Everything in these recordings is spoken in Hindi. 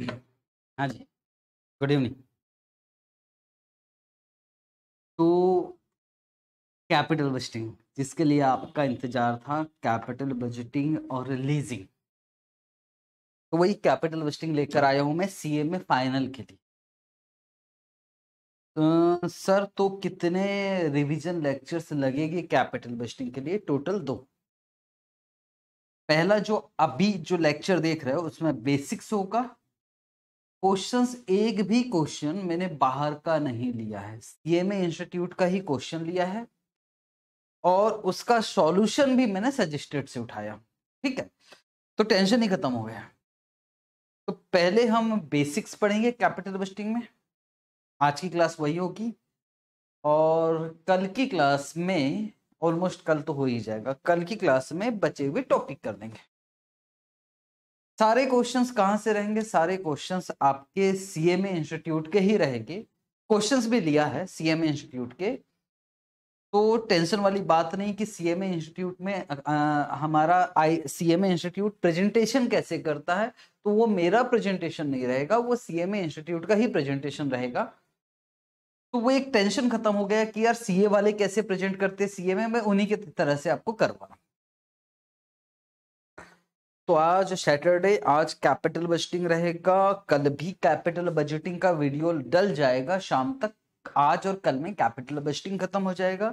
हाँ जी गुड इवनिंग तो कैपिटल बजटिंग जिसके लिए आपका इंतजार था कैपिटल बजटिंग और रिलीजिंग तो वही कैपिटल बजटिंग लेकर आया हूं मैं सीए में फाइनल के लिए तो सर तो कितने रिवीजन लेक्चर्स लगेगी कैपिटल बजटिंग के लिए टोटल दो पहला जो अभी जो लेक्चर देख रहे हो उसमें बेसिक्स होगा क्वेश्चंस एक भी क्वेश्चन मैंने बाहर का नहीं लिया है ये मैं इंस्टीट्यूट का ही क्वेश्चन लिया है और उसका सॉल्यूशन भी मैंने सजेस्टेड से उठाया ठीक है तो टेंशन ही खत्म हो गया तो पहले हम बेसिक्स पढ़ेंगे कैपिटल बस्टिंग में आज की क्लास वही होगी और कल की क्लास में ऑलमोस्ट कल तो हो ही जाएगा कल की क्लास में बचे हुए टॉपिक कर देंगे सारे क्वेश्चंस कहाँ से रहेंगे सारे क्वेश्चंस आपके सीएमए इंस्टीट्यूट के ही रहेंगे क्वेश्चंस भी लिया है सीएमए इंस्टीट्यूट के तो टेंशन वाली बात नहीं कि सीएमए इंस्टीट्यूट में आ, हमारा आई सीएमए इंस्टीट्यूट प्रेजेंटेशन कैसे करता है तो वो मेरा प्रेजेंटेशन नहीं रहेगा वो सीएमए इंस्टीट्यूट का ही प्रेजेंटेशन रहेगा तो वो एक टेंशन खत्म हो गया कि यार सीए वाले कैसे प्रेजेंट करते सीए में मैं उन्हीं की तरह से आपको करवाना तो आज सैटरडे आज कैपिटल बजटिंग रहेगा कल भी कैपिटल बजटिंग का वीडियो डल जाएगा शाम तक आज और कल में कैपिटल बजटिंग खत्म हो जाएगा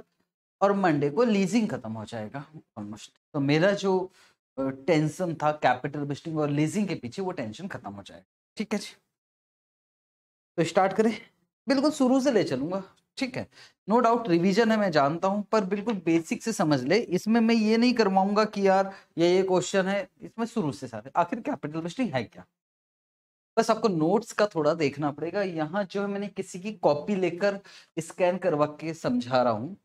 और मंडे को लीजिंग खत्म हो जाएगा ऑलमोस्ट तो मेरा जो टेंशन था कैपिटल बजटिंग और लीजिंग के पीछे वो टेंशन खत्म हो जाएगा ठीक है जी तो स्टार्ट करें बिल्कुल शुरू से ले चलूंगा ठीक है नो डाउट रिवीजन है मैं जानता हूँ पर बिल्कुल बेसिक से समझ ले इसमें मैं ये नहीं करवाऊंगा कि यार ये ये क्वेश्चन है इसमें शुरू से सारे आखिर कैपिटल मिस्ट्री है क्या बस आपको नोट्स का थोड़ा देखना पड़ेगा यहाँ जो है मैंने किसी की कॉपी लेकर स्कैन करवा के समझा रहा हूँ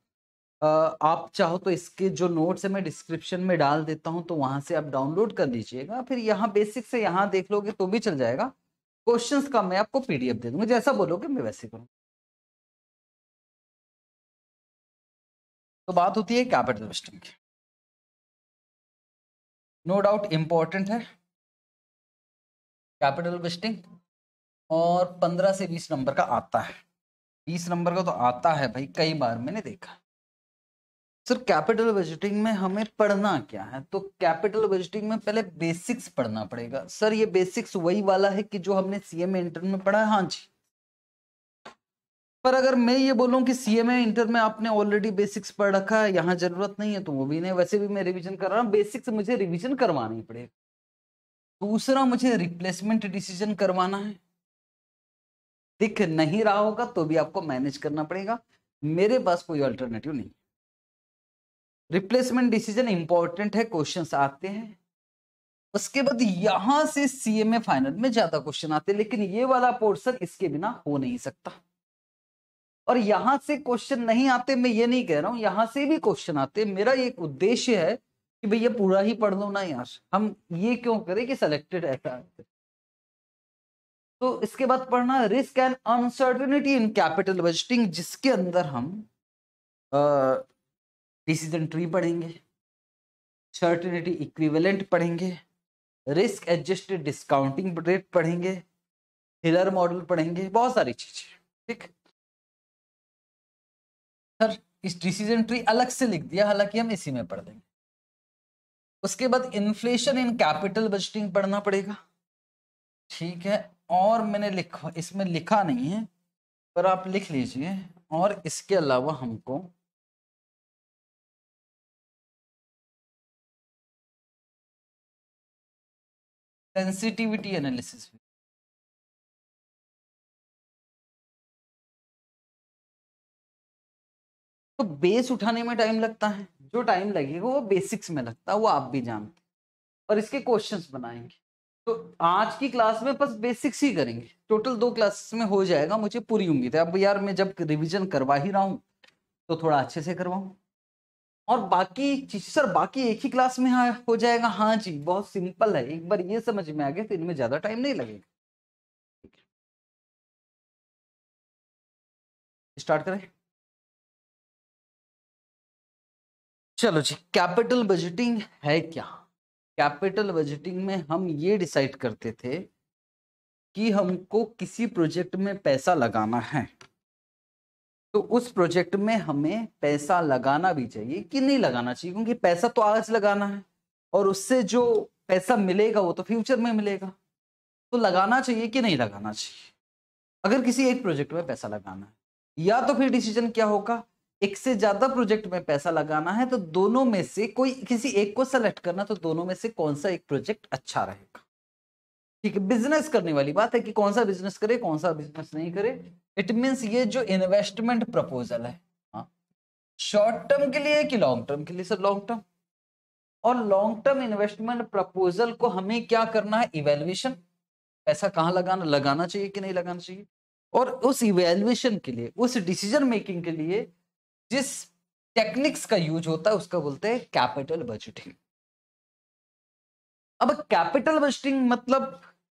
आप चाहो तो इसके जो नोट्स है मैं डिस्क्रिप्शन में डाल देता हूँ तो वहां से आप डाउनलोड कर लीजिएगा फिर यहाँ बेसिक से यहाँ देख लोगे तो भी चल जाएगा क्वेश्चंस का मैं आपको पीडीएफ दे दूंगा जैसा बोलोगे मैं वैसे करूँगा तो बात होती है कैपिटल वेस्टिंग की नो डाउट इम्पॉर्टेंट है कैपिटल वेस्टिंग और पंद्रह से बीस नंबर का आता है बीस नंबर का तो आता है भाई कई बार मैंने देखा सर कैपिटल बजटिंग में हमें पढ़ना क्या है तो कैपिटल बजटिंग में पहले बेसिक्स पढ़ना पड़ेगा सर ये बेसिक्स वही वाला है कि जो हमने सीएम इंटर में पढ़ा है हाँ जी पर अगर मैं ये बोलूँ कि सी एम इंटर में आपने ऑलरेडी बेसिक्स पढ़ रखा है यहाँ जरूरत नहीं है तो वो भी नहीं वैसे भी मैं रिविजन कर रहा हूँ बेसिक्स मुझे रिविजन करवानी पड़ेगी दूसरा मुझे रिप्लेसमेंट डिसीजन करवाना है दिख नहीं रहा होगा तो भी आपको मैनेज करना पड़ेगा मेरे पास कोई अल्टरनेटिव नहीं रिप्लेसमेंट डिसीजन इंपॉर्टेंट है क्वेश्चन आते हैं उसके बाद यहां से सीएमए फाइनल में ज्यादा क्वेश्चन आते हैं लेकिन ये वाला पोर्शन इसके बिना हो नहीं सकता और यहां से क्वेश्चन नहीं आते मैं ये नहीं कह रहा हूं यहां से भी क्वेश्चन आते मेरा एक उद्देश्य है कि भैया पूरा ही पढ़ लो ना यार हम ये क्यों करें कि सिलेक्टेड ऐसा तो इसके बाद पढ़ना risk and uncertainty in capital budgeting जिसके अंदर हम डिसीजन ट्री पढ़ेंगे सर्टेनिटी इक्विवेलेंट पढ़ेंगे रिस्क एडजस्टेड डिस्काउंटिंग रेट पढ़ेंगे हिलर मॉडल पढ़ेंगे बहुत सारी चीजें ठीक है सर इस डिसीजन ट्री अलग से लिख दिया हालांकि हम इसी में पढ़ देंगे उसके बाद इन्फ्लेशन इन कैपिटल बजटिंग पढ़ना पड़ेगा ठीक है और मैंने लिखा इसमें लिखा नहीं है पर आप लिख लीजिए और इसके अलावा हमको सेंसिटिविटी एनालिसिस भी तो बेस उठाने में टाइम लगता है जो टाइम लगेगा वो बेसिक्स में लगता है वो आप भी जानते और इसके क्वेश्चंस बनाएंगे तो आज की क्लास में बस बेसिक्स ही करेंगे टोटल दो क्लासेस में हो जाएगा मुझे पूरी उम्मीद है अब यार मैं जब रिविजन करवा ही रहा हूँ तो थोड़ा अच्छे से करवाऊँ और बाकी चीज सर बाकी एक ही क्लास में हाँ हो जाएगा हाँ जी बहुत सिंपल है एक बार ये समझ में आ गया तो इनमें ज्यादा टाइम नहीं लगेगा स्टार्ट करें चलो जी कैपिटल बजटिंग है क्या कैपिटल बजटिंग में हम ये डिसाइड करते थे कि हमको किसी प्रोजेक्ट में पैसा लगाना है तो उस प्रोजेक्ट में हमें पैसा लगाना भी चाहिए कि नहीं लगाना चाहिए क्योंकि पैसा तो आज लगाना है और उससे जो पैसा मिलेगा वो तो फ्यूचर में मिलेगा तो लगाना चाहिए कि नहीं लगाना चाहिए अगर किसी एक प्रोजेक्ट में पैसा लगाना है या तो फिर डिसीजन क्या होगा एक से ज्यादा प्रोजेक्ट में पैसा लगाना है तो दोनों में से कोई किसी एक को सेलेक्ट करना तो दोनों में से कौन सा एक प्रोजेक्ट अच्छा रहेगा ठीक है बिजनेस करने वाली बात है कि कौन सा बिजनेस करे कौन सा बिजनेस नहीं करे इट मीन्स ये जो इन्वेस्टमेंट प्रपोजल है शॉर्ट हाँ, टर्म के लिए कि लॉन्ग टर्म के लिए सर लॉन्ग टर्म और लॉन्ग टर्म इन्वेस्टमेंट प्रपोजल को हमें क्या करना है इवेल्युएशन पैसा कहाँ लगाना लगाना चाहिए कि नहीं लगाना चाहिए और उस इवेल्युएशन के लिए उस डिसीजन मेकिंग के लिए जिस टेक्निक्स का यूज होता है उसका बोलते हैं कैपिटल बजटिंग अब कैपिटल बजटिंग मतलब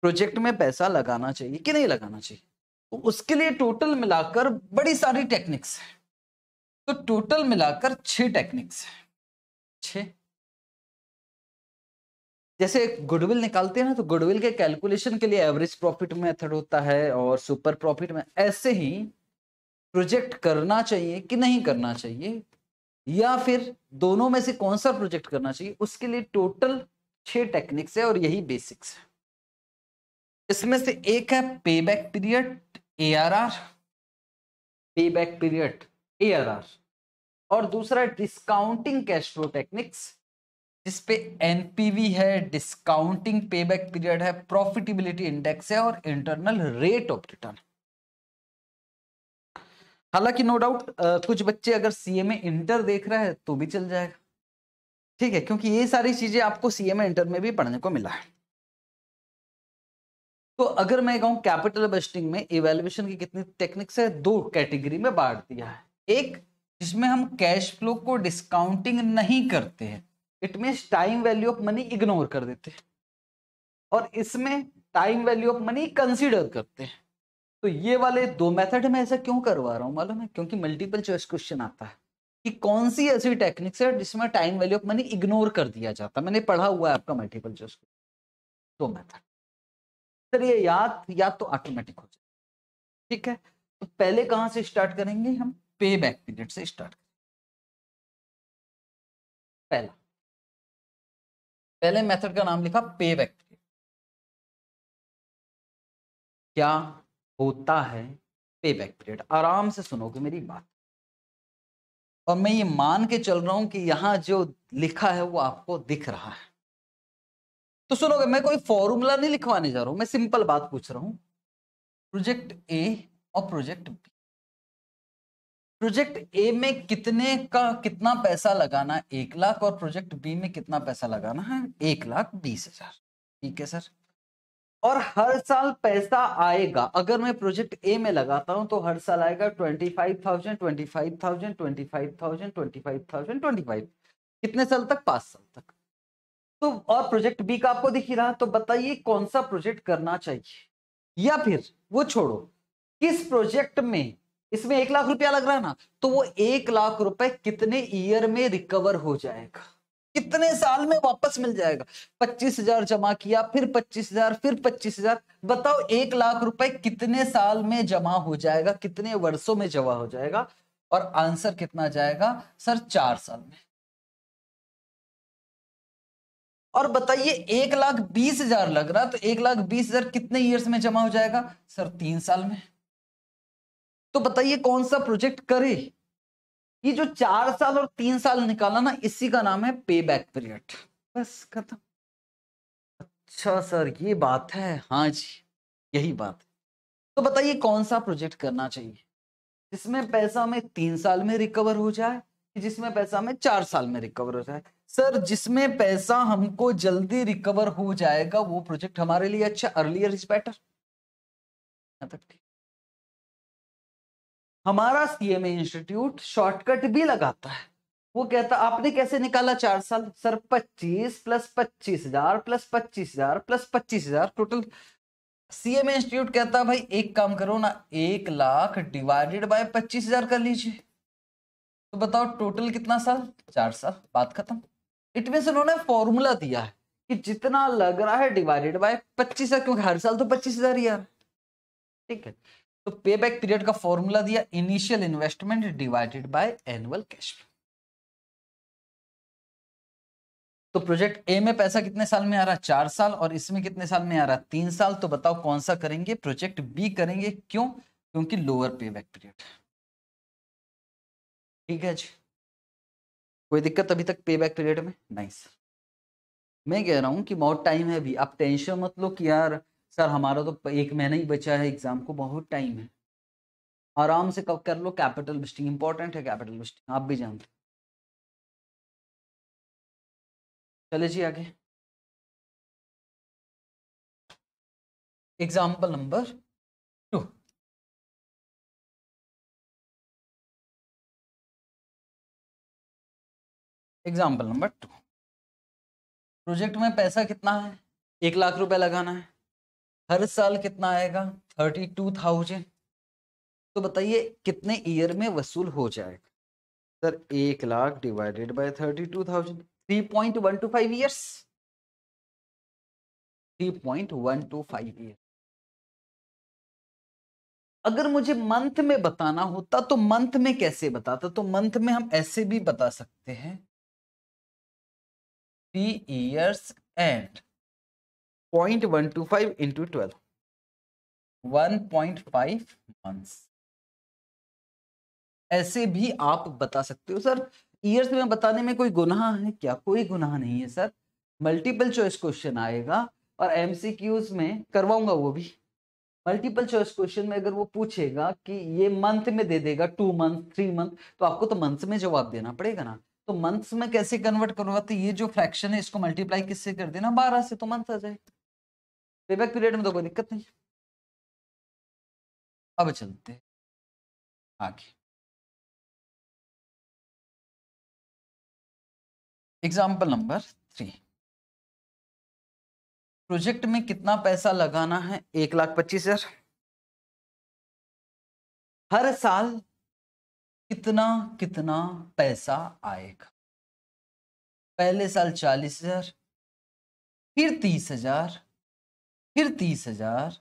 प्रोजेक्ट में पैसा लगाना चाहिए कि नहीं लगाना चाहिए तो उसके लिए टोटल मिलाकर बड़ी सारी टेक्निक्स है तो टोटल मिलाकर छह टेक्निक्स है छ जैसे गुडविल निकालते हैं ना तो गुडविल के कैलकुलेशन के लिए एवरेज प्रॉफिट मेथड होता है और सुपर प्रॉफिट में ऐसे ही प्रोजेक्ट करना चाहिए कि नहीं करना चाहिए या फिर दोनों में से कौन सा प्रोजेक्ट करना चाहिए उसके लिए टोटल छह टेक्निक्स है और यही बेसिक्स है इसमें से एक है pay back period A R R pay back period A R R और दूसरा डिस्काउंटिंग कैश फ्लो टेक्निक्स जिसपे एनपीवी है डिस्काउंटिंग पे बैक पीरियड है प्रॉफिटेबिलिटी इंडेक्स है और इंटरनल रेट ऑफ रिटर्न हालांकि नो डाउट कुछ बच्चे अगर सीए में इंटर देख रहा है तो भी चल जाएगा ठीक है क्योंकि ये सारी चीजें आपको सीए में इंटर में भी पढ़ने को मिला है तो अगर मैं कहूं कैपिटल बस्टिंग में इवेल्युएशन की कितनी टेक्निक्स है दो कैटेगरी में बांट दिया है एक जिसमें हम कैश फ्लो को डिस्काउंटिंग नहीं करते हैं it means time value of money ignore कर देते हैं और इसमें time value of money consider करते हैं तो ये वाले दो मेथड में ऐसा क्यों करवा रहा हूँ मालूम है क्योंकि मल्टीपल चॉइस क्वेश्चन आता है कि कौन सी ऐसी टेक्निक्स है जिसमें time value of money ignore कर दिया जाता मैंने पढ़ा हुआ है आपका मल्टीपल चॉइस क्वेश्चन दो मेथड सर ये याद याद तो ऑटोमेटिक हो जाए ठीक है तो पहले कहाँ से स्टार्ट करेंगे हम पे बैक पीरियड से स्टार्ट पहला पहले मेथड का नाम लिखा पे बैक पीरियड क्या होता है पे बैक पीरियड आराम से सुनोगे मेरी बात और मैं ये मान के चल रहा हूं कि यहाँ जो लिखा है वो आपको दिख रहा है तो सुनोगे मैं कोई फॉर्मूला नहीं लिखवाने जा रहा हूं मैं सिंपल बात पूछ रहा हूं प्रोजेक्ट ए और प्रोजेक्ट बी प्रोजेक्ट ए में कितने का कितना पैसा लगाना एक लाख और प्रोजेक्ट बी में कितना पैसा लगाना है एक लाख बीस हजार ठीक है सर और हर साल पैसा आएगा अगर मैं प्रोजेक्ट ए में लगाता हूं तो हर साल आएगा twenty five thousand twenty five thousand twenty five thousand twenty five thousand twenty five कितने साल तक पांच साल तक तो और प्रोजेक्ट बी का आपको दिख ही रहा तो बताइए कौन सा प्रोजेक्ट करना चाहिए या फिर वो छोड़ो किस प्रोजेक्ट में इसमें एक लाख रुपया लग रहा है ना तो वो एक लाख रुपए कितने ईयर में रिकवर हो जाएगा कितने साल में वापस मिल जाएगा पच्चीस हजार जमा किया फिर पच्चीस हजार फिर पच्चीस हजार बताओ एक लाख रुपए कितने साल में जमा हो जाएगा कितने वर्षों में जमा हो जाएगा और आंसर कितना जाएगा सर चार साल में और बताइए एक लाख बीस हजार लग रहा तो एक लाख बीस हजार कितने ईयर्स में जमा हो जाएगा सर तीन साल में तो बताइए कौन सा प्रोजेक्ट करे ये जो चार साल और तीन साल निकाला ना इसी का नाम है पे बैक पीरियड बस खत्म अच्छा सर ये बात है हाँ जी यही बात है तो बताइए कौन सा प्रोजेक्ट करना चाहिए जिसमें पैसा हमें तीन साल में रिकवर हो जाए जिसमें पैसा हमें चार साल में रिकवर हो जाए सर जिसमें पैसा हमको जल्दी रिकवर हो जाएगा वो प्रोजेक्ट हमारे लिए अच्छा अर्लियर इज बेटर ठीक हमारा सीएमए इंस्टीट्यूट शॉर्टकट भी लगाता है वो कहता आपने कैसे निकाला चार साल सर पच्चीस प्लस पच्चीस हजार प्लस पच्चीस हजार प्लस पच्चीस हजार टोटल सीएमए इंस्टीट्यूट कहता भाई एक काम करो ना एक लाख डिवाइडेड बाय पच्चीस हजार कर लीजिए तो बताओ टोटल कितना साल चार साल बात खत्म इट मीन उन्होंने फॉर्मूला दिया है कि जितना लग रहा है डिवाइडेड बाय पच्चीस हजार क्योंकि हर साल तो पच्चीस हजार ही आ रहा है ठीक है तो पे बैक पीरियड का फॉर्मूला दिया initial investment divided by annual cash flow तो प्रोजेक्ट ए में पैसा कितने साल में आ रहा चार साल और इसमें कितने साल में आ रहा तीन साल तो बताओ कौन सा करेंगे प्रोजेक्ट बी करेंगे क्यों क्योंकि लोअर पे बैक पीरियड ठीक है जी कोई दिक्कत अभी तक पे बैक पीरियड में नहीं सर मैं कह रहा हूं कि बहुत टाइम है अभी आप टेंशन मत लो कि यार सर हमारा तो एक महीना ही बचा है एग्ज़ाम को बहुत टाइम है आराम से कब कर लो कैपिटल बिस्टिंग इंपॉर्टेंट है कैपिटल बिस्टिंग आप भी जानते चले जी आगे example number two example number two project में पैसा कितना है एक लाख रुपए लगाना है हर साल कितना आएगा थर्टी टू थाउजेंड तो बताइए कितने ईयर में वसूल हो जाएगा सर एक lakh divided by thirty two thousand three point one two five years three point one two five year अगर मुझे मंथ में बताना होता तो मंथ में कैसे बताता तो मंथ में हम ऐसे भी बता सकते हैं three years and point one two five into twelve one point five months ऐसे भी आप बता सकते हो सर ईयर्स में बताने में कोई गुनाह है क्या कोई गुनाह नहीं है सर मल्टीपल चॉइस क्वेश्चन आएगा और एमसीक्यूज में करवाऊंगा वो भी मल्टीपल चॉइस क्वेश्चन में अगर वो पूछेगा कि ये मंथ में दे देगा टू मंथ थ्री मंथ तो आपको तो मंथ्स में जवाब देना पड़ेगा ना तो मंथ्स में कैसे कन्वर्ट करूंगा तो ये जो फ्रैक्शन है इसको मल्टीप्लाई किससे कर देना बारह से तो मंथ आ जाएगा पेबैक पीरियड में तो कोई दिक्कत नहीं अब चलते आगे एग्जाम्पल नंबर थ्री प्रोजेक्ट में कितना पैसा लगाना है एक लाख पच्चीस हजार हर साल कितना कितना पैसा आएगा पहले साल चालीस हजार फिर तीस हजार फिर तीस हजार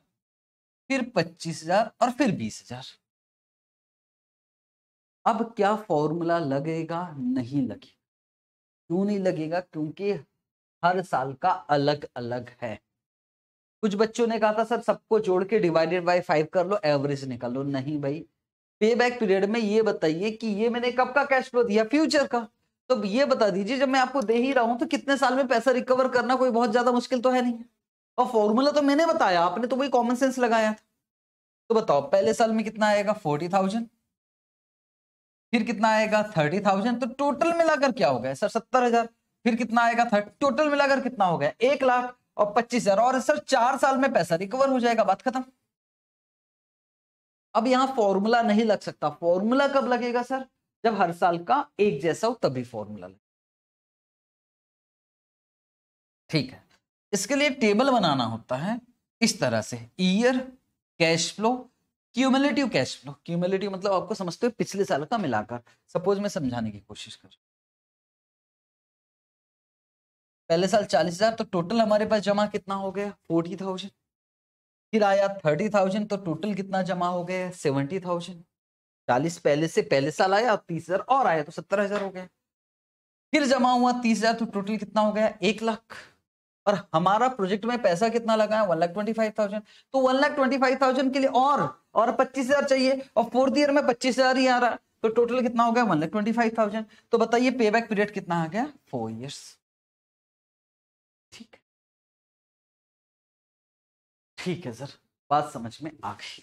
फिर पच्चीस हजार और फिर बीस हजार अब क्या फॉर्मूला लगेगा नहीं लगेगा क्यों नहीं लगेगा क्योंकि हर साल का अलग अलग है कुछ बच्चों ने कहा था सर सबको जोड़ के डिवाइडेड बाय फाइव कर लो एवरेज निकाल लो नहीं भाई पे बैक पीरियड में ये बताइए कि ये मैंने कब का कैश फ्लो दिया फ्यूचर का तो ये बता दीजिए जब मैं आपको दे ही रहा हूं तो कितने साल में पैसा रिकवर करना कोई बहुत ज्यादा मुश्किल तो है नहीं और फॉर्मूला तो मैंने बताया आपने तो वही कॉमन सेंस लगाया था तो बताओ पहले साल में कितना आएगा फोर्टी थाउजेंड फिर कितना आएगा थर्टी थाउजेंड तो टोटल मिलाकर क्या हो गया सर सत्तर हजार फिर कितना आएगा टोटल मिलाकर कितना हो गया एक लाख और पच्चीस हजार और सर चार साल में पैसा रिकवर हो जाएगा बात खत्म अब यहां फॉर्मूला नहीं लग सकता फॉर्मूला कब लगेगा सर जब हर साल का एक जैसा हो तभी फॉर्मूला लगेगा ठीक है इसके लिए टेबल बनाना होता है इस तरह से year cash flow cumulative cash flow cumulative मतलब आपको समझते हो पिछले साल का मिलाकर सपोज मैं समझाने की कोशिश कर पहले साल चालीस हजार तो टोटल हमारे पास जमा कितना हो गया फोर्टी थाउजेंड फिर आया थर्टी थाउजेंड तो टोटल कितना जमा हो गया सेवेंटी थाउजेंड चालीस पहले से पहले साल आया तीस हजार और आया तो सत्तर हजार हो गया फिर जमा हुआ तीस हजार तो टोटल कितना हो गया एक लाख और हमारा प्रोजेक्ट में पैसा कितना लगा है one lakh twenty five thousand तो one lakh twenty five thousand के लिए और और पच्चीस हजार चाहिए और फोर्थ ईयर में पच्चीस हजार ही आ रहा तो टोटल कितना हो गया one lakh twenty five thousand तो बताइए पे बैक पीरियड कितना आ गया फोर ईयर्स ठीक ठीक है सर बात समझ में आ गई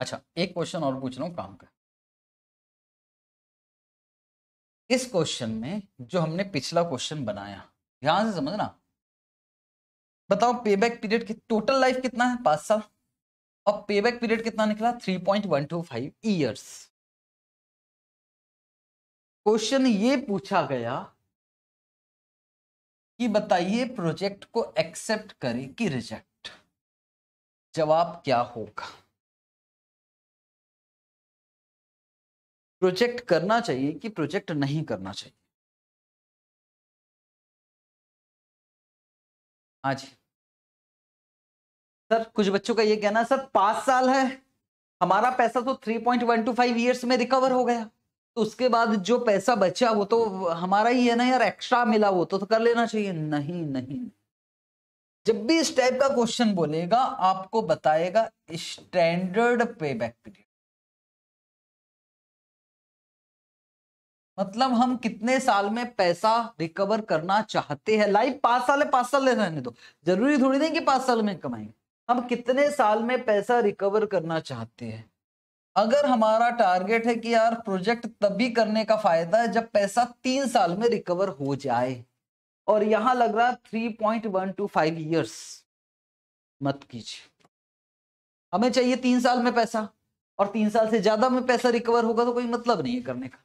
अच्छा एक क्वेश्चन और पूछ रहा हूं काम का इस क्वेश्चन में जो हमने पिछला क्वेश्चन बनाया यहां से समझना बताओ पे बैक पीरियड की टोटल लाइफ कितना है पांच साल और पे बैक पीरियड कितना निकला three point one two five years question ये पूछा गया कि बताइए प्रोजेक्ट को एक्सेप्ट करें कि रिजेक्ट जवाब क्या होगा प्रोजेक्ट करना चाहिए कि प्रोजेक्ट नहीं करना चाहिए हाँ जी सर कुछ बच्चों का ये कहना है सर पांच साल है हमारा पैसा तो three point one two five years में रिकवर हो गया तो उसके बाद जो पैसा बचा वो तो हमारा ही है ना यार एक्स्ट्रा मिला वो तो, तो कर लेना चाहिए नहीं नहीं जब भी इस टाइप का क्वेश्चन बोलेगा आपको बताएगा स्टैंडर्ड पे बैक पीरियड मतलब हम कितने साल में पैसा रिकवर करना चाहते हैं लाइफ पांच साल है पांच साल रहने दो जरूरी थोड़ी नहीं कि पांच साल में कमाएंगे हम कितने साल में पैसा रिकवर करना चाहते हैं अगर हमारा टारगेट है कि यार प्रोजेक्ट तभी करने का फायदा है जब पैसा तीन साल में रिकवर हो जाए और यहां लग रहा three point one two five years मत कीजिए हमें चाहिए तीन साल में पैसा और तीन साल से ज्यादा में पैसा रिकवर होगा तो कोई मतलब नहीं है करने का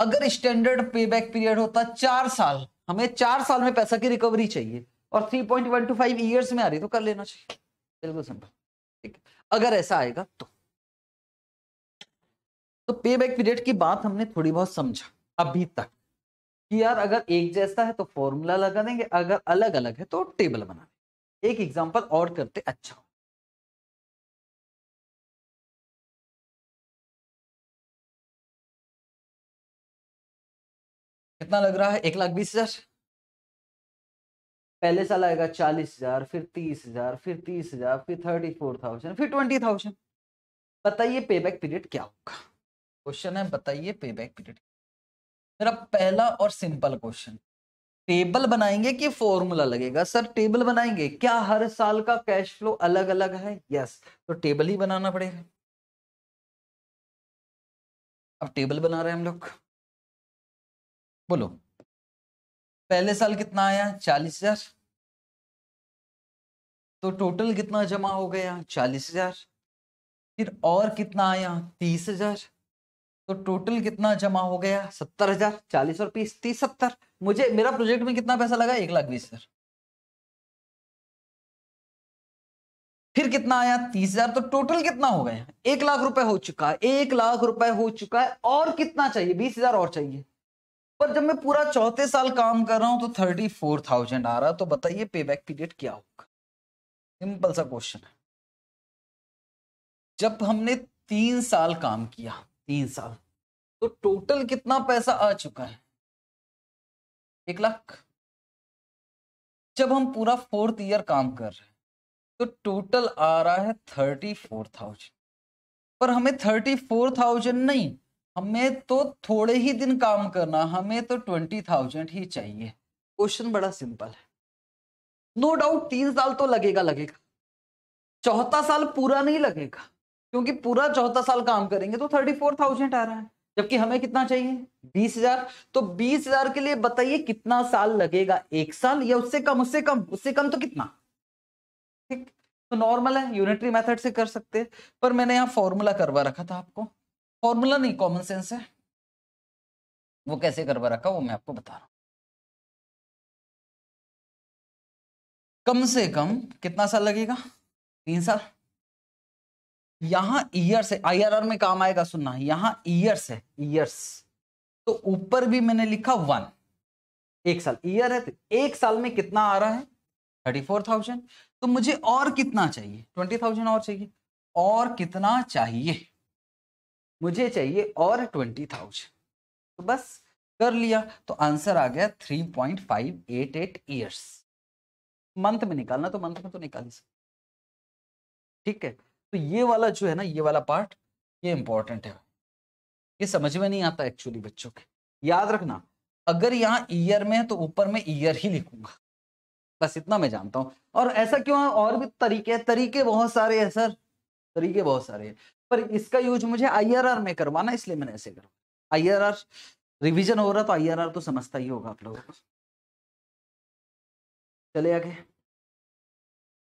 अगर स्टैंडर्ड पे बैक पीरियड होता चार साल हमें चार साल में पैसा की रिकवरी चाहिए और three point one two five years में आ रही तो कर लेना चाहिए बिल्कुल सिंपल ठीक अगर ऐसा आएगा तो तो पे बैक पीरियड की बात हमने थोड़ी बहुत समझा अभी तक कि यार अगर एक जैसा है तो फॉर्मूला लगा देंगे अगर अलग अलग है तो टेबल बना एक एग्जाम्पल और करते अच्छा कितना लग रहा है एक लाख बीस हजार पहले साल आएगा चालीस हजार फिर तीस हजार फिर तीस हजार फिर थर्टी फोर थाउजेंड फिर ट्वेंटी थाउजेंड बताइए पे बैक पीरियड क्या होगा क्वेश्चन है बताइए पे बैक पीरियड मेरा पहला और सिंपल क्वेश्चन टेबल बनाएंगे कि फॉर्मूला लगेगा सर टेबल बनाएंगे क्या हर साल का कैश फ्लो अलग अलग है यस तो टेबल ही बनाना पड़ेगा अब टेबल बना रहे हैं हम लोग बोलो पहले साल कितना आया चालीस हजार तो टोटल कितना जमा हो गया चालीस हजार फिर और कितना आया तीस हजार तो टोटल कितना जमा हो गया सत्तर हजार चालीस और बीस तीस सत्तर मुझे मेरा प्रोजेक्ट में कितना पैसा लगा एक लाख बीस हजार फिर कितना आया तीस हजार तो टोटल कितना हो गया एक लाख रुपए हो चुका है एक लाख रुपए हो चुका है और कितना चाहिए बीस हजार और चाहिए पर जब मैं पूरा चौथे साल काम कर रहा हूं तो थर्टी फोर थाउजेंड आ रहा है तो बताइए पे बैक पीरियड क्या होगा सिंपल सा क्वेश्चन है जब हमने तीन साल काम किया तीन साल तो टोटल कितना पैसा आ चुका है एक लाख जब हम पूरा फोर्थ ईयर काम कर रहे हैं तो टोटल आ रहा है थर्टी फोर थाउजेंड पर हमें थर्टी फोर थाउजेंड नहीं हमें तो थोड़े ही दिन काम करना हमें तो ट्वेंटी थाउजेंड ही चाहिए क्वेश्चन बड़ा सिंपल है नो डाउट तीन साल तो लगेगा लगेगा चौथा साल पूरा नहीं लगेगा क्योंकि पूरा चौथा साल काम करेंगे तो थर्टी फोर थाउजेंड आ रहा है जबकि हमें कितना चाहिए बीस हजार तो बीस हजार के लिए बताइए कितना साल लगेगा एक साल या उससे कम उससे कम उससे कम तो कितना ठीक तो नॉर्मल है यूनिटरी मेथड से कर सकते पर मैंने यहाँ फॉर्मूला करवा रखा था आपको फॉर्मूला नहीं कॉमन सेंस है वो कैसे करवा रखा वो मैं आपको बता रहा हूं कम से कम कितना साल लगेगा तीन साल यहां ईयर्स है आईआरआर में काम आएगा सुनना यहां ईयर्स है ईयर्स तो ऊपर भी मैंने लिखा वन एक साल ईयर है तो एक साल में कितना आ रहा है थर्टी फोर थाउजेंड तो मुझे और कितना चाहिए ट्वेंटी थाउजेंड और चाहिए और कितना चाहिए मुझे चाहिए और ट्वेंटी थाउजेंड तो बस कर लिया तो आंसर आ गया three point five eight eight years month में निकालना तो मंथ में तो निकाल ही सकते ठीक है तो ये वाला जो है ना ये वाला पार्ट ये इंपॉर्टेंट है ये समझ में नहीं आता एक्चुअली बच्चों के याद रखना अगर यहाँ ईयर में है तो ऊपर में ईयर ही लिखूंगा बस इतना मैं जानता हूं और ऐसा क्यों और भी तरीके हैं तरीके बहुत सारे हैं सर तरीके बहुत सारे हैं पर इसका यूज मुझे आईआरआर में करवाना इसलिए मैंने ऐसे करवाया आईआरआर रिवीजन हो रहा तो आईआरआर तो समझता ही होगा आप लोगों को चले आगे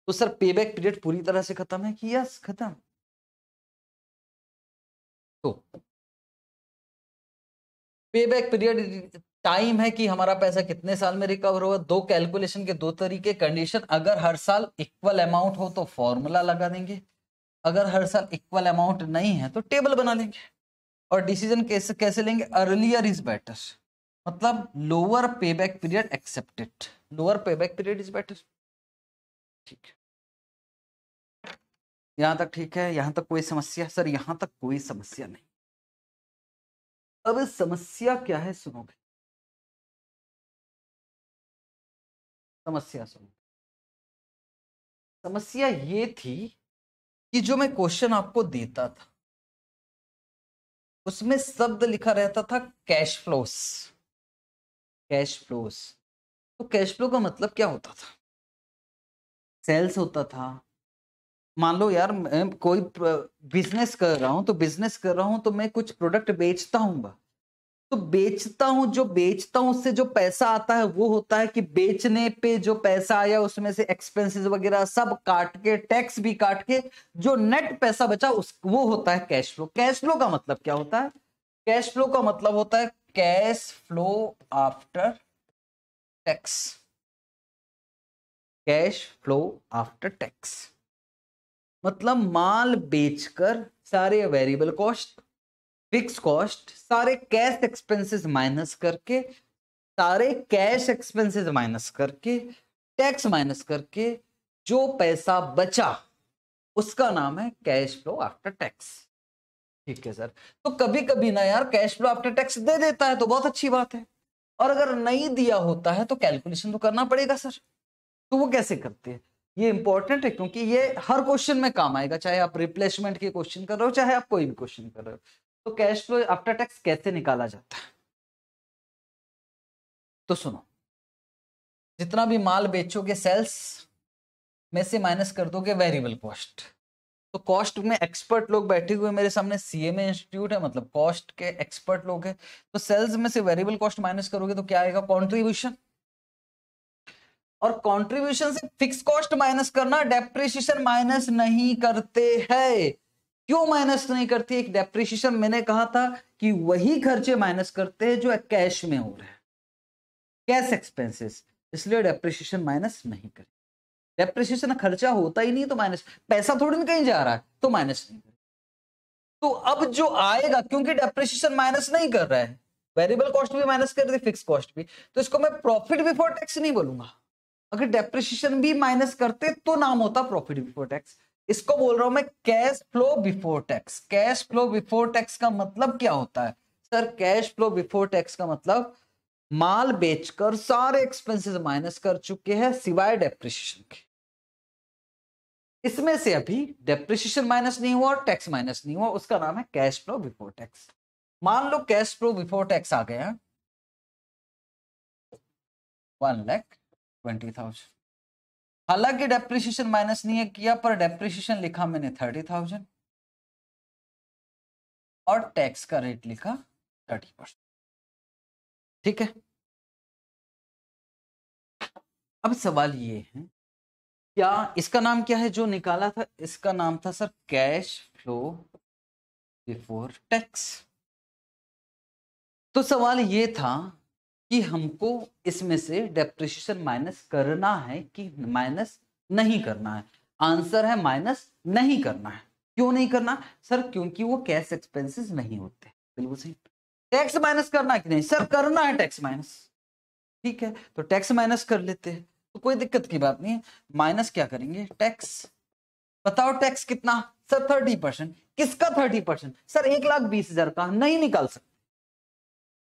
तो सर पे बैक पीरियड पूरी तरह से खत्म है कि यस खत्म तो पे बैक पीरियड टाइम है कि हमारा पैसा कितने साल में रिकवर होगा दो कैलकुलेशन के दो तरीके कंडीशन अगर हर साल इक्वल अमाउंट हो तो फॉर्मूला लगा देंगे अगर हर साल इक्वल अमाउंट नहीं है तो टेबल बना लेंगे और डिसीजन कैसे कैसे लेंगे अर्लियर इज बेटर मतलब lower pay back period accepted lower pay back period is better ठीक है यहां तक ठीक है यहां तक कोई समस्या सर यहां तक कोई समस्या नहीं अब समस्या क्या है सुनो भाई समस्या सुनो समस्या ये थी कि जो मैं क्वेश्चन आपको देता था उसमें शब्द लिखा रहता था कैश फ्लोस कैश फ्लोस तो कैश फ्लो का मतलब क्या होता था सेल्स होता था मान लो यार मैं कोई बिजनेस कर रहा हूं तो बिजनेस कर रहा हूं तो मैं कुछ प्रोडक्ट बेचता हूँ तो बेचता हूं जो बेचता हूं उससे जो पैसा आता है वो होता है कि बेचने पे जो पैसा आया उसमें से एक्सपेंसेस वगैरह सब काट के टैक्स भी काट के जो नेट पैसा बचा उस वो होता है कैश फ्लो कैश फ्लो का मतलब क्या होता है कैश फ्लो का मतलब होता है cash flow after tax cash flow after tax मतलब माल बेचकर सारे वेरिएबल कॉस्ट फिक्स कॉस्ट सारे कैश एक्सपेंसेस माइनस करके सारे कैश एक्सपेंसेस माइनस करके टैक्स माइनस करके जो पैसा बचा उसका नाम है कैश फ्लो आफ्टर टैक्स ठीक है सर तो कभी कभी ना यार कैश फ्लो आफ्टर टैक्स दे देता है तो बहुत अच्छी बात है और अगर नहीं दिया होता है तो कैलकुलेशन तो करना पड़ेगा सर तो वो कैसे करते हैं ये इंपॉर्टेंट है क्योंकि ये हर क्वेश्चन में काम आएगा चाहे आप रिप्लेसमेंट के क्वेश्चन कर रहे हो चाहे आप कोई भी क्वेश्चन कर रहे हो तो कैश फ्लो आफ्टर टैक्स कैसे निकाला जाता है तो सुनो जितना भी माल बेचोगे सेल्स में से माइनस कर दोगे वेरिएबल कॉस्ट तो कॉस्ट में एक्सपर्ट लोग बैठे हुए मेरे सामने सीएमए इंस्टीट्यूट है मतलब कॉस्ट के एक्सपर्ट लोग हैं तो सेल्स में से वेरिएबल कॉस्ट माइनस करोगे तो क्या आएगा कॉन्ट्रीब्यूशन और कॉन्ट्रीब्यूशन से फिक्स कॉस्ट माइनस करना डेप्रिसिएशन माइनस नहीं करते हैं क्यों माइनस नहीं करती एक डेप्रिशिएशन मैंने कहा था कि वही खर्चे माइनस करते हैं जो कैश में हो रहे हैं कैश एक्सपेंसेस इसलिए डेप्रिशिएशन माइनस नहीं करें डेप्रिशिएशन खर्चा होता ही नहीं तो माइनस पैसा थोड़ी ना कहीं जा रहा है तो माइनस नहीं करें तो अब जो आएगा क्योंकि डेप्रिशिएशन माइनस नहीं कर रहा है वेरिएबल कॉस्ट भी माइनस कर दी फिक्स कॉस्ट भी तो इसको मैं प्रॉफिट बिफोर टैक्स नहीं बोलूंगा अगर डेप्रिशिएशन भी माइनस करते तो नाम होता प्रॉफिट बिफोर टैक्स इसको बोल रहा हूं मैं cash flow before tax cash flow before tax का मतलब क्या होता है sir cash flow before tax का मतलब माल बेचकर सारे एक्सपेंसेस माइनस कर चुके हैं सिवाय डेप्रिसिएशन के इसमें से अभी डेप्रिसिएशन माइनस नहीं हुआ और टैक्स माइनस नहीं हुआ उसका नाम है कैश फ्लो बिफोर टैक्स मान लो कैश फ्लो बिफोर टैक्स आ गया वन लैख ट्वेंटी थाउजेंड हालांकि डेप्रिसिएशन माइनस नहीं है किया पर डेप्रिसिएशन लिखा मैंने थर्टी थाउजेंड और टैक्स का रेट लिखा थर्टी परसेंट ठीक है अब सवाल ये है क्या इसका नाम क्या है जो निकाला था इसका नाम था sir cash flow before tax तो सवाल ये था कि हमको इसमें से डेप्रिशिएशन माइनस करना है कि माइनस नहीं करना है आंसर है माइनस नहीं करना है क्यों नहीं करना सर क्योंकि वो कैश एक्सपेंसेस नहीं होते बिल्कुल सही टैक्स माइनस करना कि नहीं सर करना है टैक्स माइनस ठीक है तो टैक्स माइनस कर लेते हैं तो कोई दिक्कत की बात नहीं है माइनस क्या करेंगे टैक्स बताओ टैक्स कितना सर थर्टी परसेंट किसका थर्टी परसेंट सर एक लाख बीस हजार का नहीं निकाल सकते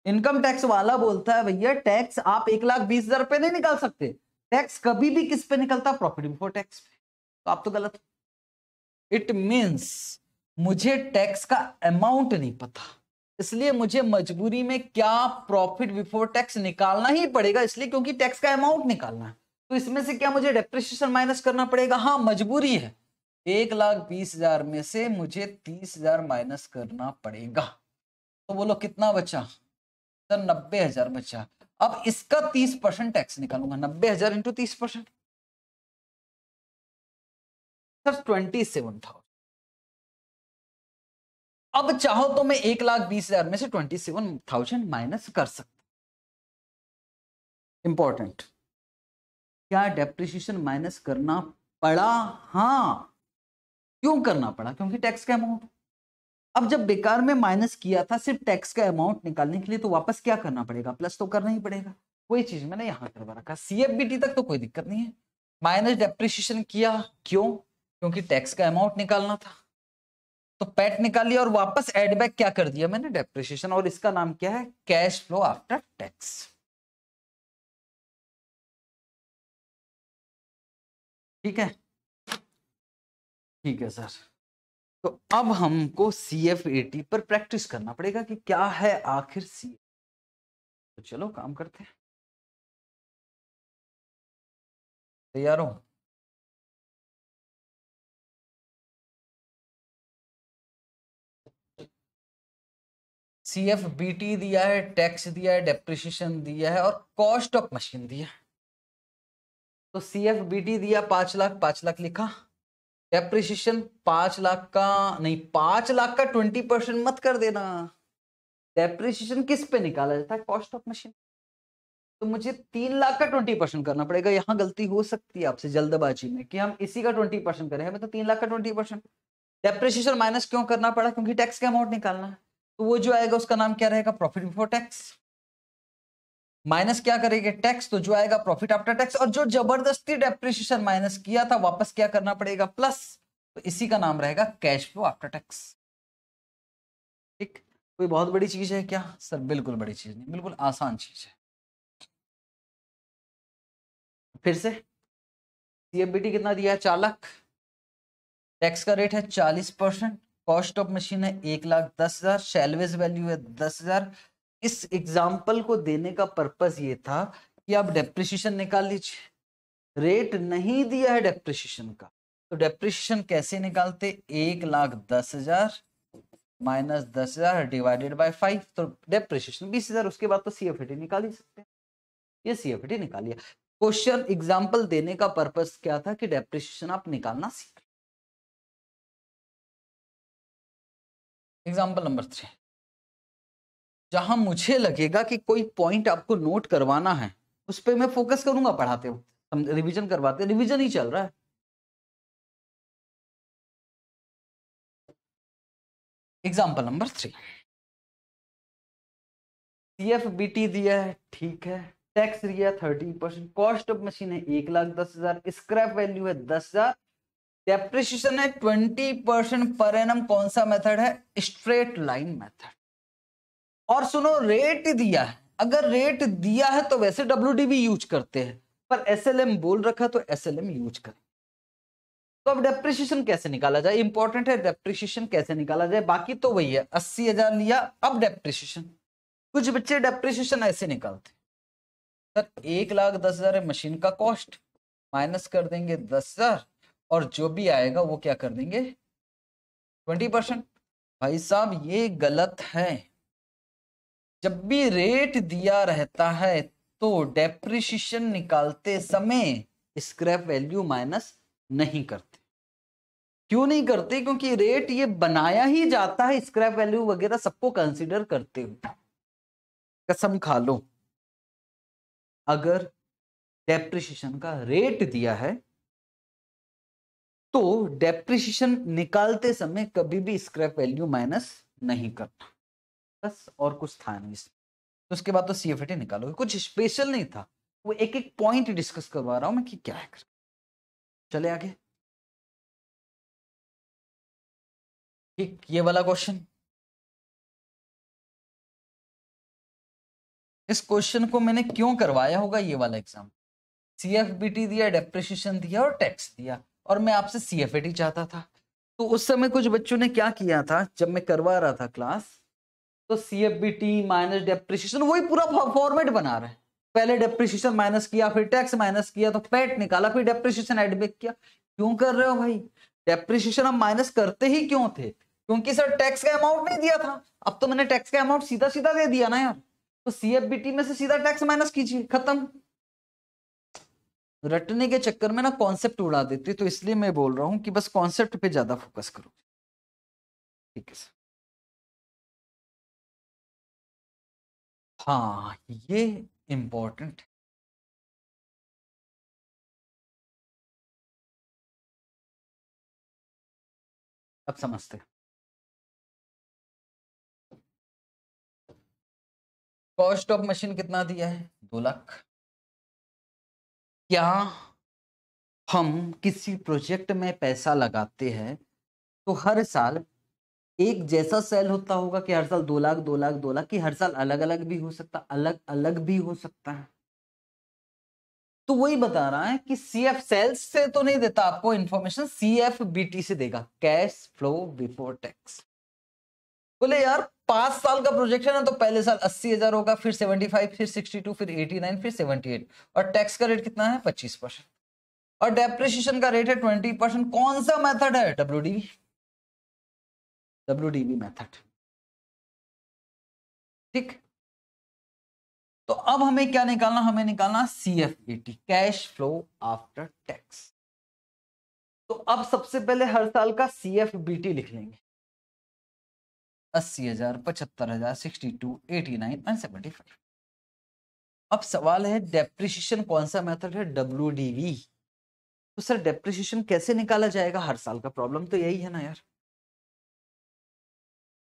इनकम टैक्स वाला बोलता है भैया टैक्स आप एक लाख बीस हजार रुपए नहीं निकाल सकते टैक्स कभी भी किस पे निकलता प्रॉफिट बिफोर टैक्स पे तो आप तो गलत इट मीन्स मुझे टैक्स का अमाउंट नहीं पता इसलिए मुझे मजबूरी में क्या प्रॉफिट बिफोर टैक्स निकालना ही पड़ेगा इसलिए क्योंकि टैक्स का अमाउंट निकालना है तो इसमें से क्या मुझे डेप्रिशिएशन माइनस करना पड़ेगा हाँ मजबूरी है एक लाख बीस हजार में से मुझे तीस हजार माइनस करना पड़ेगा तो बोलो कितना बचा तो नब्बे हजार बचा अब इसका तीस परसेंट टैक्स निकालूंगा नब्बे हजार इंटू तीस percent sir twenty seven thousand अब चाहो तो मैं एक लाख बीस हजार में से ट्वेंटी सेवन थाउजेंड माइनस कर सकता इंपॉर्टेंट क्या डेप्रिशिएशन माइनस करना पड़ा हाँ क्यों करना पड़ा क्योंकि टैक्स का अमाउंट अब जब बेकार में माइनस किया था सिर्फ टैक्स का अमाउंट निकालने के लिए तो वापस क्या करना पड़ेगा प्लस तो करना ही पड़ेगा कोई चीज मैंने यहां करवा रखा सीएफबीटी तक तो कोई दिक्कत नहीं है माइनस डेप्रिशिएशन किया क्यों क्योंकि टैक्स का अमाउंट निकालना था तो पैट निकाल लिया और वापस एडबैक क्या कर दिया मैंने डेप्रिशिएशन और इसका नाम क्या है कैश फ्लो आफ्टर टैक्स ठीक है ठीक है सर तो अब हमको सी एफ टी पर प्रैक्टिस करना पड़ेगा कि क्या है आखिर सी तो चलो काम करते हैं तैयार हो सी एफ बी टी दिया है टैक्स दिया है डेप्रिशिएशन दिया है और कॉस्ट ऑफ मशीन दिया है तो सी एफ बी टी दिया पांच लाख पांच लाख लिखा डेप्रिसिएशन पांच लाख का नहीं पांच लाख का ट्वेंटी परसेंट मत कर देना डेप्रिसिएशन किस पे निकाला जाता है कॉस्ट ऑफ मशीन तो मुझे तीन लाख का ट्वेंटी परसेंट करना पड़ेगा यहाँ गलती हो सकती है आपसे जल्दबाजी में कि हम इसी का ट्वेंटी परसेंट करें हमें तो तीन लाख का ट्वेंटी परसेंट डेप्रिसिएशन माइनस क्यों करना पड़ा क्योंकि टैक्स का अमाउंट निकालना है तो वो जो आएगा उसका नाम क्या रहेगा प्रॉफिट बिफोर टैक्स माइनस क्या करेंगे टैक्स तो जो आएगा प्रॉफिट आफ्टर टैक्स और जो जबरदस्ती डेप्रिसिएशन माइनस किया था वापस क्या करना पड़ेगा प्लस तो इसी का नाम रहेगा कैश फ्लो आफ्टर टैक्स ठीक कोई बहुत बड़ी चीज है क्या सर बिल्कुल बड़ी चीज नहीं बिल्कुल आसान चीज है फिर से सीएफबीटी कितना दिया है लाख टैक्स का रेट है चालीस परसेंट कॉस्ट ऑफ मशीन है एक लाख दस हजार सेलवेज वैल्यू है दस हजार इस एग्जाम्पल को देने का पर्पज ये था कि आप डेप्रिशिएशन निकाल लीजिए रेट नहीं दिया है डेप्रिशिएशन का तो डेप्रिशिएशन कैसे निकालते एक लाख दस हजार माइनस दस हजार डिवाइडेड बाय फाइव तो डेप्रिशिएशन बीस हजार उसके बाद तो सी एफ टी निकाल ही सकते हैं ये सी एफ टी निकाल लिया क्वेश्चन एग्जाम्पल देने का पर्पज क्या था कि डेप्रिशिएशन आप निकालना सीख एग्जाम्पल नंबर थ्री जहां मुझे लगेगा कि कोई पॉइंट आपको नोट करवाना है उस पर मैं फोकस करूंगा पढ़ाते हो हम रिविजन करवाते रिविजन ही चल रहा है example number three C F B T दिया है ठीक है टैक्स दिया thirteen percent cost of machine है एक लाख दस हजार स्क्रैप वैल्यू है दस हजार डेप्रिशिएशन है ट्वेंटी परसेंट पर एनम कौन सा मेथड है स्ट्रेट लाइन मेथड और सुनो रेट दिया है अगर रेट दिया है तो वैसे डब्ल्यू भी यूज करते हैं पर एस बोल रखा तो एस यूज करें तो अब डेप्रिशिएशन कैसे निकाला जाए इंपॉर्टेंट है डेप्रिशिएशन कैसे निकाला जाए बाकी तो वही है अस्सी हजार लिया अब डेप्रिशिएशन कुछ बच्चे डेप्रिशिएशन ऐसे निकालते सर एक लाख दस हजार है मशीन का कॉस्ट माइनस कर देंगे दस हजार और जो भी आएगा वो क्या कर देंगे ट्वेंटी परसेंट भाई साहब ये गलत है जब भी रेट दिया रहता है तो डेप्रिशिएशन निकालते समय स्क्रैप वैल्यू माइनस नहीं करते क्यों नहीं करते क्योंकि रेट ये बनाया ही जाता है स्क्रैप वैल्यू वगैरह सबको कंसिडर करते हुए कसम खा लो अगर डेप्रिशिएशन का रेट दिया है तो डेप्रिशिएशन निकालते समय कभी भी स्क्रैप वैल्यू माइनस नहीं करना बस और कुछ था नहीं इसमें तो उसके बाद तो सी एफ निकालोगे कुछ स्पेशल नहीं था वो एक एक पॉइंट डिस्कस करवा रहा हूँ मैं कि क्या है कर चले आगे ठीक ये वाला क्वेश्चन इस क्वेश्चन को मैंने क्यों करवाया होगा ये वाला exam C F B T दिया डेप्रिशिएशन दिया और टैक्स दिया और मैं आपसे सी एफ ए टी चाहता था तो उस समय कुछ बच्चों ने क्या किया था जब मैं करवा रहा था क्लास तो C F B T minus depreciation वही पूरा फॉर्मेट बना रहे पहले डेप्रिशिएशन माइनस किया फिर टैक्स माइनस किया तो पैट निकाला फिर डेप्रिशिएशन एड बैक किया क्यों कर रहे हो भाई डेप्रिशिएशन हम माइनस करते ही क्यों थे क्योंकि सर टैक्स का अमाउंट नहीं दिया था अब तो मैंने टैक्स का अमाउंट सीधा सीधा दे दिया ना यार तो सीएफबीटी में से सीधा टैक्स माइनस कीजिए खत्म रटने के चक्कर में ना कॉन्सेप्ट उड़ा देते तो इसलिए मैं बोल रहा हूं कि बस कॉन्सेप्ट पे ज्यादा फोकस करो ठीक है सर हाँ ये इम्पोर्टेंट है अब समझते कॉस्ट ऑफ मशीन कितना दिया है दो लाख क्या हम किसी प्रोजेक्ट में पैसा लगाते हैं तो हर साल एक जैसा सेल होता होगा कि हर साल दो लाख दो लाख दो लाख कि हर साल अलग अलग भी हो सकता अलग अलग भी हो सकता है तो वही बता रहा है कि सी एफ सेल्स से तो नहीं देता आपको information C F B T से देगा कैश फ्लो बिफोर टैक्स बोले यार पांच साल का प्रोजेक्शन है तो पहले साल अस्सी हजार होगा फिर सेवेंटी फाइव फिर सिक्सटी टू फिर एटी नाइन फिर सेवेंटी एट और टैक्स का रेट कितना है पच्चीस परसेंट और डेप्रिशिएशन का रेट है ट्वेंटी परसेंट कौन सा मेथड है W D W D B method ठीक तो अब हमें क्या निकालना हमें निकालना C F A T cash flow after tax तो अब सबसे पहले हर साल का सी एफ बी टी लिख लेंगे अस्सी हजार पचहत्तर हजार sixty two eighty nine and seventy five अब सवाल है डेप्रिशिएशन कौन सा मेथड है डब्ल्यू डी वी तो सर डेप्रिशिएशन कैसे निकाला जाएगा हर साल का प्रॉब्लम तो यही है ना यार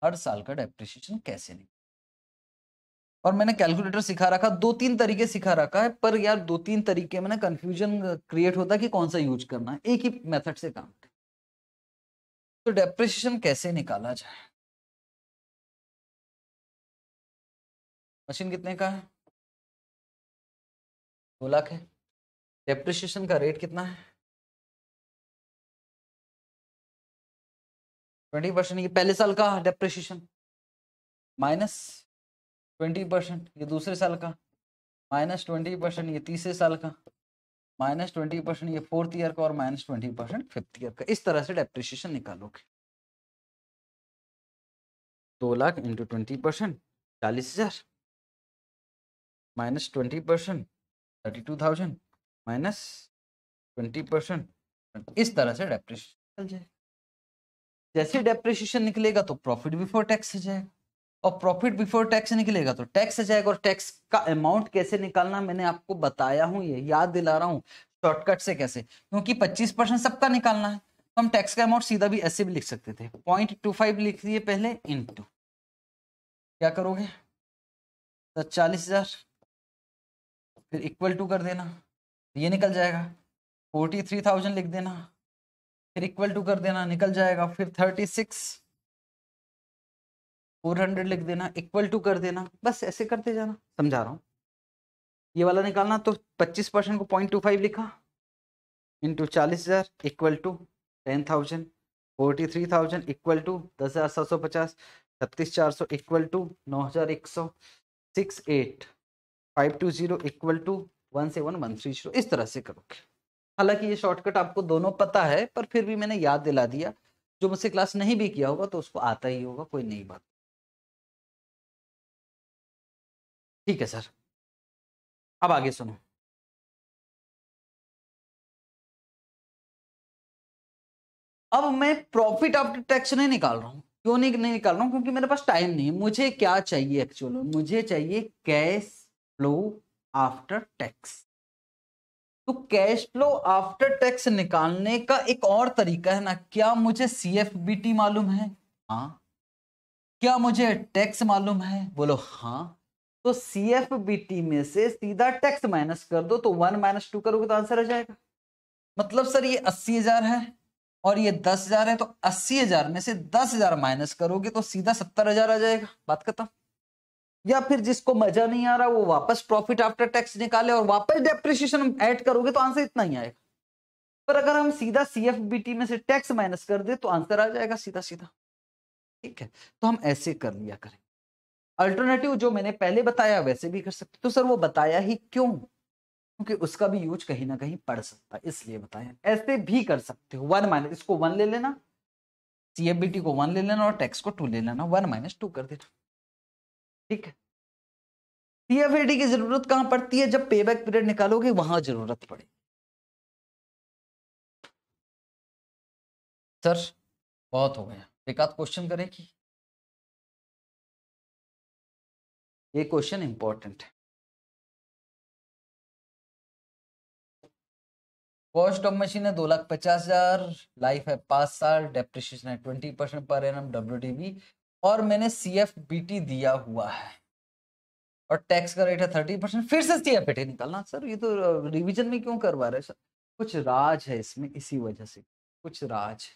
हर साल का डेप्रिसिएशन कैसे नहीं और मैंने कैलकुलेटर सिखा रखा दो तीन तरीके सिखा रखा है पर यार दो तीन तरीके में ना कंफ्यूजन क्रिएट होता कि कौन सा यूज करना है एक ही मेथड से काम तो डेप्रिसिएशन कैसे निकाला जाए मशीन कितने का है दो लाख है डेप्रिसिएशन का रेट कितना है ट्वेंटी परसेंट ये पहले साल का डेप्रिसिएशन माइनस ट्वेंटी परसेंट ये दूसरे साल का माइनस ट्वेंटी परसेंट ये तीसरे साल का माइनस ट्वेंटी परसेंट ये फोर्थ ईयर का और minus twenty percent fifth year का इस तरह से डेप्रेशिएशन निकालोगे दो लाख इंटू ट्वेंटी परसेंट चालीस हजार minus twenty percent thirty two thousand minus twenty percent इस तरह से डेप्रिसिएशन चल जाएगा जैसे डेप्रिसिएशन निकलेगा तो प्रॉफिट बिफोर टैक्स आ जाएगा और प्रॉफिट बिफोर टैक्स निकलेगा तो टैक्स आ जाएगा और टैक्स का अमाउंट कैसे निकालना मैंने आपको बताया हूँ ये याद दिला रहा हूँ शॉर्टकट से कैसे क्योंकि 25 परसेंट सबका निकालना है तो हम टैक्स का अमाउंट सीधा भी ऐसे भी लिख सकते थे पॉइंट टू फाइव लिख दिए पहले इन टू क्या करोगे तो चालीस हजार फिर इक्वल टू कर देना ये निकल जाएगा फोर्टी थ्री थाउजेंड लिख देना फिर इक्वल टू कर देना निकल जाएगा फिर थर्टी सिक्स फोर हंड्रेड लिख देना इक्वल टू कर देना बस ऐसे करते जाना समझा रहा हूँ ये वाला निकालना तो पच्चीस परसेंट को पॉइंट टू फाइव लिखा इंटू चालीस हज़ार equal to ten thousand forty three thousand equal to दस हज़ार सात सौ पचास छत्तीस चार सौ इक्वल टू नौ हज़ार एक सौ six eight five two zero equal to one seven one three zero इस तरह से करोगे हालांकि ये शॉर्टकट आपको दोनों पता है पर फिर भी मैंने याद दिला दिया जो मुझसे क्लास नहीं भी किया होगा तो उसको आता ही होगा कोई नई बात ठीक है सर अब आगे सुनो अब मैं प्रॉफिट आफ्टर टैक्स नहीं निकाल रहा हूं क्यों नहीं नहीं निकाल रहा हूं क्योंकि मेरे पास टाइम नहीं है मुझे क्या चाहिए एक्चुअल मुझे चाहिए कैश फ्लो आफ्टर टैक्स तो कैश फ्लो आफ्टर टैक्स निकालने का एक और तरीका है ना क्या मुझे सी एफ बी टी मालूम है हाँ क्या मुझे टैक्स मालूम है बोलो हाँ तो सी एफ बी टी में से सीधा टैक्स माइनस कर दो तो वन माइनस टू करोगे तो आंसर आ जाएगा मतलब सर ये अस्सी हजार है और ये दस हजार है तो अस्सी हजार में से दस हजार माइनस करोगे तो सीधा सत्तर हजार आ जाएगा बात खत्म या फिर जिसको मजा नहीं आ रहा वो वापस प्रॉफिट आफ्टर टैक्स निकाले और वापस डेप्रिसिएशन ऐड करोगे तो आंसर इतना ही आएगा पर अगर हम सीधा सी में से टैक्स माइनस कर दे तो आंसर आ जाएगा सीधा सीधा ठीक है तो हम ऐसे कर लिया करें अल्टरनेटिव जो मैंने पहले बताया वैसे भी कर सकते तो सर वो बताया ही क्यों क्योंकि उसका भी यूज कहीं ना कहीं पड़ सकता है इसलिए बताया ऐसे भी कर सकते हो वन माइनस इसको वन ले लेना सी को वन ले लेना और टैक्स को टू ले लेना वन माइनस टू कर देना ठीक है टीएफएडी की जरूरत कहां पड़ती है जब पेबैक पीरियड निकालोगे वहां जरूरत पड़ेगी सर बहुत हो गया एक आध क्वेश्चन करें कि ये क्वेश्चन इंपॉर्टेंट है कॉस्ट ऑफ मशीन है दो लाख पचास हजार लाइफ है पांच साल डेप्रिशिएशन है ट्वेंटी परसेंट पर एम डब्ल्यू और मैंने सी एफ बी टी दिया हुआ है और टैक्स का रेट है थर्टी परसेंट फिर से सी एफ बी टी निकालना सर ये तो रिविजन में क्यों करवा रहे सर कुछ राज है इसमें इसी वजह से कुछ राज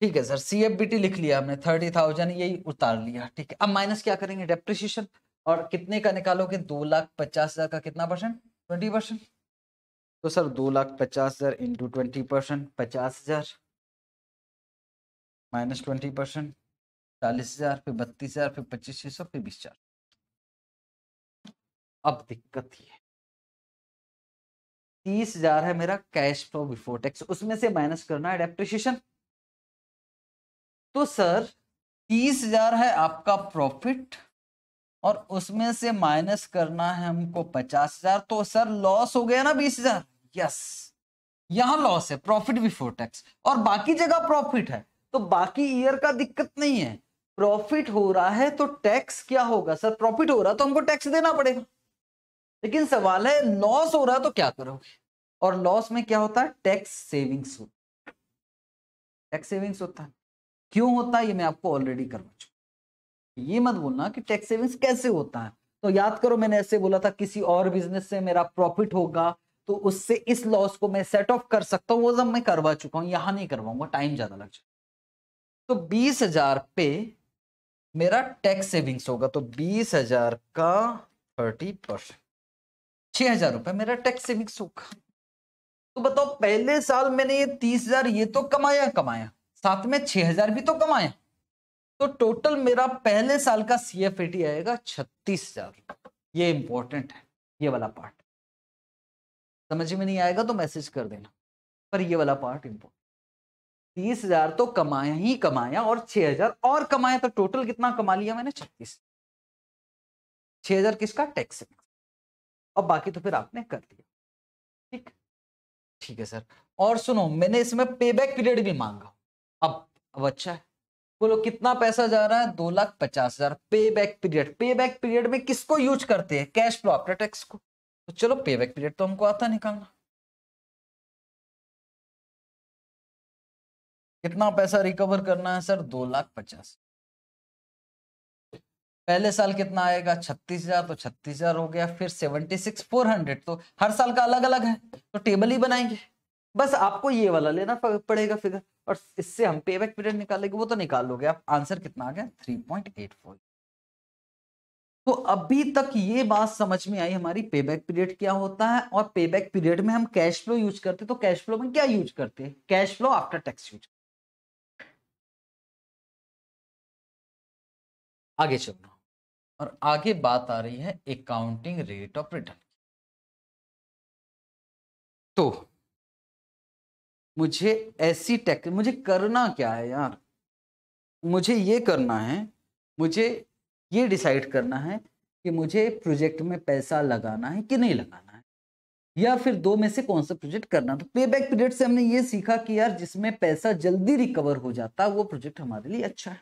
ठीक है sir C F B T लिख लिया हमने थर्टी थाउजेंड यही उतार लिया ठीक है अब माइनस क्या करेंगे डेप्रिसिएशन और कितने का निकालोगे दो लाख पचास हजार का कितना परसेंट ट्वेंटी परसेंट तो सर दो लाख पचास हजार इंटू ट्वेंटी परसेंट पचास हजार माइनस ट्वेंटी परसेंट चालीस हजार फिर बत्तीस हजार फिर पच्चीस छह सौ फिर बीस हजार अब दिक्कत ये तीस हजार है मेरा कैश फ्लो बिफोर टैक्स उसमें से माइनस करना है डेप्रिशिएशन तो सर तीस हजार है आपका प्रॉफिट और उसमें से माइनस करना है हमको पचास हजार तो सर लॉस हो गया ना बीस हजार यस यहां लॉस है प्रॉफिट बिफोर टैक्स और बाकी जगह प्रॉफिट है तो बाकी ईयर का दिक्कत नहीं है प्रॉफिट हो रहा है तो टैक्स क्या होगा सर प्रॉफिट हो रहा तो हमको टैक्स देना पड़ेगा लेकिन सवाल है लॉस हो रहा तो क्या करोगे और लॉस में क्या होता है टैक्स सेविंग्स होता टैक्स सेविंग्स होता है क्यों होता है ये मैं आपको ऑलरेडी करवा चुका ये मत बोलना कि टैक्स सेविंग्स कैसे होता है तो याद करो मैंने ऐसे बोला था किसी और बिजनेस से मेरा प्रॉफिट होगा तो उससे इस लॉस को मैं सेट ऑफ कर सकता हूँ वो सब मैं करवा चुका हूँ यहाँ नहीं करवाऊंगा टाइम ज्यादा लग जाए तो बीस हजार पे मेरा टैक्स सेविंग्स होगा तो बीस हजार का थर्टी परसेंट छह हजार रुपए मेरा टैक्स सेविंग्स होगा तो बताओ पहले साल मैंने ये तीस हजार ये तो कमाया कमाया साथ में छह हजार भी तो कमाया तो टोटल मेरा पहले साल का सी एफ एटी आएगा छत्तीस हजार ये इंपॉर्टेंट है ये वाला पार्ट समझ में नहीं आएगा तो मैसेज कर देना पर ये वाला पार्ट इंपॉर्टेंट तीस हजार तो कमाया ही कमाया और छह हजार और कमाया तो टोटल कितना कमा लिया मैंने छत्तीस छह हजार किसका टैक्स और बाकी तो फिर आपने कर दिया ठीक ठीक है सर और सुनो मैंने इसमें पे बैक पीरियड भी मांगा अब अब अच्छा है बोलो कितना पैसा जा रहा है दो लाख पचास हजार pay back period pay back period में किसको यूज करते हैं कैश फ्लो आपका टैक्स को तो चलो पे बैक पीरियड तो हमको आता निकालना कितना पैसा रिकवर करना है सर दो लाख पचास पहले साल कितना आएगा छत्तीस हजार तो छत्तीस हजार हो गया फिर सेवेंटी सिक्स फोर हंड्रेड तो हर साल का अलग अलग है तो टेबल ही बनाएंगे बस आपको ये वाला लेना पड़ेगा फिगर और इससे हम पे बैक पीरियड निकालेंगे वो तो निकाल लोगे आप आंसर कितना आ गया थ्री पॉइंट एट फोर तो अभी तक ये बात समझ में आई हमारी पे बैक पीरियड क्या होता है और पे बैक पीरियड में हम कैश फ्लो यूज करते तो कैश फ्लो में क्या यूज करते हैं cash flow after tax use आगे चल रहा हूं और आगे बात आ रही है अकाउंटिंग रेट ऑफ रिटर्न तो मुझे ऐसी टेक मुझे करना क्या है यार मुझे ये करना है मुझे ये डिसाइड करना है कि मुझे प्रोजेक्ट में पैसा लगाना है कि नहीं लगाना है या फिर दो में से कौन सा प्रोजेक्ट करना तो पे बैक पीरियड से हमने ये सीखा कि यार जिसमें पैसा जल्दी रिकवर हो जाता है वो प्रोजेक्ट हमारे लिए अच्छा है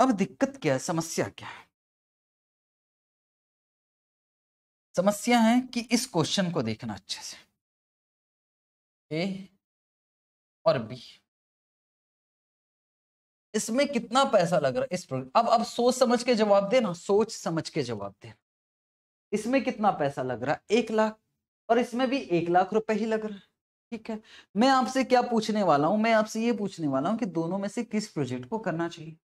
अब दिक्कत क्या है समस्या क्या है समस्या है कि इस क्वेश्चन को देखना अच्छे से ए और बी इसमें कितना पैसा लग रहा है इस अब अब सोच समझ के जवाब देना सोच समझ के जवाब देना इसमें कितना पैसा लग रहा है एक लाख और इसमें भी एक लाख रुपए ही लग रहा है ठीक है मैं आपसे क्या पूछने वाला हूं मैं आपसे ये पूछने वाला हूं कि दोनों में से किस प्रोजेक्ट को करना चाहिए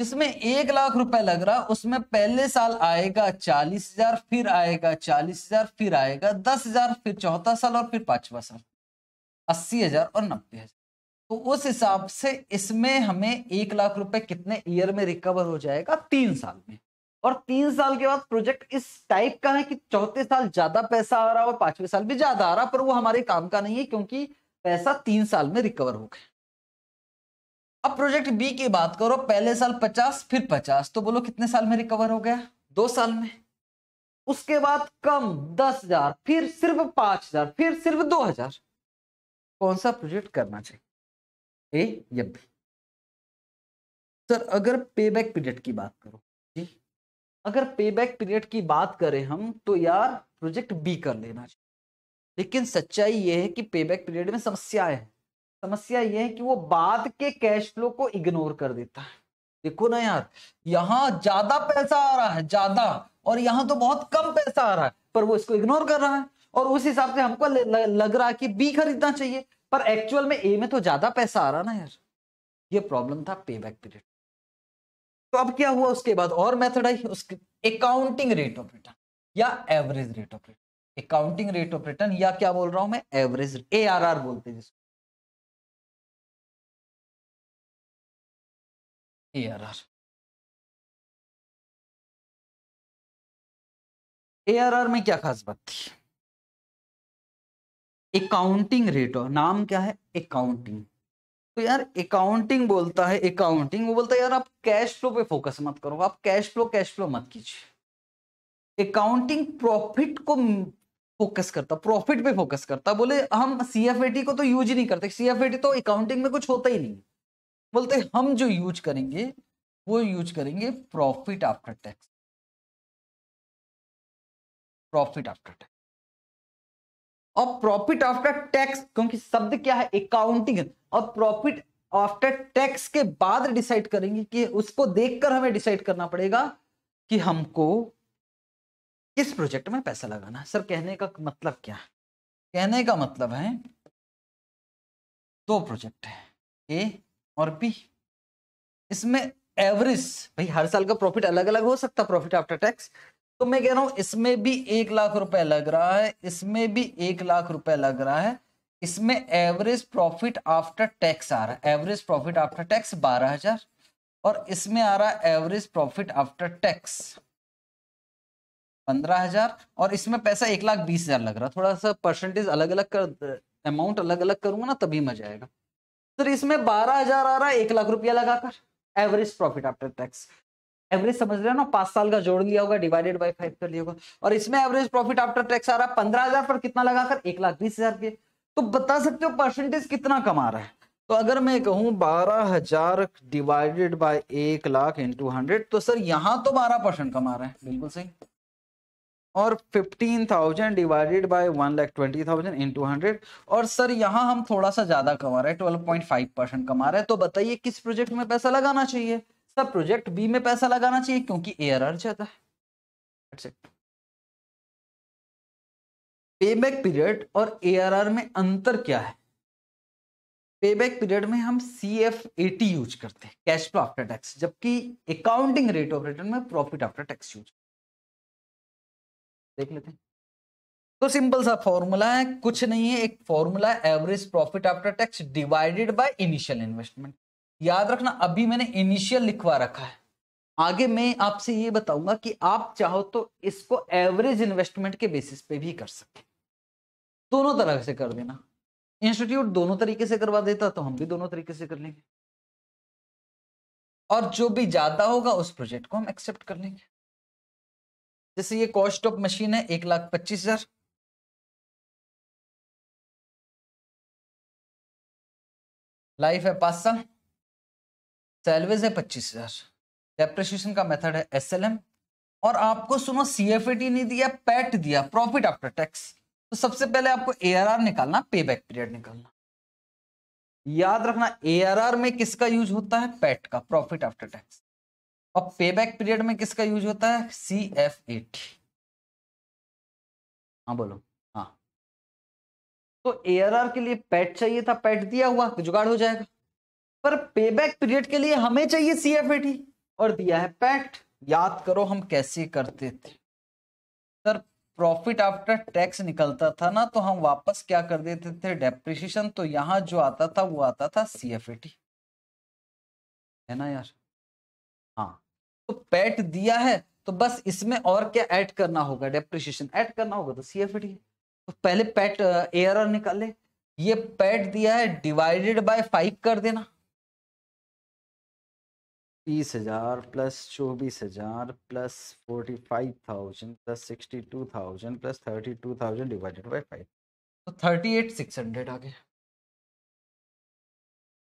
जिसमें एक लाख रुपए लग रहा उसमें पहले साल आएगा चालीस हजार फिर आएगा चालीस हजार फिर आएगा दस हजार फिर चौथा साल और फिर पांचवा साल अस्सी हजार और नब्बे हजार तो उस हिसाब से इसमें हमें एक लाख रुपए कितने ईयर में रिकवर हो जाएगा तीन साल में और तीन साल के बाद प्रोजेक्ट इस टाइप का है कि चौथे साल ज्यादा पैसा आ रहा और पांचवें साल भी ज्यादा आ रहा पर वो हमारे काम का नहीं है क्योंकि पैसा तीन साल में रिकवर हो गया अब प्रोजेक्ट बी की बात करो पहले साल पचास फिर पचास तो बोलो कितने साल में रिकवर हो गया दो साल में उसके बाद कम दस हजार फिर सिर्फ पांच हजार फिर सिर्फ दो हजार कौन सा प्रोजेक्ट करना चाहिए ए या बी सर अगर बैक पीरियड की बात करो जी अगर बैक पीरियड की बात करें हम तो यार प्रोजेक्ट बी कर लेना चाहिए लेकिन सच्चाई यह है कि पे बैक पीरियड में समस्याएं हैं समस्या यह है कि वो बाद के कैश फ्लो को इग्नोर कर देता है देखो ना यार यहाँ ज्यादा पैसा आ रहा है ज्यादा और यहाँ तो बहुत कम पैसा आ रहा है पर वो इसको इग्नोर कर रहा है और उस हिसाब से हमको लग रहा है कि बी खरीदना चाहिए पर एक्चुअल में ए में तो ज्यादा पैसा आ रहा ना यार ये प्रॉब्लम था पे बैक पीरियड तो अब क्या हुआ उसके बाद और मेथड आई उसके अकाउंटिंग रेट ऑफ रिटर्न या average rate of return accounting rate of return या क्या बोल रहा हूं मैं एवरेज ए बोलते हैं जिसको एआरआर आर में क्या खास बात थी अकाउंटिंग रेट और नाम क्या है अकाउंटिंग तो यार अकाउंटिंग बोलता है अकाउंटिंग वो बोलता है यार आप कैश फ्लो पे फोकस मत करो आप कैश फ्लो कैश फ्लो मत कीजिए अकाउंटिंग प्रॉफिट को फोकस करता प्रॉफिट पे फोकस करता बोले हम सीएफएटी को तो यूज ही नहीं करते सीएफएटी तो अकाउंटिंग में कुछ होता ही नहीं बोलते हम जो यूज करेंगे वो यूज करेंगे profit after tax profit after tax और प्रॉफिट आफ्टर टैक्स क्योंकि शब्द क्या है अकाउंटिंग और प्रॉफिट आफ्टर टैक्स के बाद डिसाइड करेंगे कि उसको देखकर हमें डिसाइड करना पड़ेगा कि हमको किस प्रोजेक्ट में पैसा लगाना सर कहने का मतलब क्या है कहने का मतलब है दो प्रोजेक्ट है ए और पी इसमें एवरेज भाई हर साल का प्रॉफिट अलग अलग हो सकता प्रॉफिट आफ्टर टैक्स तो मैं कह रहा हूं इसमें भी एक लाख रुपए लग रहा है इसमें भी एक लाख रुपए लग रहा है इसमें एवरेज प्रॉफिट आफ्टर टैक्स आ रहा है एवरेज प्रॉफिट आफ्टर टैक्स बारह हजार और इसमें आ रहा है एवरेज प्रॉफिट आफ्टर टैक्स पंद्रह हजार और इसमें पैसा एक लाख बीस हजार लग रहा है थोड़ा सा परसेंटेज अलग अलग कर अमाउंट अलग अलग करूंगा ना तभी मजा आएगा सर इसमें बारह हजार आ रहा है एक लाख रुपया लगाकर average profit after tax average समझ रहे हो ना पांच साल का जोड़ लिया होगा डिवाइडेड बाई फाइव कर लिया होगा और इसमें एवरेज प्रॉफिट आफ्टर टैक्स आ रहा है पंद्रह हजार पर कितना लगाकर एक लाख बीस हजार के तो बता सकते हो परसेंटेज कितना कमा रहा है तो अगर मैं कहूं बारह हजार डिवाइडेड बाई एक लाख इंटू हंड्रेड तो सर यहां तो बारह परसेंट कमा रहा है बिल्कुल सही और fifteen thousand divided by one lakh twenty thousand into hundred और सर यहाँ हम थोड़ा सा ज्यादा कमा रहे हैं ट्वेल्व पॉइंट फाइव परसेंट कमा रहे हैं तो बताइए किस प्रोजेक्ट में पैसा लगाना चाहिए सर प्रोजेक्ट बी में पैसा लगाना चाहिए क्योंकि ए आर आर ज्यादा है पेबैक पीरियड और ए आर आर में अंतर क्या है पेबैक पीरियड में हम C F A T use करते हैं कैश फ्लो आफ्टर टैक्स जबकि अकाउंटिंग रेट ऑफ रिटर्न में प्रॉफिट आफ्टर टैक्स यूज देख लेते हैं तो सिंपल सा फॉर्मूला है कुछ नहीं है एक formula average profit after tax divided by initial investment याद रखना अभी मैंने इनिशियल लिखवा रखा है आगे मैं आपसे ये बताऊंगा कि आप चाहो तो इसको एवरेज इन्वेस्टमेंट के बेसिस पे भी कर सकते दोनों तरह से कर देना इंस्टीट्यूट दोनों तरीके से करवा देता तो हम भी दोनों तरीके से कर लेंगे और जो भी ज्यादा होगा उस प्रोजेक्ट को हम एक्सेप्ट कर लेंगे जैसे ये कॉस्ट ऑफ मशीन है एक लाख पच्चीस हजार लाइफ है पांच साल सैलवेज है पच्चीस हजार डेप्रिशिएशन का मेथड है एसएलएम और आपको सुनो सीएफएटी नहीं दिया पैट दिया प्रॉफिट आफ्टर टैक्स तो सबसे पहले आपको एआरआर निकालना पे बैक पीरियड निकालना याद रखना एआरआर में किसका यूज होता है पैट का प्रॉफिट आफ्टर टैक्स और पे बैक पीरियड में किसका यूज होता है सी एफ एटी हाँ बोलो हाँ तो एयर के लिए पैट चाहिए था पैट दिया हुआ तो जुगाड़ हो जाएगा पर पे बैक पीरियड के लिए हमें चाहिए सी एफ एटी और दिया है पैट याद करो हम कैसे करते थे सर प्रॉफिट आफ्टर टैक्स निकलता था ना तो हम वापस क्या कर देते थे डेप्रिशिएशन तो यहां जो आता था वो आता था सी एफ एटी है ना यार हाँ तो पैट दिया है तो बस इसमें और क्या ऐड करना होगा डेप्रिशिएशन ऐड करना होगा तो सी एफ डी तो पहले पैट एयर और निकाले ये पैट दिया है डिवाइडेड बाय फाइव कर देना बीस हजार प्लस चौबीस हजार plus forty five thousand plus sixty two thousand plus thirty two thousand divided by five तो थर्टी एट सिक्स हंड्रेड आ गया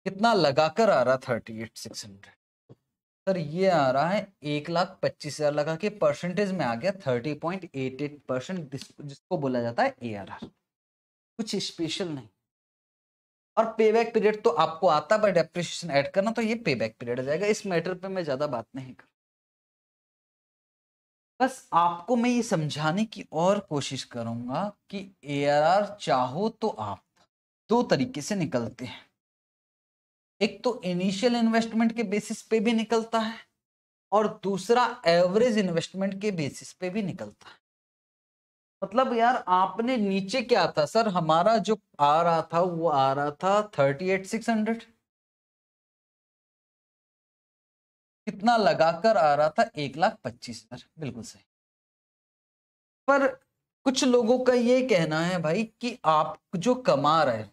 कितना लगाकर आ रहा thirty eight six hundred sir ये आ रहा है एक लाख पच्चीस हजार लगा के परसेंटेज में आ गया thirty point eight eight percent जिसको बोला जाता है ए आर आर कुछ स्पेशल नहीं और पे बैक पीरियड तो आपको आता है डेप्रिशिएशन ऐड करना तो ये पे बैक पीरियड आ जाएगा इस मैटर पे मैं ज्यादा बात नहीं कर बस आपको मैं ये समझाने की और कोशिश करूंगा कि ए चाहो तो आप दो तरीके से निकलते हैं एक तो इनिशियल इन्वेस्टमेंट के बेसिस पे भी निकलता है और दूसरा एवरेज इन्वेस्टमेंट के बेसिस पे भी निकलता है मतलब यार आपने नीचे क्या था सर हमारा जो आ रहा था वो आ रहा था थर्टी एट सिक्स हंड्रेड कितना लगाकर आ रहा था एक लाख पच्चीस हजार बिल्कुल सही पर कुछ लोगों का ये कहना है भाई कि आप जो कमा रहे हो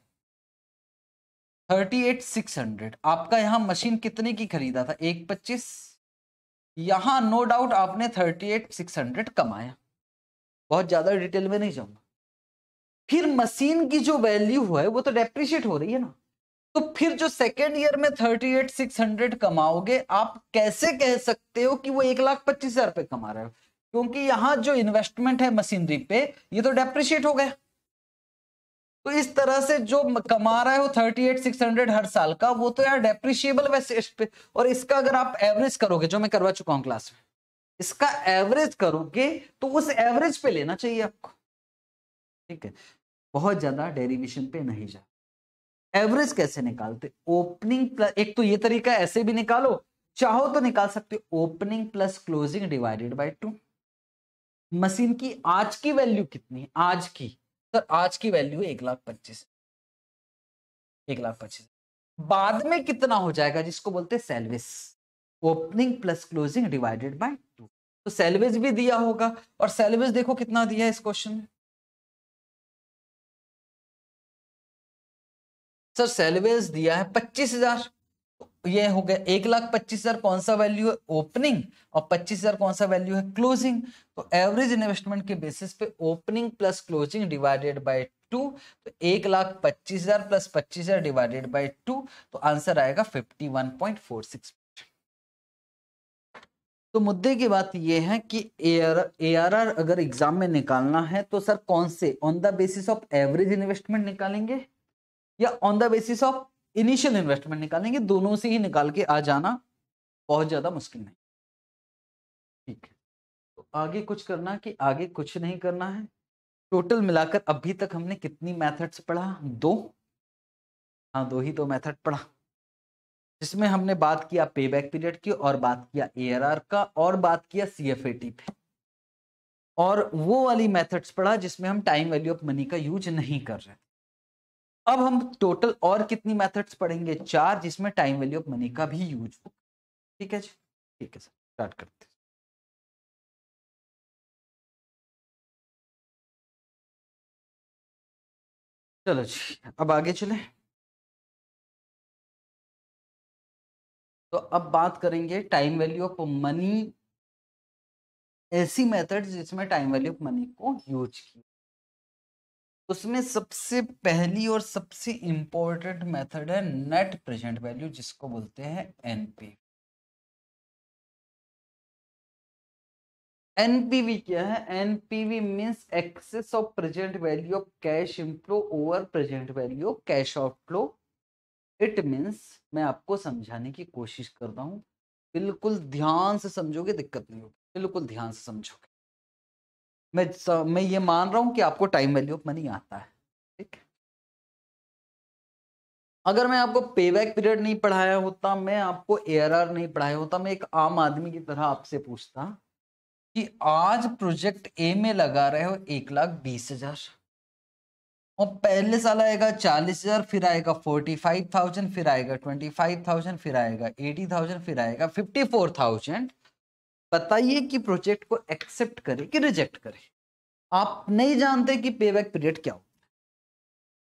थर्टी एट सिक्स हंड्रेड आपका यहाँ मशीन कितने की खरीदा था एक पच्चीस यहाँ नो डाउट आपने थर्टी एट सिक्स हंड्रेड कमाया बहुत ज़्यादा डिटेल में नहीं जाऊंगा फिर मशीन की जो वैल्यू है वो तो डेप्रिशिएट हो रही है ना तो फिर जो सेकेंड ईयर में थर्टी एट सिक्स हंड्रेड कमाओगे आप कैसे कह सकते हो कि वो एक लाख पच्चीस हजार रुपये कमा रहे हो क्योंकि यहाँ जो इन्वेस्टमेंट है मशीनरी पे ये तो डेप्रिशिएट हो गया तो इस तरह से जो कमा रहा है वो थर्टी एट सिक्स हंड्रेड हर साल का वो तो यार डेप्रिशिएबल वैसे इस पे और इसका अगर आप एवरेज करोगे जो मैं करवा चुका हूं क्लास में इसका एवरेज करोगे तो उस एवरेज पे लेना चाहिए आपको ठीक है बहुत ज्यादा डेरिवेशन पे नहीं जा एवरेज कैसे निकालते ओपनिंग प्लस एक तो ये तरीका ऐसे भी निकालो चाहो तो निकाल सकते हो opening plus closing divided by two machine की आज की वैल्यू कितनी आज की सर आज की वैल्यू एक लाख पच्चीस एक लाख पच्चीस बाद में कितना हो जाएगा जिसको बोलते हैं salvage opening plus closing divided by two तो सेल्विस भी दिया होगा और सेल्विस देखो कितना दिया है इस क्वेश्चन में सर सेलवेज दिया है पच्चीस हजार ये हो गया एक लाख पच्चीस हजार कौन सा वैल्यू है ओपनिंग और पच्चीस हजार कौन सा वैल्यू है क्लोजिंग तो एवरेज इन्वेस्टमेंट के बेसिस पे opening plus closing divided by two तो एक लाख पच्चीस हजार प्लस पच्चीस हजार डिवाइडेड बाय टू तो आंसर आएगा fifty one point four six तो मुद्दे की बात यह है कि ए आर आर अगर एग्जाम में निकालना है तो सर कौन से on the basis of average investment निकालेंगे या on the basis of initial investment निकालेंगे दोनों से ही निकाल के आ जाना बहुत ज्यादा मुश्किल नहीं ठीक है तो आगे कुछ करना कि आगे कुछ नहीं करना है टोटल मिलाकर अभी तक हमने कितनी मेथड्स पढ़ा दो हाँ दो ही दो तो मेथड पढ़ा जिसमें हमने बात किया पे बैक पीरियड की और बात किया ए का और बात किया सी एफ और वो वाली मेथड्स पढ़ा जिसमें हम टाइम वैल्यू ऑफ मनी का यूज नहीं कर रहे अब हम टोटल और कितनी मेथड्स पढ़ेंगे चार जिसमें टाइम वैल्यू ऑफ मनी का भी यूज हो ठीक है जी ठीक है सर स्टार्ट करते हैं चलो जी अब आगे चले तो अब बात करेंगे टाइम वैल्यू ऑफ मनी ऐसी मेथड्स जिसमें टाइम वैल्यू ऑफ मनी को यूज किया उसमें सबसे पहली और सबसे इंपॉर्टेंट मेथड है नेट प्रेजेंट वैल्यू जिसको बोलते हैं एनपी एनपीवी क्या है NPV means excess of present value of cash inflow over present value of cash outflow it means मैं आपको समझाने की कोशिश कर रहा हूं बिल्कुल ध्यान से समझोगे दिक्कत नहीं होगी बिल्कुल ध्यान से समझोगे मैं स, मैं ये मान रहा हूं कि आपको टाइम वैल्यू ऑफ मनी आता है ठीक अगर मैं आपको पे बैक पीरियड नहीं पढ़ाया होता मैं आपको ए नहीं पढ़ाया होता मैं एक आम आदमी की तरह आपसे पूछता कि आज प्रोजेक्ट ए में लगा रहे हो एक लाख बीस हजार और पहले साल आएगा चालीस हजार फिर आएगा फोर्टी फाइव थाउजेंड फिर आएगा ट्वेंटी फाइव थाउजेंड फिर आएगा एटी थाउजेंड फिर आएगा फिफ्टी फोर थाउजेंड बताइए कि प्रोजेक्ट को एक्सेप्ट करे कि रिजेक्ट करे आप नहीं जानते कि पे बैक पीरियड क्या होता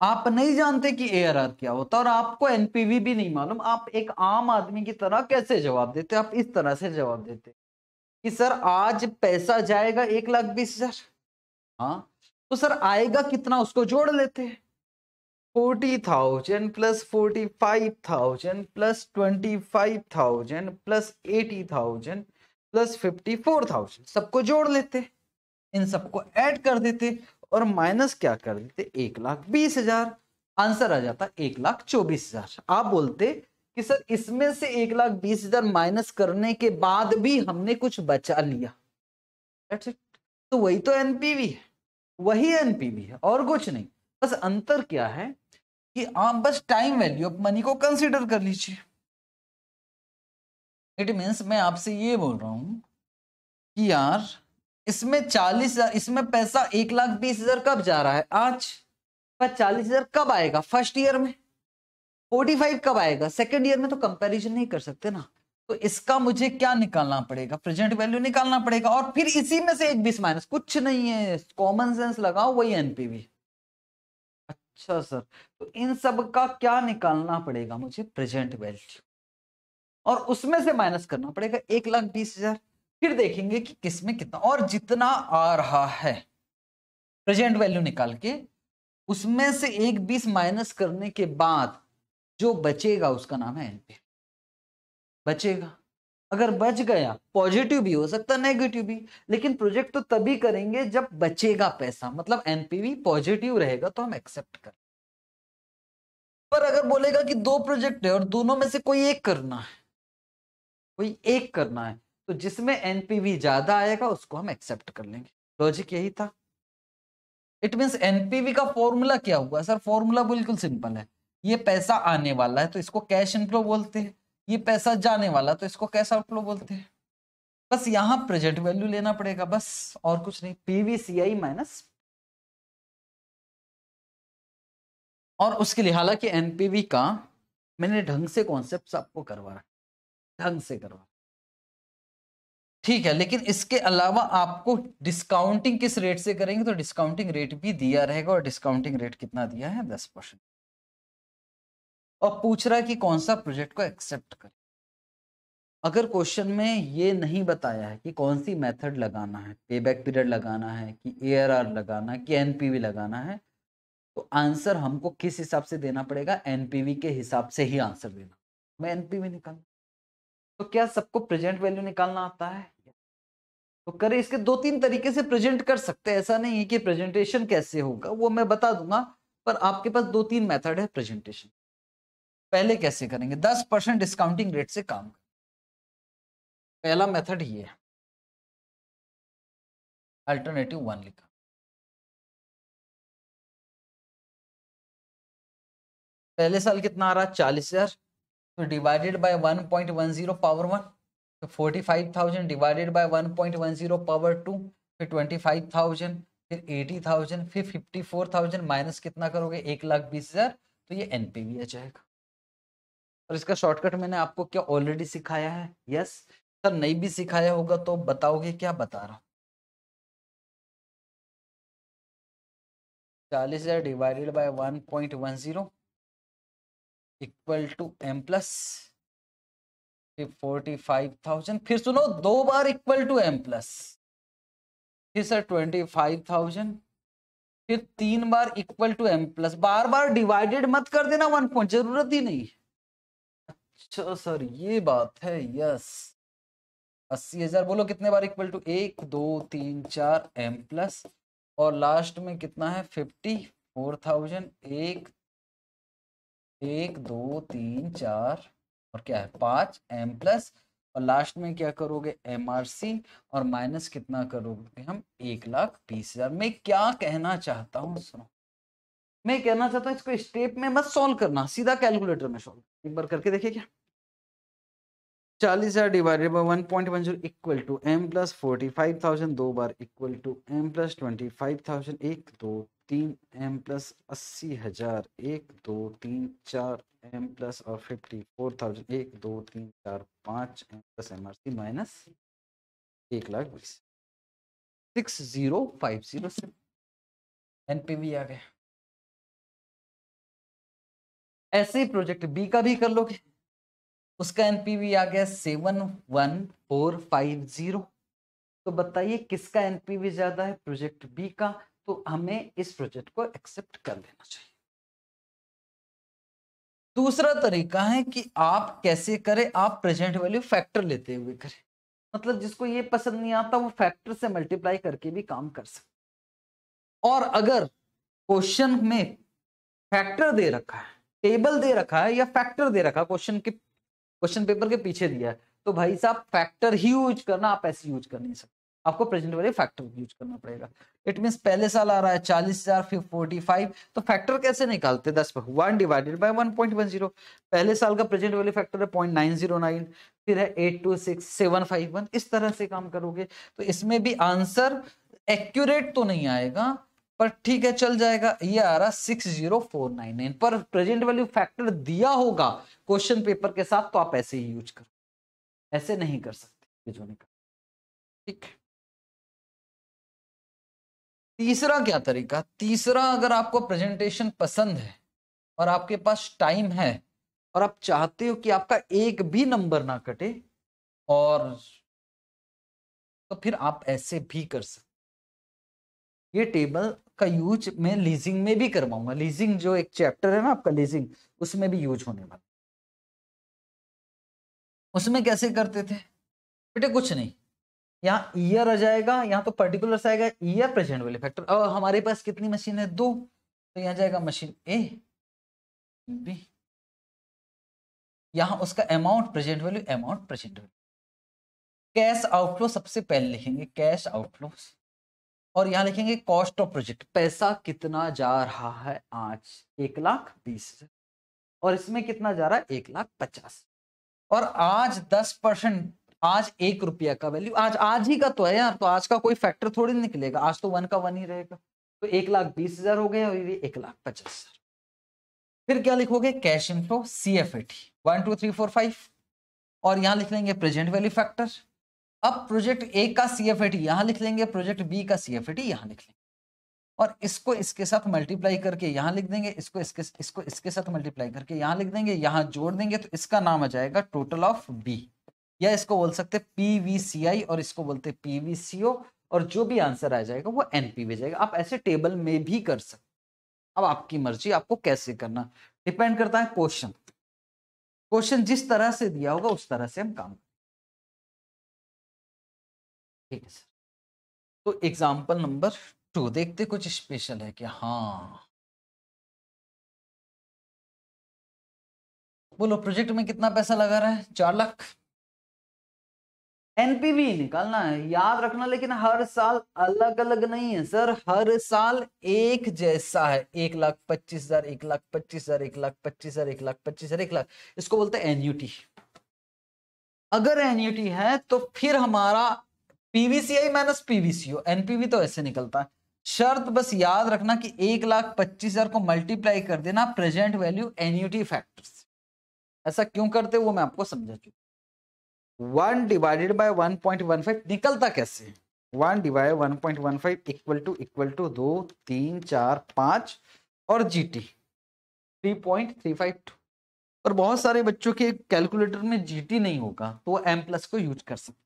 है आप नहीं जानते कि ए क्या होता और आपको एनपीवी भी नहीं मालूम आप एक आम आदमी की तरह कैसे जवाब देते आप इस तरह से जवाब देते कि सर आज पैसा जाएगा एक लाख बीस हजार हाँ तो सर आएगा कितना उसको जोड़ लेते हैं forty thousand plus forty five thousand plus twenty five thousand plus eighty thousand plus fifty four thousand सबको जोड़ लेते इन सबको ऐड कर देते और माइनस क्या कर देते एक लाख बीस हजार आंसर आ जाता एक लाख चौबीस हजार आप बोलते कि सर इसमें से एक लाख बीस हजार माइनस करने के बाद भी हमने कुछ बचा लिया तो वही तो एनपीवी है वही एनपीवी है और कुछ नहीं बस अंतर क्या है कि आप बस टाइम वैल्यू ऑफ मनी को कंसिडर कर लीजिए इट मीन्स मैं आपसे ये बोल रहा हूँ कि यार इसमें चालीस हजार इसमें पैसा एक लाख बीस हजार कब जा रहा है आज पर चालीस हजार कब आएगा फर्स्ट ईयर में फोर्टी फाइव कब आएगा सेकेंड ईयर में तो कंपेरिजन नहीं कर सकते ना तो इसका मुझे क्या निकालना पड़ेगा प्रेजेंट वैल्यू निकालना पड़ेगा और फिर इसी में से एक बीस माइनस कुछ नहीं है कॉमन सेंस लगाओ वही एनपीवी अच्छा सर तो इन सब का क्या निकालना पड़ेगा मुझे प्रेजेंट वैल्यू और उसमें से माइनस करना पड़ेगा एक लाख बीस हजार फिर देखेंगे कि किसमें कितना और जितना आ रहा है प्रेजेंट वैल्यू निकाल के उसमें से एक बीस माइनस करने के बाद जो बचेगा उसका नाम है एनपीएल बचेगा अगर बच गया पॉजिटिव भी हो सकता नेगेटिव भी लेकिन प्रोजेक्ट तो तभी करेंगे जब बचेगा पैसा मतलब एनपीवी पॉजिटिव रहेगा तो हम एक्सेप्ट करें पर अगर बोलेगा कि दो प्रोजेक्ट है और दोनों में से कोई एक करना है कोई एक करना है तो जिसमें एनपीवी ज्यादा आएगा उसको हम एक्सेप्ट कर लेंगे लॉजिक यही था इट मीन एनपीवी का फॉर्मूला क्या हुआ सर फॉर्मूला बिल्कुल सिंपल है ये पैसा आने वाला है तो इसको कैश इनफ्लो बोलते हैं ये पैसा जाने वाला तो इसको कैश आउटफ्लो बोलते हैं बस यहाँ प्रेजेंट वैल्यू लेना पड़ेगा बस और कुछ नहीं पीवीसीआई माइनस और उसके लिए हालांकि एनपीवी का मैंने ढंग से कॉन्सेप्ट आपको करवा रहा ढंग से करवा ठीक है लेकिन इसके अलावा आपको डिस्काउंटिंग किस रेट से करेंगे तो डिस्काउंटिंग रेट भी दिया रहेगा और डिस्काउंटिंग रेट कितना दिया है दस परसेंट और पूछ रहा है कि कौन सा प्रोजेक्ट को एक्सेप्ट करें अगर क्वेश्चन में ये नहीं बताया है कि कौन सी मेथड लगाना है पे बैक पीरियड लगाना है कि ए लगाना है कि एनपीवी लगाना है तो आंसर हमको किस हिसाब से देना पड़ेगा एनपीवी के हिसाब से ही आंसर देना मैं एनपीवी निकालू तो क्या सबको प्रेजेंट वैल्यू निकालना आता है तो करें इसके दो तीन तरीके से प्रेजेंट कर सकते हैं ऐसा नहीं है कि प्रेजेंटेशन कैसे होगा वो मैं बता दूंगा पर आपके पास दो तीन मेथड है प्रेजेंटेशन पहले कैसे करेंगे दस परसेंट डिस्काउंटिंग रेट से काम पहला मेथड ये है अल्टरनेटिव वन लिखा पहले साल कितना आ रहा चालीस हजार तो डिवाइडेड बाय 1.10 पावर वन तो thousand divided by zero power two फिर ट्वेंटी फाइव थाउजेंड फिर एटी थाउजेंड फिर फिफ्टी फोर थाउजेंड माइनस कितना करोगे एक लाख बीस हज़ार तो ये एन पी वी आ जाएगा और इसका शॉर्टकट मैंने आपको क्या ऑलरेडी सिखाया है यस सर नहीं भी सिखाया होगा तो बताओगे क्या बता रहा हूँ चालीस हज़ार divided by one point one zero equal to M plus forty five thousand फिर सुनो दो बार इक्वल टू एम प्लस फिर सर ट्वेंटी फाइव थाउजेंड फिर तीन बार इक्वल टू एम प्लस बार बार डिवाइडेड मत कर देना वन पॉइंट जरूरत ही नहीं अच्छा सर ये बात है यस अस्सी हजार बोलो कितने बार इक्वल टू एक दो तीन चार एम प्लस और लास्ट में कितना है फिफ्टी फोर थाउजेंड एक एक दो तीन चार और क्या है पांच एम प्लस और लास्ट में क्या करोगे एम आर सी और माइनस कितना करोगे हम एक लाख बीस हजार मैं क्या कहना चाहता हूँ सुनो मैं कहना चाहता हूँ इसको स्टेप में मत सॉल्व करना सीधा कैलकुलेटर में सॉल्व एक बार करके देखिए क्या चालीस हजार divided by one point one zero equal to M plus forty five thousand दो बार equal to M plus twenty five thousand एक दो तीन एम प्लस अस्सी हजार एक दो तीन चार एम प्लस और फिफ्टी फोर थाउजेंड एक दो तीन चार पाँच M plus M R C minus एक लाख बीस सिक्स जीरो फाइव जीरो से एन पी वी आ गया ऐसे ही प्रोजेक्ट बी का भी कर लोगे उसका एनपीवी आ गया seven one four five zero तो बताइए किसका एनपीवी ज्यादा है प्रोजेक्ट बी का तो हमें इस प्रोजेक्ट को एक्सेप्ट कर लेना चाहिए दूसरा तरीका है कि आप कैसे करें आप प्रेजेंट वैल्यू फैक्टर लेते हुए करें मतलब जिसको ये पसंद नहीं आता वो फैक्टर से मल्टीप्लाई करके भी काम कर सकते और अगर क्वेश्चन में फैक्टर दे रखा है टेबल दे रखा है या फैक्टर दे रखा है क्वेश्चन के क्वेश्चन पेपर के पीछे दिया है तो भाई साहब फैक्टर ही यूज करना आप ऐसे यूज कर नहीं सकते आपको प्रेजेंट वैल्यू फैक्टर यूज करना पड़ेगा इट मीन पहले साल आ रहा है चालीस हजार फिर फोर्टी फाइव तो फैक्टर कैसे निकालते दस पर one divided by one point one zero पहले साल का प्रेजेंट वैल्यू फैक्टर है पॉइंट नाइन जीरो नाइन फिर है eight two six seven five one इस तरह से काम करोगे तो इसमें भी आंसर एक्यूरेट तो नहीं आएगा पर ठीक है चल जाएगा ये आ रहा six zero four nine nine पर प्रेजेंट वैल्यू फैक्टर दिया होगा क्वेश्चन पेपर के साथ तो आप ऐसे ही यूज करो ऐसे नहीं कर सकते ठीक है तीसरा क्या तरीका तीसरा अगर आपको प्रेजेंटेशन पसंद है और आपके पास टाइम है और आप चाहते हो कि आपका एक भी नंबर ना कटे और तो फिर आप ऐसे भी कर सकते ये टेबल का यूज मैं लीजिंग में भी करवाऊंगा लीजिंग जो एक चैप्टर है ना आपका लीजिंग उसमें भी यूज होने वाला उसमें कैसे करते थे बेटे कुछ नहीं यहाँ ईयर आ जाएगा यहाँ तो पर्टिकुलर आएगा ईयर प्रेजेंट वाले फैक्टर और हमारे पास कितनी मशीन है दो तो यहाँ जाएगा मशीन ए बी यहाँ उसका amount present value amount present value cash outflow सबसे पहले लिखेंगे कैश आउटफ्लो और यहाँ लिखेंगे कॉस्ट ऑफ प्रोजेक्ट पैसा कितना जा रहा है आज एक लाख बीस हजार और इसमें कितना जा रहा है एक लाख पचास और आज दस परसेंट आज एक रुपया का वैल्यू आज आज ही का तो है यार तो आज का कोई फैक्टर थोड़ी निकलेगा आज तो वन का वन ही रहेगा तो एक लाख बीस हजार हो गया और ये एक लाख पचास हजार फिर क्या लिखोगे cash inflow C F A T one two three four five और यहाँ लिख लेंगे प्रेजेंट वैल्यू फैक्टर अब प्रोजेक्ट ए का सी एफ ए टी यहाँ लिख लेंगे प्रोजेक्ट बी का सी एफ ए टी यहाँ लिख लेंगे और इसको इसके साथ मल्टीप्लाई करके यहाँ लिख देंगे इसको इसके इसको इसके साथ मल्टीप्लाई करके यहाँ लिख देंगे यहाँ जोड़ देंगे तो इसका नाम आ जाएगा टोटल ऑफ बी या इसको बोल सकते हैं पीवीसीआई और इसको बोलते हैं पीवीसीओ और जो भी आंसर आ जाएगा वो एनपी में जाएगा आप ऐसे टेबल में भी कर सकते अब आपकी मर्जी आपको कैसे करना डिपेंड करता है क्वेश्चन क्वेश्चन जिस तरह से दिया होगा उस तरह से हम काम ठीक है सर तो एग्जाम्पल नंबर टू देखते कुछ स्पेशल है क्या हाँ बोलो प्रोजेक्ट में कितना पैसा लगा रहा है चार लाख एनपीवी निकालना है याद रखना लेकिन हर साल अलग अलग नहीं है सर हर साल एक जैसा है एक लाख पच्चीस हजार एक लाख पच्चीस हजार एक लाख पच्चीस हजार एक लाख पच्चीस हजार एक लाख इसको बोलते हैं एनयूटी अगर एनयूटी है तो फिर हमारा पीवीसीआई माइनस पीवीसीओ एनपीवी तो ऐसे निकलता है शर्त बस याद रखना कि एक लाख पच्चीस हजार को मल्टीप्लाई कर देना प्रेजेंट वैल्यू एनयूटी फैक्टर्स ऐसा क्यों करते वो मैं आपको समझा चुका one divided by one point one five निकलता कैसे one divide one point one five equal to equal to दो तीन चार पांच और G T three point three five two और बहुत सारे बच्चों के कैलकुलेटर में जीटी नहीं होगा तो वो एम प्लस को यूज कर सकते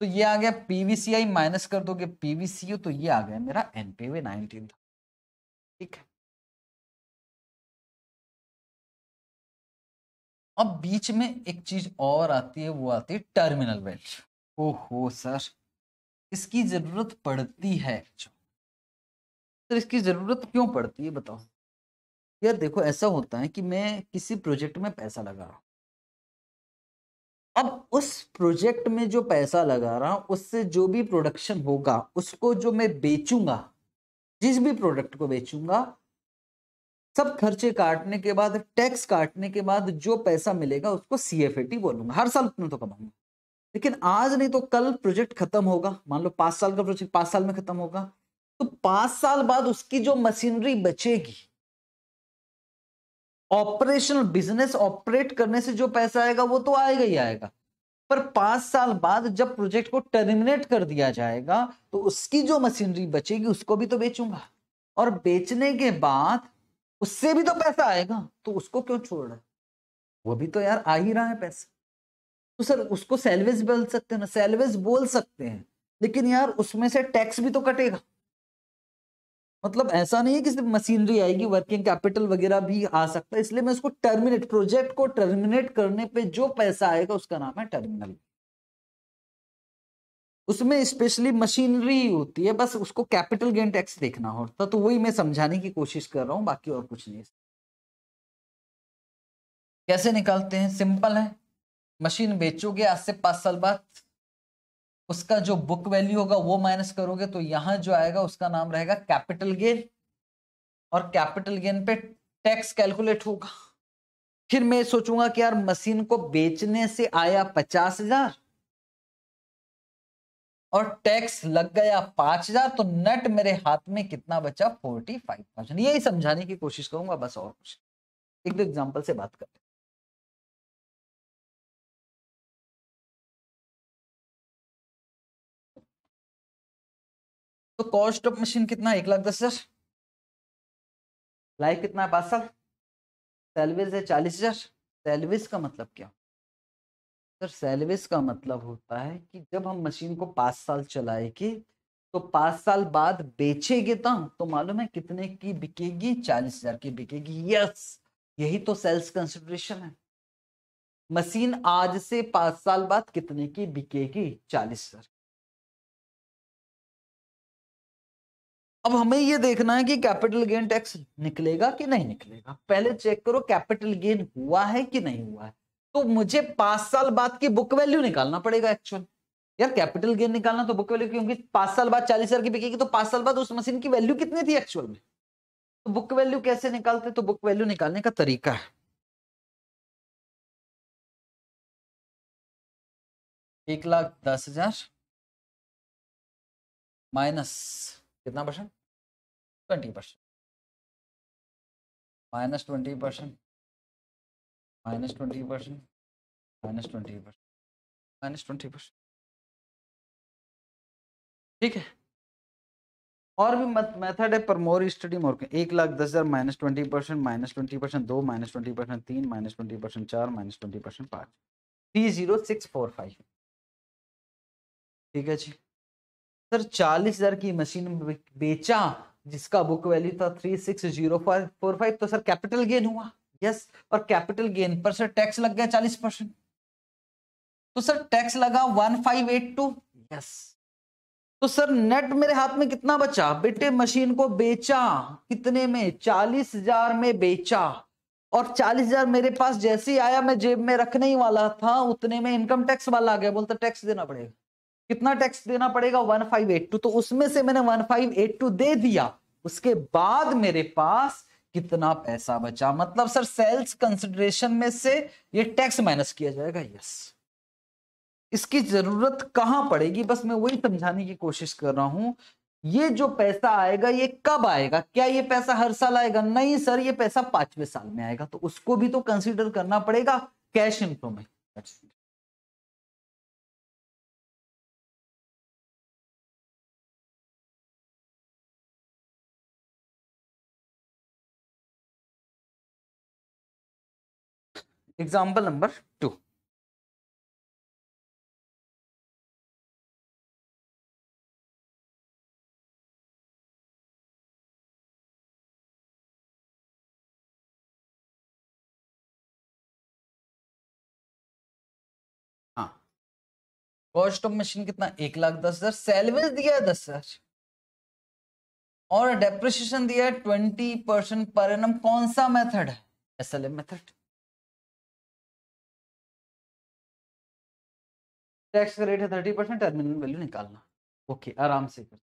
तो ये आ गया पीवीसीआई माइनस कर दोगे पीवीसीओ तो ये आ गया मेरा एनपीवी नाइनटीन ठीक है अब बीच में एक चीज और आती है वो आती है टर्मिनल ओ हो सर इसकी जरूरत पड़ती है सर इसकी जरूरत क्यों पड़ती है बताओ यार देखो ऐसा होता है कि मैं किसी प्रोजेक्ट में पैसा लगा रहा हूं अब उस प्रोजेक्ट में जो पैसा लगा रहा हूं उससे जो भी प्रोडक्शन होगा उसको जो मैं बेचूंगा जिस भी प्रोडक्ट को बेचूंगा सब खर्चे काटने के बाद टैक्स काटने के बाद जो पैसा मिलेगा उसको टी बोलूंगा हर साल उतना तो कमाऊंगा लेकिन आज नहीं तो कल प्रोजेक्ट खत्म होगा मान लो पांच साल का प्रोजेक्ट पांच साल में खत्म होगा तो पांच साल बाद उसकी जो मशीनरी बचेगी ऑपरेशनल बिजनेस ऑपरेट करने से जो पैसा आएगा वो तो आएगा ही आएगा पर पांच साल बाद जब प्रोजेक्ट को टर्मिनेट कर दिया जाएगा तो उसकी जो मशीनरी बचेगी उसको भी तो बेचूंगा और बेचने के बाद उससे भी तो पैसा आएगा तो उसको क्यों छोड़ रहा है वो भी तो यार आ ही रहा है पैसा तो सर उसको सैलवेज बोल सकते हैं ना सैलवेज बोल सकते हैं लेकिन यार उसमें से टैक्स भी तो कटेगा मतलब ऐसा नहीं है कि सिर्फ मशीनरी आएगी वर्किंग कैपिटल वगैरह भी आ सकता है इसलिए मैं उसको टर्मिनेट प्रोजेक्ट को टर्मिनेट करने पे जो पैसा आएगा उसका नाम है टर्मिनल उसमें स्पेशली मशीनरी होती है बस उसको कैपिटल गेन टैक्स देखना होता तो, तो वही मैं समझाने की कोशिश कर रहा हूँ बाकी और कुछ नहीं कैसे निकालते हैं सिंपल है मशीन बेचोगे आज से पाँच साल बाद उसका जो बुक वैल्यू होगा वो माइनस करोगे तो यहाँ जो आएगा उसका नाम रहेगा कैपिटल गेन और कैपिटल गेन पे टैक्स कैलकुलेट होगा फिर मैं सोचूंगा कि यार मशीन को बेचने से आया पचास हजार और टैक्स लग गया पांच हजार तो नेट मेरे हाथ में कितना बचा फोर्टी फाइव थाउजेंड यही समझाने की कोशिश करूंगा बस और कुछ एक दो एग्जाम्पल से बात करते तो कॉस्ट ऑफ मशीन कितना एक लाख दस हजार लाइफ कितना है पांच साल सैलवेज है चालीस हजार सैलवेज का मतलब क्या सर सेल्वेज का मतलब होता है कि जब हम मशीन को पाँच साल चलाएगी तो पाँच साल बाद बेचेगी तो तो मालूम है कितने की बिकेगी चालीस हजार की बिकेगी यस यही तो सेल्स कंसिडरेशन है मशीन आज से पाँच साल बाद कितने की बिकेगी चालीस हजार अब हमें ये देखना है कि कैपिटल गेन टैक्स निकलेगा कि नहीं निकलेगा पहले चेक करो कैपिटल गेन हुआ है कि नहीं हुआ है तो मुझे पांच साल बाद की बुक वैल्यू निकालना पड़ेगा एक्चुअल यार कैपिटल गेन निकालना तो बुक वैल्यू क्योंकि पांच साल बाद चालीस हजार की बिकेगी तो पांच साल बाद उस मशीन की वैल्यू कितनी थी एक्चुअल में तो बुक वैल्यू कैसे निकालते तो बुक वैल्यू निकालने का तरीका है एक लाख दस हजार माइनस कितना percent twenty percent minus twenty percent minus twenty percent minus twenty percent minus twenty percent ठीक है और भी मेथड है पर मोर स्टडी मोर एक लाख दस हजार minus twenty percent minus twenty percent दो माइनस ट्वेंटी परसेंट तीन माइनस ट्वेंटी परसेंट चार माइनस ट्वेंटी परसेंट पाँच three zero six four five ठीक है जी सर चालीस हजार की मशीन बेचा जिसका बुक वैल्यू था three six zero four five तो सर कैपिटल गेन हुआ यस और कैपिटल गेन पर सर टैक्स लग गया चालीस परसेंट तो सर टैक्स लगा one five eight two yes तो सर नेट मेरे हाथ में कितना बचा बेटे मशीन को बेचा कितने में चालीस हजार में बेचा और चालीस हजार मेरे पास जैसे ही आया मैं जेब में रखने ही वाला था उतने में इनकम टैक्स वाला आ गया बोलता टैक्स देना पड़ेगा कितना टैक्स देना पड़ेगा वन फाइव एट टू तो उसमें से मैंने वन फाइव एट टू दे दिया उसके बाद मेरे पास कितना पैसा बचा मतलब सर सेल्स कंसिडरेशन में से ये टैक्स माइनस किया जाएगा यस इसकी जरूरत कहां पड़ेगी बस मैं वही समझाने की कोशिश कर रहा हूं ये जो पैसा आएगा ये कब आएगा क्या ये पैसा हर साल आएगा नहीं सर ये पैसा पांचवें साल में आएगा तो उसको भी तो कंसिडर करना पड़ेगा कैश इनफ्लो में example number two cost of machine कितना एक लाख दस हजार सैलवेज दिया है दस हजार और डेप्रिशिएशन दिया है ट्वेंटी परसेंट पर एनम कौन सा मेथड है S L M method tax का रेट है थर्टी परसेंट टर्मिनल वैल्यू निकालना ओके आराम से कर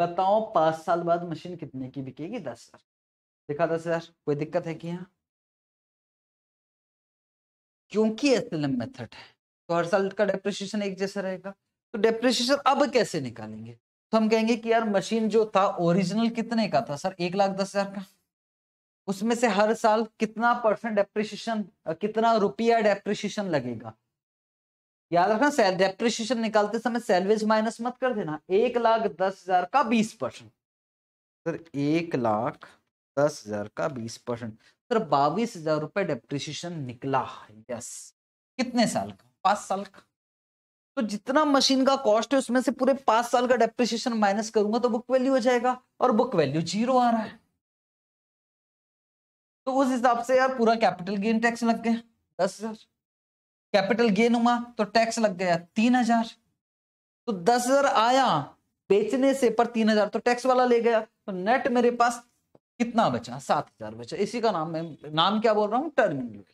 बताओ पांच साल बाद मशीन कितने की बिकेगी दस हजार देखा दस हजार कोई दिक्कत है कि यहाँ क्योंकि एस एल एम मेथड है तो हर साल का डेप्रिशिएशन एक जैसा रहेगा तो डेप्रिशिएशन अब कैसे निकालेंगे तो हम कहेंगे कि यार मशीन जो था ओरिजिनल कितने का था सर एक लाख दस हजार का उसमें से हर साल कितना परसेंट डेप्रिशिएशन कितना रुपया डेप्रिशिएशन लगेगा याद रखना सेल डेप्रिशिएशन निकालते समय सैलवेज माइनस मत कर देना एक लाख दस हजार का बीस परसेंट सर एक लाख दस हजार का बीस परसेंट सर बाईस हजार रुपए डेप्रिशिएशन निकला यस कितने साल का पांच साल का तो जितना मशीन का कॉस्ट है उसमें से पूरे पांच साल का डेप्रिशिएशन माइनस करूंगा तो बुक वैल्यू हो जाएगा और बुक वैल्यू जीरो आ रहा है तो उस हिसाब से यार पूरा कैपिटल गेन टैक्स लग गया दस हजार कैपिटल गेन हुआ तो टैक्स लग गया तीन हजार तो दस हजार आया बेचने से पर तीन हजार तो टैक्स वाला ले गया तो नेट मेरे पास कितना बचा सात हजार बचा इसी का नाम मैं नाम क्या बोल रहा हूँ टर्मिनल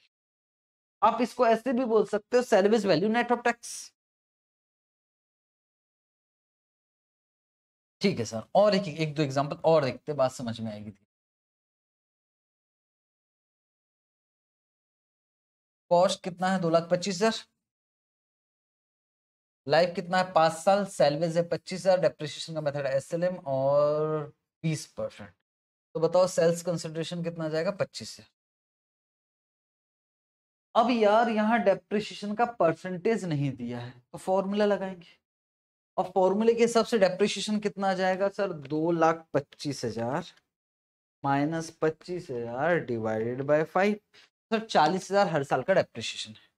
आप इसको ऐसे भी बोल सकते हो salvage value net of tax ठीक है सर और एक एक दो एग्जांपल और देखते बात समझ में आएगी कॉस्ट कितना है दो लाख पच्चीस हजार लाइफ कितना है पांच साल सैलवेज है पच्चीस हजार डेप्रिशिएशन का मेथड एस एल एम और बीस परसेंट तो बताओ सेल्स कंसिडरेशन कितना जाएगा पच्चीस हजार अब यार यहाँ डेप्रिशिएशन का परसेंटेज नहीं दिया है तो फॉर्मूला लगाएंगे और फॉर्मूले के हिसाब से डेप्रिशिएशन कितना आ जाएगा सर दो लाख पच्चीस हजार माइनस पच्चीस हजार डिवाइडेड बाय फाइव सर चालीस हजार हर साल का डेप्रिशिएशन है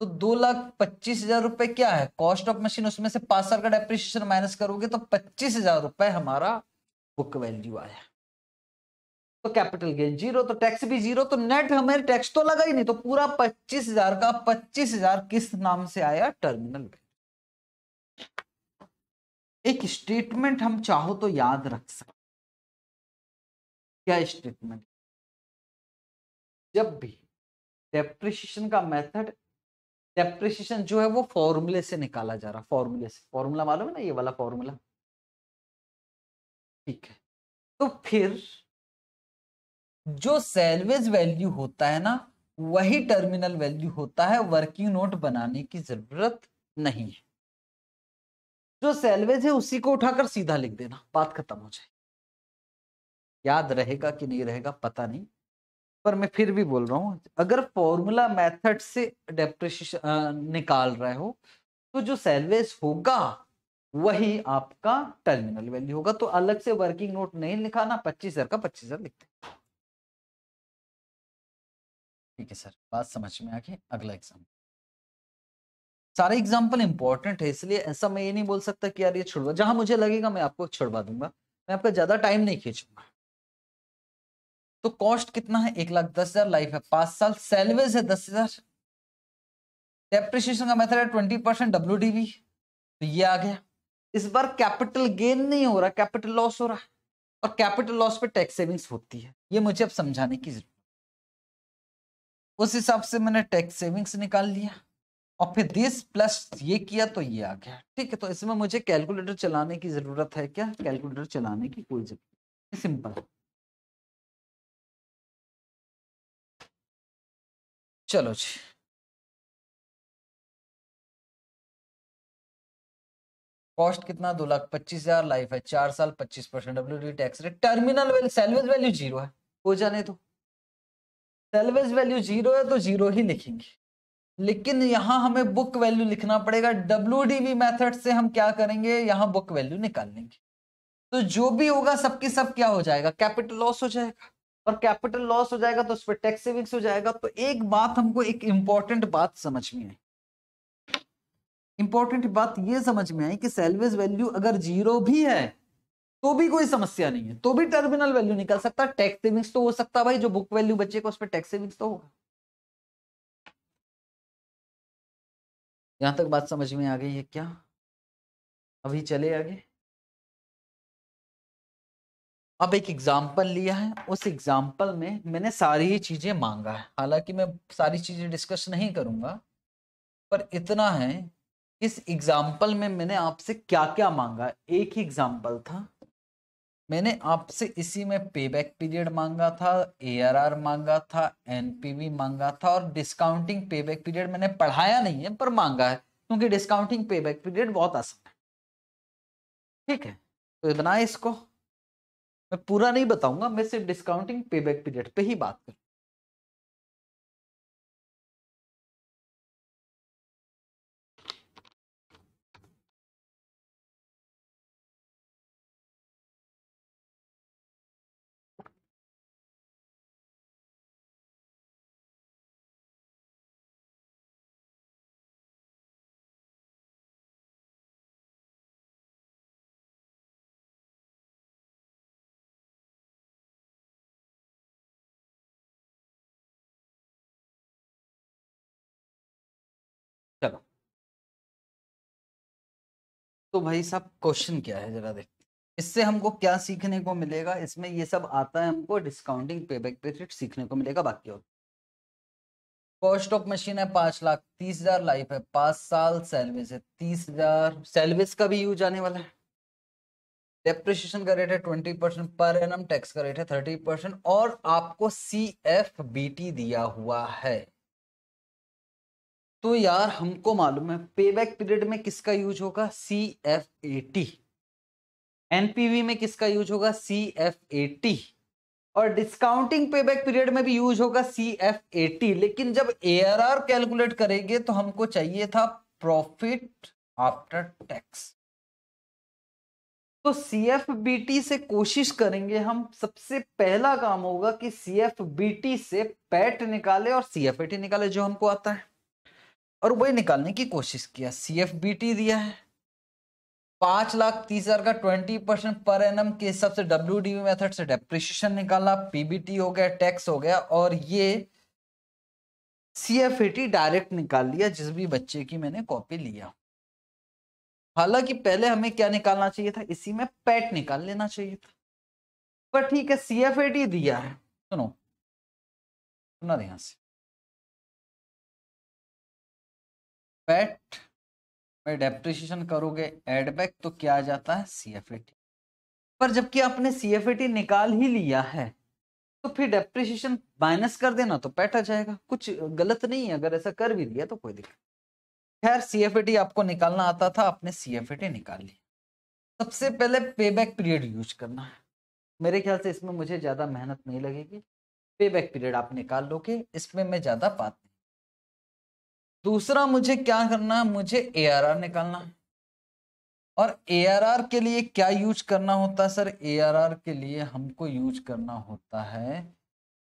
तो दो लाख पच्चीस हजार रुपए क्या है कॉस्ट ऑफ मशीन उसमें से पांच साल का डेप्रिशिएशन माइनस करोगे तो पच्चीस हजार रुपए हमारा बुक वैल्यू आया तो कैपिटल गेन जीरो तो टैक्स भी जीरो तो नेट हमें टैक्स तो लगा ही नहीं तो पूरा पच्चीस हजार का पच्चीस हजार किस नाम से आया टर्मिनल एक स्टेटमेंट हम चाहो तो याद रख सकते क्या स्टेटमेंट जब भी डेप्रिशिएशन का मेथड डेप्रिशिएशन जो है वो फॉर्मूले से निकाला जा रहा फॉर्मूले से फॉर्मूला मालूम है ना ये वाला फॉर्मूला ठीक है तो फिर जो सेल्वेज वैल्यू होता है ना वही टर्मिनल वैल्यू होता है वर्किंग नोट बनाने की जरूरत नहीं है जो सेल्वेज है उसी को उठाकर सीधा लिख देना बात खत्म हो जाए याद रहेगा कि नहीं रहेगा पता नहीं पर मैं फिर भी बोल रहा हूँ अगर फॉर्मूला मेथड से निकाल रहे हो तो जो सैलवेज होगा वही आपका टर्मिनल वैल्यू होगा तो अलग से वर्किंग नोट नहीं लिखाना पच्चीस हजार का पच्चीस हजार लिखते ठीक है सर बात समझ में आ गई अगला एग्जाम्पल सारे एग्जाम्पल इंपॉर्टेंट है इसलिए ऐसा मैं ये नहीं बोल सकता कि यार ये छुड़वा जहां मुझे लगेगा मैं आपको छुड़वा दूंगा मैं आपका ज्यादा टाइम नहीं खींचूंगा तो कॉस्ट कितना है एक लाख दस हजार लाइफ है पांच साल सैलवेज है दस हजार डेप्रिशिएशन का मेथड है ट्वेंटी परसेंट डब्ल्यू डी तो ये आ गया इस बार कैपिटल गेन नहीं हो रहा कैपिटल लॉस हो रहा है और कैपिटल लॉस पे टैक्स सेविंग्स होती है ये मुझे अब समझाने की जरूरत उस हिसाब से मैंने टैक्स सेविंग्स निकाल लिया और फिर दिस प्लस ये किया तो ये आ गया ठीक है तो इसमें मुझे कैलकुलेटर चलाने की जरूरत है क्या कैलकुलेटर चलाने की कोई जरूरत सिंपल है चलो जी कॉस्ट कितना दो लाख पच्चीस हजार लाइफ है चार साल पच्चीस percent W D tax rate terminal value salvage value zero है हो जाने तो सेल्वेज वैल्यू जीरो है तो जीरो ही लिखेंगे लेकिन यहां हमें बुक वैल्यू लिखना पड़ेगा डब्ल्यू डी मेथड से हम क्या करेंगे यहाँ बुक वैल्यू निकाल लेंगे तो जो भी होगा सबकी सब क्या हो जाएगा कैपिटल लॉस हो जाएगा और कैपिटल लॉस हो जाएगा तो उस पर टैक्स सेविंग्स हो जाएगा तो एक बात हमको एक इंपॉर्टेंट बात समझ में आई इंपॉर्टेंट बात यह समझ में आई कि सेल्वेज वैल्यू अगर जीरो भी है तो भी कोई समस्या नहीं है तो भी टर्मिनल वैल्यू निकल सकता टैक्स सेविंग्स तो हो सकता भाई जो बुक वैल्यू का उस पर टैक्स सेविंग्स तो होगा यहां तक बात समझ में आ गई है क्या अभी चले आगे अब एक एग्जाम्पल लिया है उस एग्जाम्पल में मैंने सारी ही चीज़ें मांगा है हालांकि मैं सारी चीज़ें डिस्कस नहीं करूँगा पर इतना है इस एग्जाम्पल में मैंने आपसे क्या क्या मांगा एक ही एग्जाम्पल था मैंने आपसे इसी में पे बैक पीरियड मांगा था ए मांगा था एन मांगा था और डिस्काउंटिंग पे बैक पीरियड मैंने पढ़ाया नहीं है पर मांगा है क्योंकि डिस्काउंटिंग पे बैक पीरियड बहुत आसान है ठीक है तो है इसको मैं पूरा नहीं बताऊंगा मैं सिर्फ डिस्काउंटिंग पे बैक पीरियड पे ही बात करूँ तो भाई साहब क्वेश्चन क्या है जरा देख इससे हमको क्या सीखने को मिलेगा इसमें ये सब आता है हमको डिस्काउंटिंग पे बैक पेरियड सीखने को मिलेगा बाकी और कॉस्ट ऑफ मशीन है पांच लाख तीस हजार लाइफ है पांच साल सैलवेज है तीस हजार सैलवेज का भी यूज आने वाला है डेप्रिशिएशन का रेट है ट्वेंटी परसेंट पर एन टैक्स का रेट है थर्टी परसेंट और आपको सी एफ बी टी दिया हुआ है तो यार हमको मालूम है पे बैक पीरियड में किसका यूज होगा C F A T NPV में किसका यूज होगा सी एफ ए टी और डिस्काउंटिंग पे बैक पीरियड में भी यूज होगा सी एफ ए टी लेकिन जब ए आर आर कैलकुलेट करेंगे तो हमको चाहिए था प्रॉफिट आफ्टर टैक्स तो सी एफ बी टी से कोशिश करेंगे हम सबसे पहला काम होगा कि सी एफ बी टी से पैट निकाले और सी एफ ए टी निकाले जो हमको आता है और वही निकालने की कोशिश किया सी एफ बी टी दिया है पांच लाख तीस हजार का ट्वेंटी परसेंट पर एम के हिसाब से डब्ल्यू डी मेथड से डेप्रिशिएशन निकाला पीबीटी हो गया टैक्स हो गया और ये C F A T direct निकाल लिया जिस भी बच्चे की मैंने कॉपी लिया हालांकि पहले हमें क्या निकालना चाहिए था इसी में पैट निकाल लेना चाहिए था पर ठीक है सी एफ ए टी दिया है सुनो सुना ध्यान से पैट में डेप्रिशिएशन करोगे एडबैक तो क्या आ जाता है सी एफ ए टी पर जबकि आपने सी एफ ए टी निकाल ही लिया है तो फिर डेप्रिशिएशन माइनस कर देना तो पैट आ जाएगा कुछ गलत नहीं है अगर ऐसा कर भी दिया तो कोई दिक्कत खैर सी एफ ए टी आपको निकालना आता था आपने सी एफ ए टी निकाल लिया सबसे पहले पे बैक पीरियड यूज करना है मेरे ख्याल से इसमें मुझे ज़्यादा मेहनत नहीं लगेगी पे बैक पीरियड आप निकाल लोगे इसमें मैं ज़्यादा बात दूसरा मुझे क्या करना है मुझे ए निकालना है और ए के लिए क्या यूज करना होता है सर ए के लिए हमको यूज करना होता है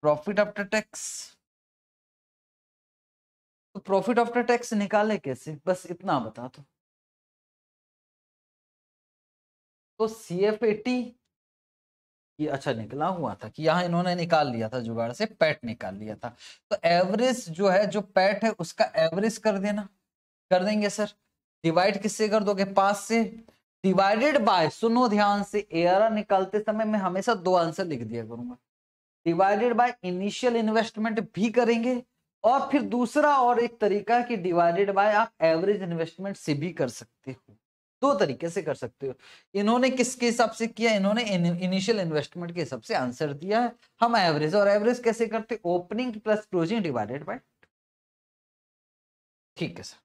प्रॉफिट आफ्टर टैक्स तो प्रॉफिट आफ्टर टैक्स निकाले कैसे बस इतना बता दो तो सी एफ एटी कि अच्छा निकला हुआ था कि यहाँ इन्होंने निकाल लिया था जुगाड़ से पैट निकाल लिया था तो एवरेज जो है जो पैट है उसका एवरेज कर देना कर देंगे सर डिवाइड किससे कर दोगे पास से डिवाइडेड बाय सुनो ध्यान से एयर निकालते समय मैं हमेशा दो आंसर लिख दिया करूंगा डिवाइडेड बाय इनिशियल इन्वेस्टमेंट भी करेंगे और फिर दूसरा और एक तरीका है कि डिवाइडेड बाय आप एवरेज इन्वेस्टमेंट से भी कर सकते हो दो तरीके से कर सकते हो इन्होंने किसके हिसाब से किया इन्होंने इनिशियल इन्वेस्टमेंट के हिसाब से आंसर दिया है हम एवरेज और एवरेज कैसे करते opening plus closing divided by ठीक है सर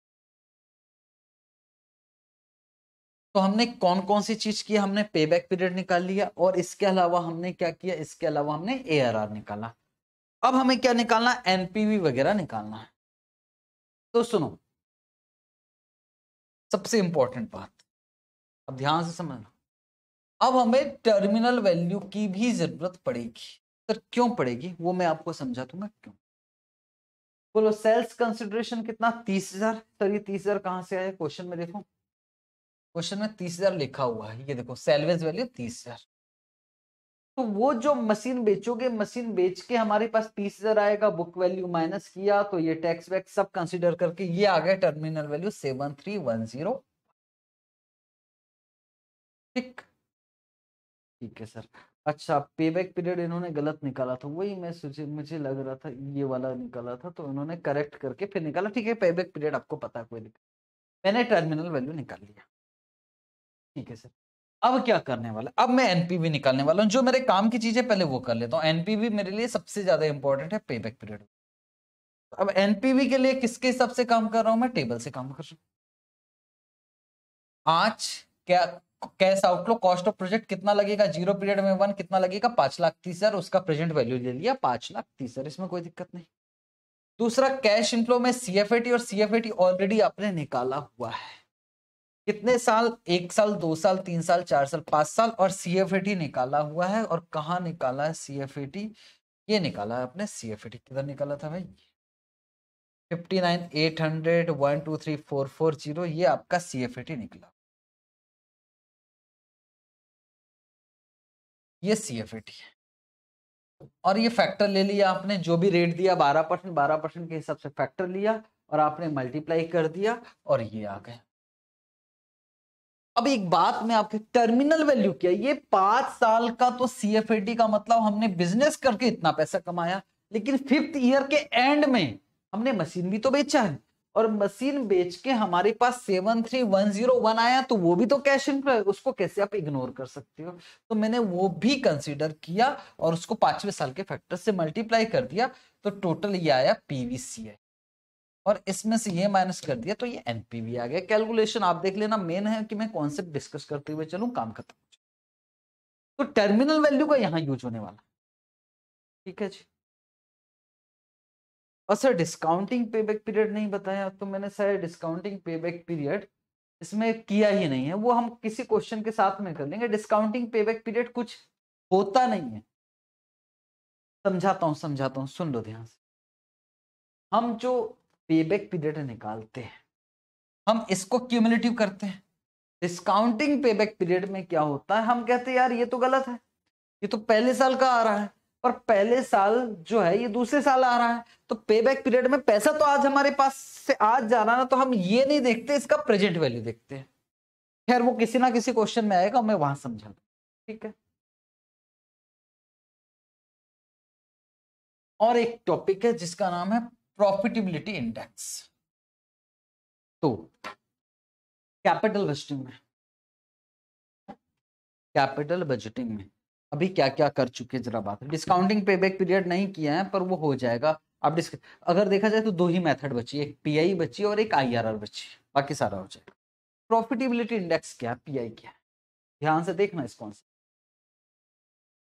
तो हमने कौन कौन सी चीज की हमने पे बैक पीरियड निकाल लिया और इसके अलावा हमने क्या किया इसके अलावा हमने ए निकाला अब हमें क्या निकालना एनपीवी वगैरह निकालना है तो सुनो सबसे इंपॉर्टेंट बात अब ध्यान से समझना अब हमें टर्मिनल वैल्यू की भी जरूरत पड़ेगी सर तो क्यों पड़ेगी वो मैं आपको समझा दूंगा क्यों बोलो सेल्स कंसिडरेशन कितना तीस हजार सर ये तीस हजार कहां से आया क्वेश्चन में देखो क्वेश्चन में तीस हजार लिखा हुआ है ये देखो सेलवेज वैल्यू तीस हजार तो वो जो मशीन बेचोगे मशीन बेच के हमारे पास तीस हजार आएगा बुक वैल्यू माइनस किया तो ये टैक्स वैक्स सब कंसिडर करके ये आ गया terminal value seven three one zero ठीक ठीक है सर अच्छा पे बैक पीरियड इन्होंने गलत निकाला था वही मैं सोचे मुझे लग रहा था ये वाला निकाला था तो इन्होंने करेक्ट करके फिर निकाला ठीक है पे बैक पीरियड आपको पता है कोई दिक्कत मैंने टर्मिनल वैल्यू निकाल लिया ठीक है सर अब क्या करने वाला अब मैं एनपीवी निकालने वाला हूँ जो मेरे काम की चीजें पहले वो कर लेता हूँ एनपीवी मेरे लिए सबसे ज्यादा इंपॉर्टेंट है पे बैक पीरियड अब एनपीवी के लिए किसके हिसाब से काम कर रहा हूं मैं टेबल से काम कर रहा हूं आज क्या cash outflow cost of project कितना लगेगा जीरो पीरियड में वन कितना लगेगा पांच लाख तीस हजार उसका प्रेजेंट वैल्यू ले लिया पांच लाख तीस हजार इसमें कोई दिक्कत नहीं दूसरा कैश इनफ्लो में सीएफएटी और सीएफएटी ऑलरेडी आपने निकाला हुआ है कितने साल एक साल दो साल तीन साल चार साल पांच साल और सीएफएटी निकाला हुआ है और कहा निकाला है सीएफएटी ये निकाला है आपने सीएफएटी किधर निकाला था भाई fifty nine eight hundred one two three four four zero ये आपका सीएफएटी निकला ये सी एफ है और ये फैक्टर ले लिया आपने जो भी रेट दिया बारह परसेंट बारह परसेंट के हिसाब से फैक्टर लिया और आपने मल्टीप्लाई कर दिया और ये आ गया अब एक बात मैं आपके टर्मिनल वैल्यू क्या ये पांच साल का तो सी का मतलब हमने बिजनेस करके इतना पैसा कमाया लेकिन फिफ्थ ईयर के एंड में हमने मशीन भी तो बेचा है और मशीन बेच के हमारे पास seven three one zero one आया तो वो भी तो कैश इन उसको कैसे आप इग्नोर कर सकते हो तो मैंने वो भी कंसिडर किया और उसको पांचवें साल के फैक्टर से मल्टीप्लाई कर दिया तो टोटल ये आया पीवीसीआई और इसमें से ये माइनस कर दिया तो ये एनपीवी आ गया कैलकुलेशन आप देख लेना मेन है कि मैं कॉन्सेप्ट डिस्कस करते हुए चलू काम खत्म तो टर्मिनल वैल्यू का यहां यूज होने वाला ठीक है जी और सर डिस्काउंटिंग पे बैक पीरियड नहीं बताया तो मैंने सर डिस्काउंटिंग पे बैक पीरियड इसमें किया ही नहीं है वो हम किसी क्वेश्चन के साथ में कर लेंगे डिस्काउंटिंग पे बैक पीरियड कुछ होता नहीं है समझाता हूँ समझाता हूँ सुन लो ध्यान से हम जो पे बैक पीरियड निकालते हैं हम इसको क्यूमुलेटिव करते हैं डिस्काउंटिंग पे बैक पीरियड में क्या होता है हम कहते हैं यार ये तो गलत है ये तो पहले साल का आ रहा है और पहले साल जो है ये दूसरे साल आ रहा है तो पे बैक पीरियड में पैसा तो आज हमारे पास से आज जा रहा ना तो हम ये नहीं देखते इसका प्रेजेंट वैल्यू देखते हैं खैर वो किसी ना किसी क्वेश्चन में आएगा मैं वहां समझा ठीक है और एक टॉपिक है जिसका नाम है प्रॉफिटेबिलिटी इंडेक्स तो कैपिटल बजटिंग में कैपिटल बजटिंग में अभी क्या क्या कर चुके हैं जरा बात डिस्काउंटिंग पे बैक पीरियड नहीं किया है पर वो हो जाएगा अब डिस्क अगर देखा जाए तो दो ही मेथड बची एक पीआई बची और एक आईआरआर बची बाकी सारा हो जाएगा प्रॉफिटेबिलिटी इंडेक्स क्या है पीआई क्या है ध्यान से देखना इस कौन से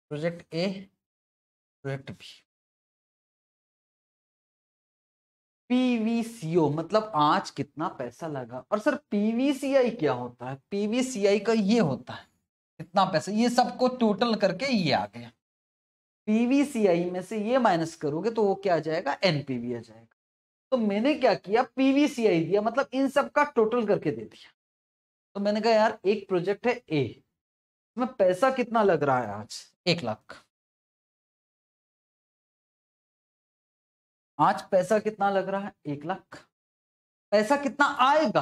project A project B PVCO मतलब आज कितना पैसा लगा और सर पीवीसीआई क्या होता है पीवीसीआई का ये होता है कितना पैसा ये सबको टोटल करके ये आ गया पीवीसीआई में से ये माइनस करोगे तो वो क्या आ जाएगा एनपीवी आ जाएगा तो मैंने क्या किया पीवीसीआई दिया मतलब इन सब का टोटल करके दे दिया तो मैंने कहा यार एक प्रोजेक्ट है ए इसमें पैसा कितना लग रहा है आज एक लाख आज पैसा कितना लग रहा है एक लाख पैसा कितना आएगा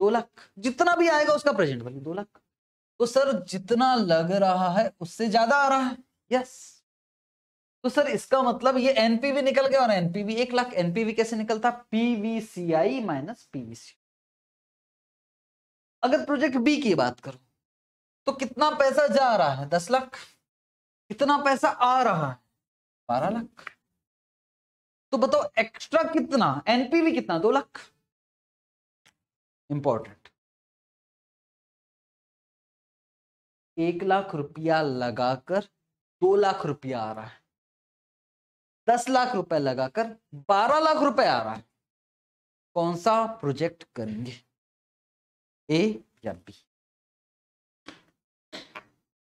दो लाख जितना भी आएगा उसका प्रेजेंट वैल्यू दो लाख तो सर जितना लग रहा है उससे ज्यादा आ रहा है यस तो सर इसका मतलब ये एनपीवी निकल गया और एनपीवी एक लाख एनपीवी कैसे निकलता पीवीसीआई माइनस पीवीसी अगर प्रोजेक्ट बी की बात करो तो कितना पैसा जा रहा है दस लाख कितना पैसा आ रहा है बारह लाख तो बताओ एक्स्ट्रा कितना एनपीवी कितना दो लाख इंपॉर्टेंट एक लाख रुपया लगाकर दो लाख रुपया आ रहा है दस लाख रुपए लगाकर बारह लाख रुपए आ रहा है कौन सा प्रोजेक्ट करेंगे ए या बी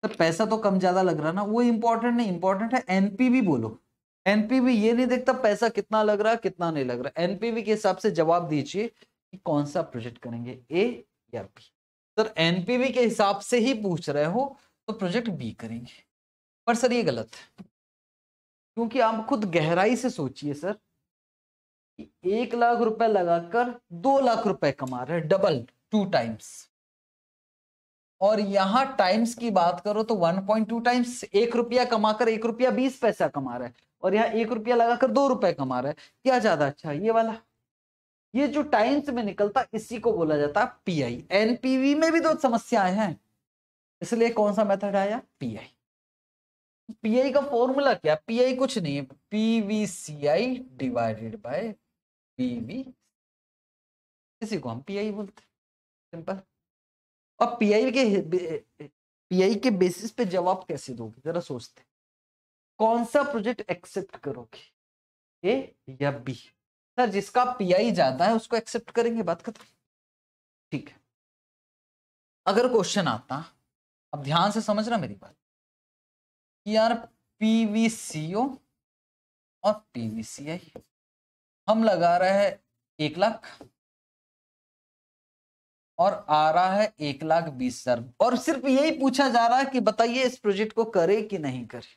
तो पैसा तो कम ज्यादा लग रहा ना वो इंपॉर्टेंट नहीं इंपॉर्टेंट है एनपीवी बोलो एनपीवी ये नहीं देखता पैसा कितना लग रहा कितना नहीं लग रहा एनपीवी के हिसाब से जवाब दीजिए कौन सा प्रोजेक्ट करेंगे ए या बी सर एनपीवी के हिसाब से ही पूछ रहे हो तो प्रोजेक्ट बी करेंगे पर सर ये गलत है क्योंकि आप खुद गहराई से सोचिए सर एक लाख रुपए लगाकर दो लाख रुपए कमा रहे डबल टू टाइम्स और यहां टाइम्स की बात करो तो 1.2 टाइम्स एक रुपया कमाकर एक रुपया बीस पैसा कमा रहा है और यहां एक रुपया लगाकर दो रुपए कमा रहा है क्या ज्यादा अच्छा है ये वाला ये जो टाइम्स में निकलता इसी को बोला जाता है पीआई एनपीवी में भी दो समस्याएं हैं इसलिए कौन सा मेथड आया पीआई पीआई का फॉर्मूला क्या पीआई कुछ नहीं है पीवीसीआई डिवाइडेड बाय पीवी इसी को हम पीआई बोलते हैं सिंपल अब पीआई के पीआई के बेसिस पे जवाब कैसे दोगे जरा सोचते कौन सा प्रोजेक्ट एक्सेप्ट करोगे ए या बी सर जिसका पीआई ज्यादा है उसको एक्सेप्ट करेंगे बात खत्म ठीक है अगर क्वेश्चन आता अब ध्यान से समझना मेरी बात कि यार पीवीसीओ और पीवीसीआई हम लगा रहे हैं एक लाख और आ रहा है एक लाख बीस हजार और सिर्फ यही पूछा जा रहा है कि बताइए इस प्रोजेक्ट को करे कि नहीं करे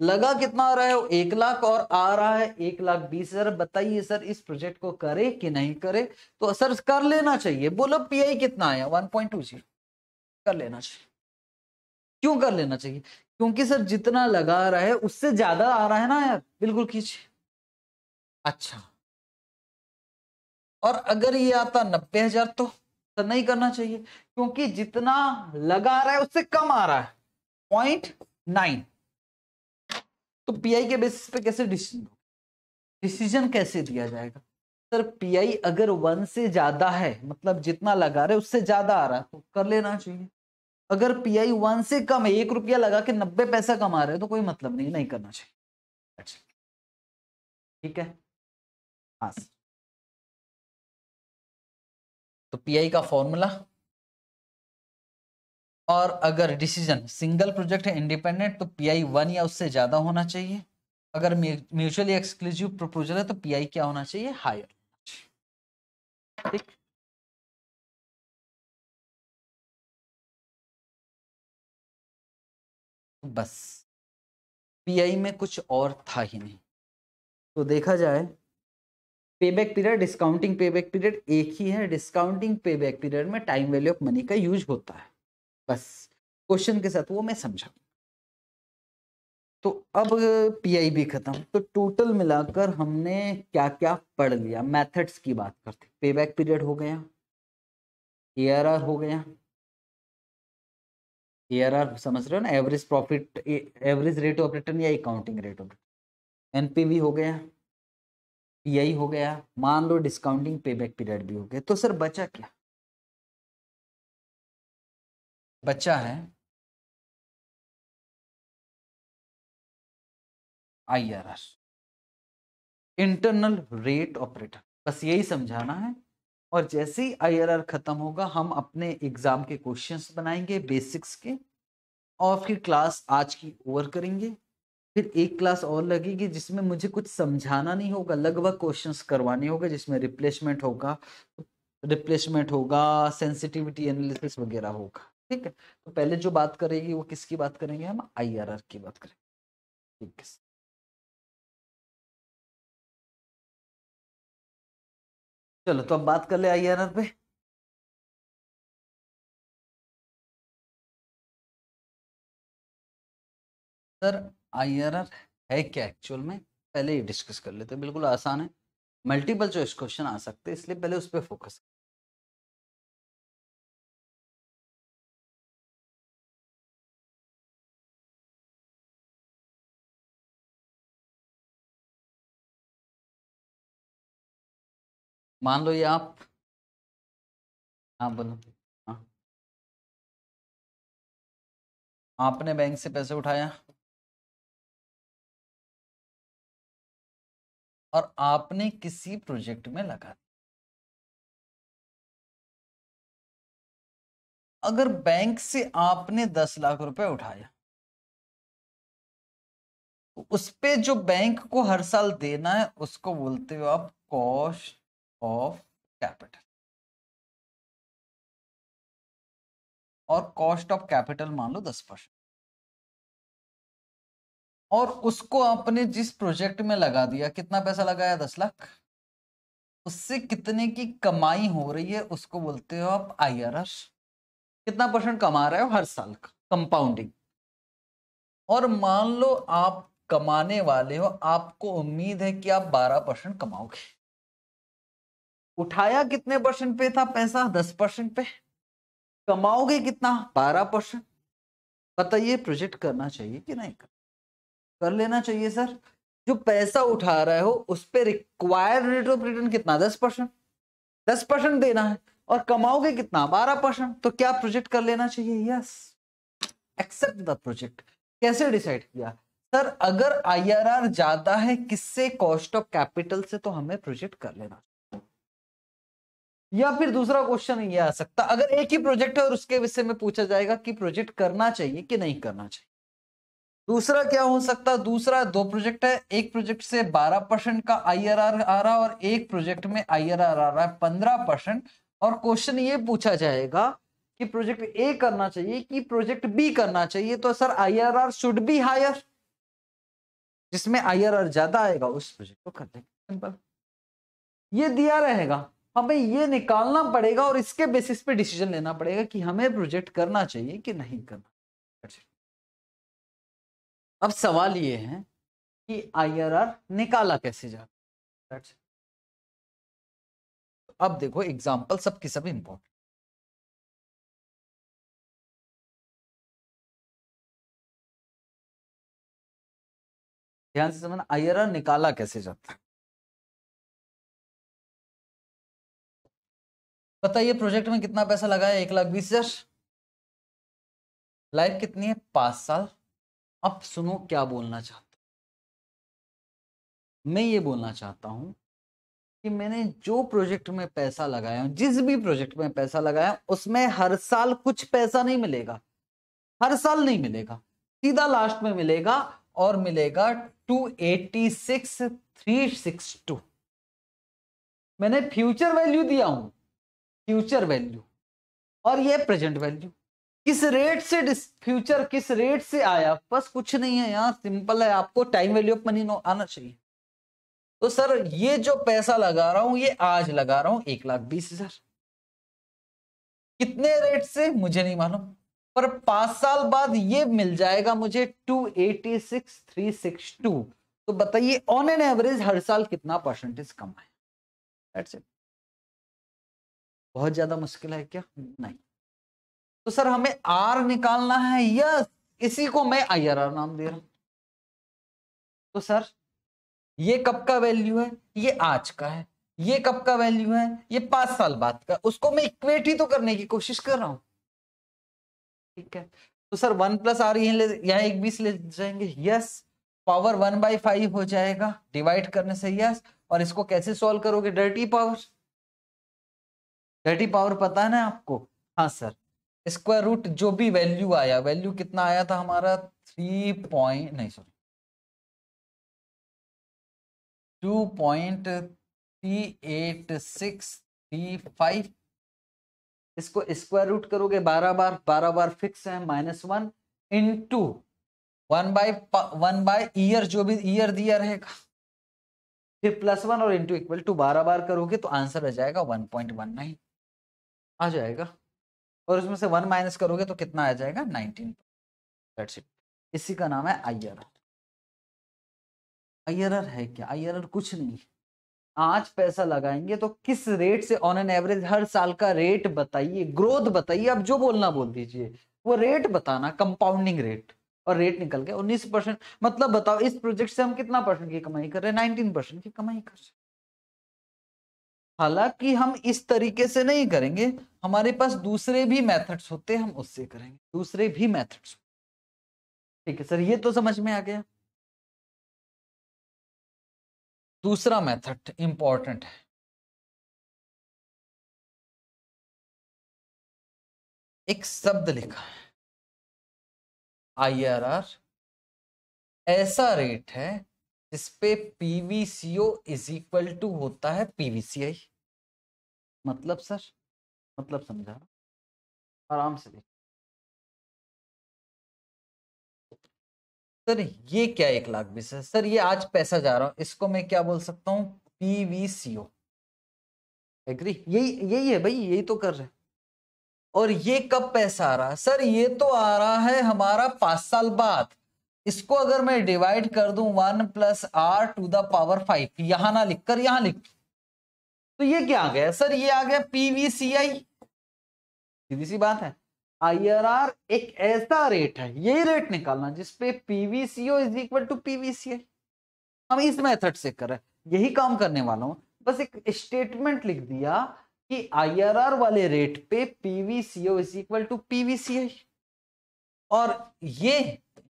लगा कितना आ रहा है वो एक लाख और आ रहा है एक लाख बीस हजार बताइए सर इस प्रोजेक्ट को करे कि नहीं करे तो सर कर लेना चाहिए बोलो पीआई कितना आया वन पॉइंट टू जीरो कर लेना चाहिए क्यों कर लेना चाहिए क्योंकि सर जितना लगा रहा है उससे ज्यादा आ रहा है ना यार बिल्कुल खींचे अच्छा और अगर ये आता नब्बे हजार तो सर नहीं करना चाहिए क्योंकि जितना लगा रहा है उससे कम आ रहा है पॉइंट नाइन तो पीआई के बेसिस पे कैसे डिसीजन डिसीजन कैसे दिया जाएगा सर पीआई अगर वन से ज्यादा है मतलब जितना लगा रहे उससे ज्यादा आ रहा तो कर लेना चाहिए अगर पीआई वन से कम है एक रुपया लगा के नब्बे पैसा कमा रहे हो तो कोई मतलब नहीं नहीं करना चाहिए अच्छा ठीक है हाँ तो पीआई का फॉर्मूला और अगर डिसीजन सिंगल प्रोजेक्ट है इंडिपेंडेंट तो पी आई वन या उससे ज्यादा होना चाहिए अगर म्यूचुअली एक्सक्लूसिव प्रपोजल है तो पी आई क्या होना चाहिए हायर ठीक बस पीआई में कुछ और था ही नहीं तो देखा जाए payback period discounting payback period एक ही है डिस्काउंटिंग पेबैक पीरियड में टाइम वैल्यू ऑफ मनी का यूज होता है बस क्वेश्चन के साथ वो मैं समझा तो अब पीआईबी खत्म तो टोटल मिलाकर हमने क्या क्या पढ़ लिया मेथड्स की बात करते पे बैक पीरियड हो गया आर हो गया आर समझ रहे हो ना average profit average rate of return या accounting rate of return NPV हो गया पीआई हो गया मान लो डिस्काउंटिंग पे बैक पीरियड भी हो गया तो सर बचा क्या बच्चा है I R R internal rate operator बस यही समझाना है और जैसे ही आई आर आर खत्म होगा हम अपने एग्जाम के क्वेश्चंस बनाएंगे बेसिक्स के और फिर क्लास आज की ओवर करेंगे फिर एक क्लास और लगेगी जिसमें मुझे कुछ समझाना नहीं होगा लगभग क्वेश्चंस करवाने होंगे जिसमें रिप्लेसमेंट होगा रिप्लेसमेंट होगा सेंसिटिविटी एनालिसिस वगैरह होगा ठीक है तो पहले जो बात करेगी वो किसकी बात करेंगे हम आर की बात करेंगे ठीक है चलो तो अब बात कर ले आर पे सर आर है क्या एक्चुअल में पहले ही डिस्कस कर लेते हैं बिल्कुल आसान है मल्टीपल चॉइस क्वेश्चन आ सकते हैं इसलिए पहले उस पर फोकस मान लो ये आप हाँ बोलो हाँ आपने बैंक से पैसे उठाया और आपने किसी प्रोजेक्ट में लगा अगर बैंक से आपने दस लाख रुपए उठाया तो उस पे जो बैंक को हर साल देना है उसको बोलते हो आप कॉस्ट ऑफ कैपिटल और कॉस्ट ऑफ कैपिटल मान लो दस परसेंट और उसको आपने जिस प्रोजेक्ट में लगा दिया कितना पैसा लगाया दस लाख उससे कितने की कमाई हो रही है उसको बोलते हो आप एस कितना परसेंट कमा रहे हो हर साल का कंपाउंडिंग और मान लो आप कमाने वाले हो आपको उम्मीद है कि आप 12 परसेंट कमाओगे उठाया कितने परसेंट पे था पैसा दस परसेंट पे कमाओगे कितना बारह परसेंट बताइए प्रोजेक्ट करना चाहिए कि नहीं कर कर लेना चाहिए सर जो पैसा उठा रहे हो उस पर रिक्वायर्ड रेट ऑफ रिटर्न कितना दस परसेंट दस परसेंट देना है और कमाओगे कितना बारह परसेंट तो क्या प्रोजेक्ट कर लेना चाहिए यस एक्सेप्ट द प्रोजेक्ट कैसे डिसाइड किया सर अगर आईआरआर ज्यादा है किससे कॉस्ट ऑफ कैपिटल से तो हमें प्रोजेक्ट कर लेना या फिर दूसरा क्वेश्चन ये आ सकता अगर एक ही प्रोजेक्ट है और उसके विषय में पूछा जाएगा कि प्रोजेक्ट करना चाहिए कि नहीं करना चाहिए दूसरा क्या हो सकता दूसरा दो प्रोजेक्ट है एक प्रोजेक्ट से 12 परसेंट का आई आ रहा है और एक प्रोजेक्ट में आई आ रहा है 15 परसेंट और क्वेश्चन ये पूछा जाएगा कि प्रोजेक्ट ए करना चाहिए कि प्रोजेक्ट बी करना चाहिए तो sir I should be higher जिसमें आई ज्यादा आएगा उस प्रोजेक्ट को कर देंगे सिंपल ये दिया रहेगा हमें हाँ ये निकालना पड़ेगा और इसके बेसिस पे डिसीजन लेना पड़ेगा कि हमें प्रोजेक्ट करना चाहिए कि नहीं करना अब सवाल ये है कि आईआरआर निकाला कैसे जाता तो अब देखो एग्जाम्पल सबके सब इंपॉर्टेंट ध्यान से समझना आईआरआर निकाला कैसे जाता है बताइए प्रोजेक्ट में कितना पैसा लगाया एक लाख बीस हजार लाइफ कितनी है पांच साल अब सुनो क्या बोलना चाहते मैं ये बोलना चाहता हूं कि मैंने जो प्रोजेक्ट में पैसा लगाया जिस भी प्रोजेक्ट में पैसा लगाया उसमें हर साल कुछ पैसा नहीं मिलेगा हर साल नहीं मिलेगा सीधा लास्ट में मिलेगा और मिलेगा two eighty six six three two मैंने फ्यूचर वैल्यू दिया हूं फ्यूचर वैल्यू और ये प्रेजेंट वैल्यू किस रेट से फ्यूचर किस रेट से आया बस कुछ नहीं है यहाँ सिंपल है आपको टाइम वैल्यू ऑफ मनी आना चाहिए तो सर ये जो पैसा लगा रहा हूं ये आज लगा रहा हूं एक लाख बीस हजार कितने रेट से मुझे नहीं मालूम पर पांच साल बाद ये मिल जाएगा मुझे two eighty six three six two तो बताइए ऑन एन एवरेज हर साल कितना परसेंटेज कम है बहुत ज्यादा मुश्किल है क्या नहीं तो सर हमें आर निकालना है यस इसी को मैं आई आर आर नाम दे रहा हूं तो सर ये कब का वैल्यू है ये आज का है ये कब का वैल्यू है ये पांच साल बाद का उसको मैं इक्वेट ही तो करने की कोशिश कर रहा हूं ठीक है तो सर वन प्लस आर यहाँ एक बीस ले जाएंगे yes power one by five हो जाएगा डिवाइड करने से यस और इसको कैसे सॉल्व करोगे डर्टी पावर थर्टी पावर पता है ना आपको हाँ सर स्क्वायर रूट जो भी वैल्यू आया वैल्यू कितना आया था हमारा थ्री पॉइंट नहीं sorry two point three eight six three five इसको स्क्वायर रूट करोगे बारह बार बारह बार फिक्स है minus one in two one by one by year जो भी ईयर दिया रहेगा फिर प्लस वन और इंटू इक्वल टू बारह बार करोगे तो आंसर आ जाएगा वन पॉइंट वन नाइन आ जाएगा और उसमें से वन माइनस करोगे तो कितना आ जाएगा नाइनटीन दैट्स इट इसी का नाम है आई आर आई आर है क्या आई आर कुछ नहीं आज पैसा लगाएंगे तो किस रेट से ऑन एन एवरेज हर साल का रेट बताइए ग्रोथ बताइए आप जो बोलना बोल दीजिए वो रेट बताना कंपाउंडिंग रेट और रेट निकल गया उन्नीस परसेंट मतलब बताओ इस प्रोजेक्ट से हम कितना परसेंट की कमाई कर रहे हैं नाइनटीन परसेंट की कमाई कर रहे हैं हालांकि हम इस तरीके से नहीं करेंगे हमारे पास दूसरे भी मेथड्स होते हैं हम उससे करेंगे दूसरे भी मेथड्स ठीक है सर ये तो समझ में आ गया दूसरा मेथड इंपॉर्टेंट है एक शब्द लिखा है आर ऐसा रेट है पे पीवीसीओ इज इक्वल टू होता है पीवीसीआई मतलब सर मतलब समझा आराम से देख सर ये क्या एक लाख बीस है सर ये आज पैसा जा रहा हूं इसको मैं क्या बोल सकता हूँ पीवीसीओ एग्री यही यही है भाई यही तो कर रहे हैं और ये कब पैसा आ रहा है सर ये तो आ रहा है हमारा पांच साल बाद इसको अगर मैं डिवाइड कर दू one plus R to the power five यहां ना लिखकर यहां लिख तो ये क्या आ गया सर ये आ गया पीवीसीआई सीधी सी बात है आईआरआर एक ऐसा रेट है यही रेट निकालना जिसपे PVCO is equal to PVCI हम इस मेथड से कर यही काम करने वाला हूं बस एक स्टेटमेंट लिख दिया कि आईआरआर वाले रेट पे PVCO is equal to PVCI और ये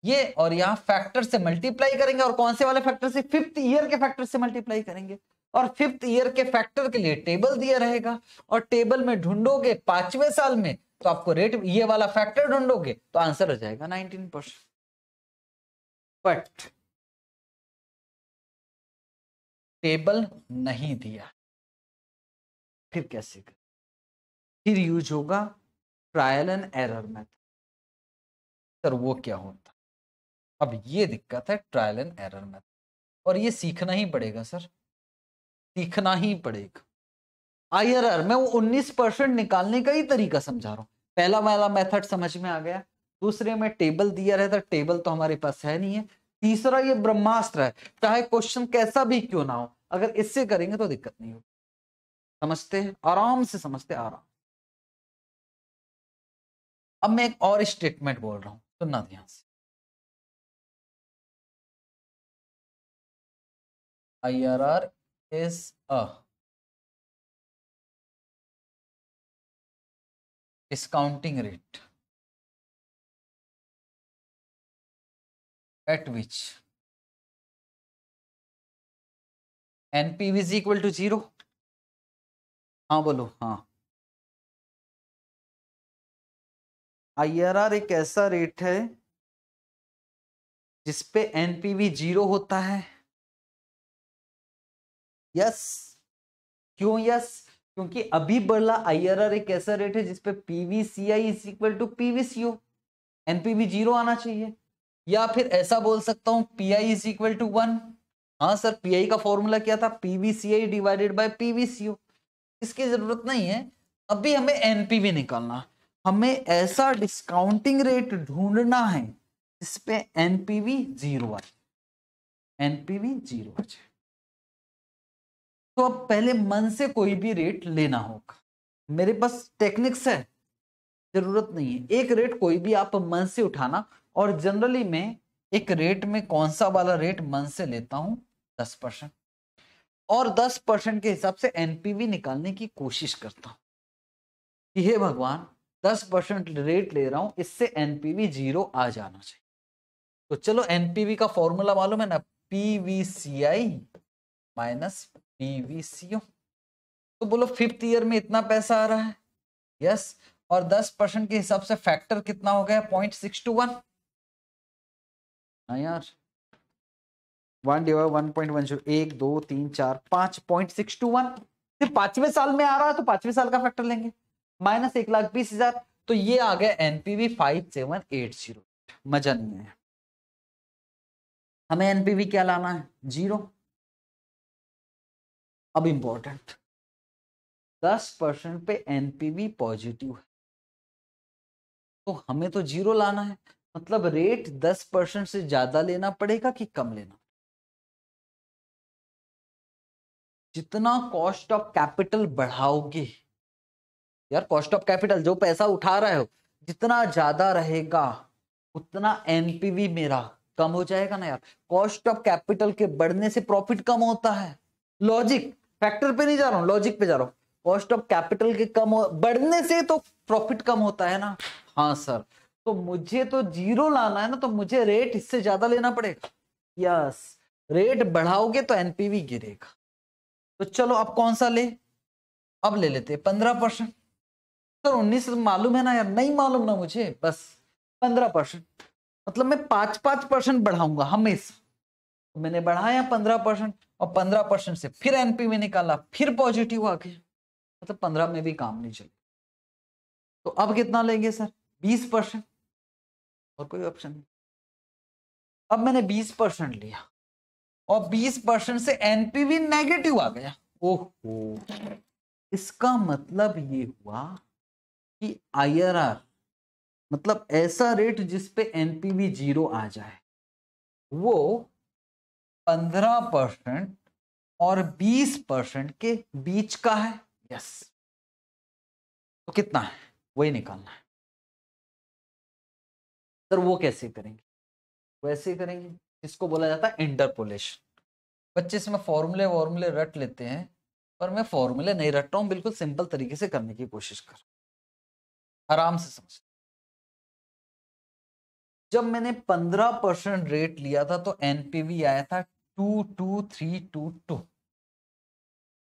ये और यहाँ फैक्टर से मल्टीप्लाई करेंगे और कौन से वाले फैक्टर से फिफ्थ ईयर के फैक्टर से मल्टीप्लाई करेंगे और फिफ्थ ईयर के फैक्टर के लिए टेबल दिया रहेगा और टेबल में ढूंढोगे पांचवें साल में तो आपको रेट ये वाला फैक्टर ढूंढोगे तो आंसर हो जाएगा नाइनटीन परसेंट बट टेबल नहीं दिया फिर कैसे कर फिर यूज होगा trial and error method sir वो क्या होता अब ये दिक्कत है ट्रायल एंड एरर में और ये सीखना ही पड़ेगा सर सीखना ही पड़ेगा आई आर मैं वो उन्नीस परसेंट निकालने का ही तरीका समझा रहा हूँ पहला वाला मेथड समझ में आ गया दूसरे में टेबल दिया रहता टेबल तो हमारे पास है नहीं है तीसरा ये ब्रह्मास्त्र है चाहे क्वेश्चन कैसा भी क्यों ना हो अगर इससे करेंगे तो दिक्कत नहीं होगी समझते हैं आराम से समझते आराम अब मैं एक और स्टेटमेंट बोल रहा हूं सुनना ध्यान से IRR is a discounting rate at which NPV is equal to zero. हाँ बोलो हाँ आईआरआर एक ऐसा रेट है जिसपे एनपीवी जीरो होता है यस क्यों यस क्योंकि अभी आर आईआरआर एक ऐसा रेट है जिसपे PVCI is equal to PVCO NPV zero आना चाहिए या फिर ऐसा बोल सकता हूं PI is equal to one हाँ सर पीआई का फॉर्मूला क्या था पीवीसीआई डिवाइडेड बाय पीवीसीओ इसकी जरूरत नहीं है अभी हमें एनपीवी निकालना हमें ऐसा डिस्काउंटिंग रेट ढूंढना है जिसपे एनपीवी जीरो आ जाए एनपीवी जीरो आ जाए तो अब पहले मन से कोई भी रेट लेना होगा मेरे पास टेक्निक्स है जरूरत नहीं है एक रेट कोई भी आप मन से उठाना और जनरली मैं एक रेट में कौन सा वाला रेट मन से लेता हूं दस परसेंट और दस परसेंट के हिसाब से एनपीवी निकालने की कोशिश करता हूं कि हे भगवान दस परसेंट रेट ले रहा हूं इससे एनपीवी जीरो आ जाना चाहिए तो चलो एनपीवी का फॉर्मूला मालूम है ना पीवीसीआई माइनस पीवीसीओ तो बोलो फिफ्थ ईयर में इतना पैसा आ रहा है यस और दस परसेंट के हिसाब से फैक्टर कितना हो गया पॉइंट सिक्स टू वन यार one divide one point one zero एक दो तीन चार पांच पॉइंट सिक्स टू वन पांचवें साल में आ रहा है तो पांचवें साल का फैक्टर लेंगे माइनस एक लाख बीस हजार तो ये आ गया NPV five seven eight zero मजा नहीं है हमें एनपीवी क्या लाना है जीरो अब इम्पोर्टेंट दस परसेंट पे एनपीवी पॉजिटिव है तो हमें तो जीरो लाना है मतलब रेट दस परसेंट से ज्यादा लेना पड़ेगा कि कम लेना जितना कॉस्ट ऑफ कैपिटल बढ़ाओगे यार कॉस्ट ऑफ कैपिटल जो पैसा उठा रहे हो जितना ज्यादा रहेगा उतना एनपीवी मेरा कम हो जाएगा ना यार कॉस्ट ऑफ कैपिटल के बढ़ने से प्रॉफिट कम होता है लॉजिक फैक्टर पे नहीं जा रहा हूं लॉजिक पे जा रहा हूं कॉस्ट ऑफ कैपिटल के कम हो बढ़ने से तो प्रॉफिट कम होता है ना हाँ सर तो मुझे तो जीरो लाना है ना तो मुझे रेट इससे ज्यादा लेना पड़ेगा यस रेट बढ़ाओगे तो एनपीवी गिरेगा तो चलो अब कौन सा ले अब ले लेते हैं पंद्रह परसेंट सर उन्नीस मालूम है ना यार नहीं मालूम ना मुझे बस पंद्रह परसेंट मतलब मैं पांच पांच परसेंट बढ़ाऊंगा हमेशा तो मैंने बढ़ाया पंद्रह परसेंट और पंद्रह परसेंट से फिर एनपीवी निकाला फिर पॉजिटिव आ गया मतलब पंद्रह में भी काम नहीं चले तो अब कितना लेंगे सर बीस परसेंट और कोई ऑप्शन नहीं अब मैंने बीस परसेंट लिया और बीस परसेंट से एनपीवी नेगेटिव आ गया ओहो इसका मतलब ये हुआ कि आईआरआर मतलब ऐसा रेट जिसपे पे एनपीवी जीरो आ जाए वो पंद्रह परसेंट और बीस परसेंट के बीच का है यस तो कितना है वही निकालना है सर वो कैसे करेंगे वैसे करेंगे इसको बोला जाता है इंटरपोलेशन बच्चे इसमें फॉर्मूले वॉर्मूले रट लेते हैं पर मैं फॉर्मूले नहीं रट रहा हूँ बिल्कुल सिंपल तरीके से करने की कोशिश कर आराम से समझ जब मैंने पंद्रह परसेंट रेट लिया था तो एनपीवी आया था two two three two two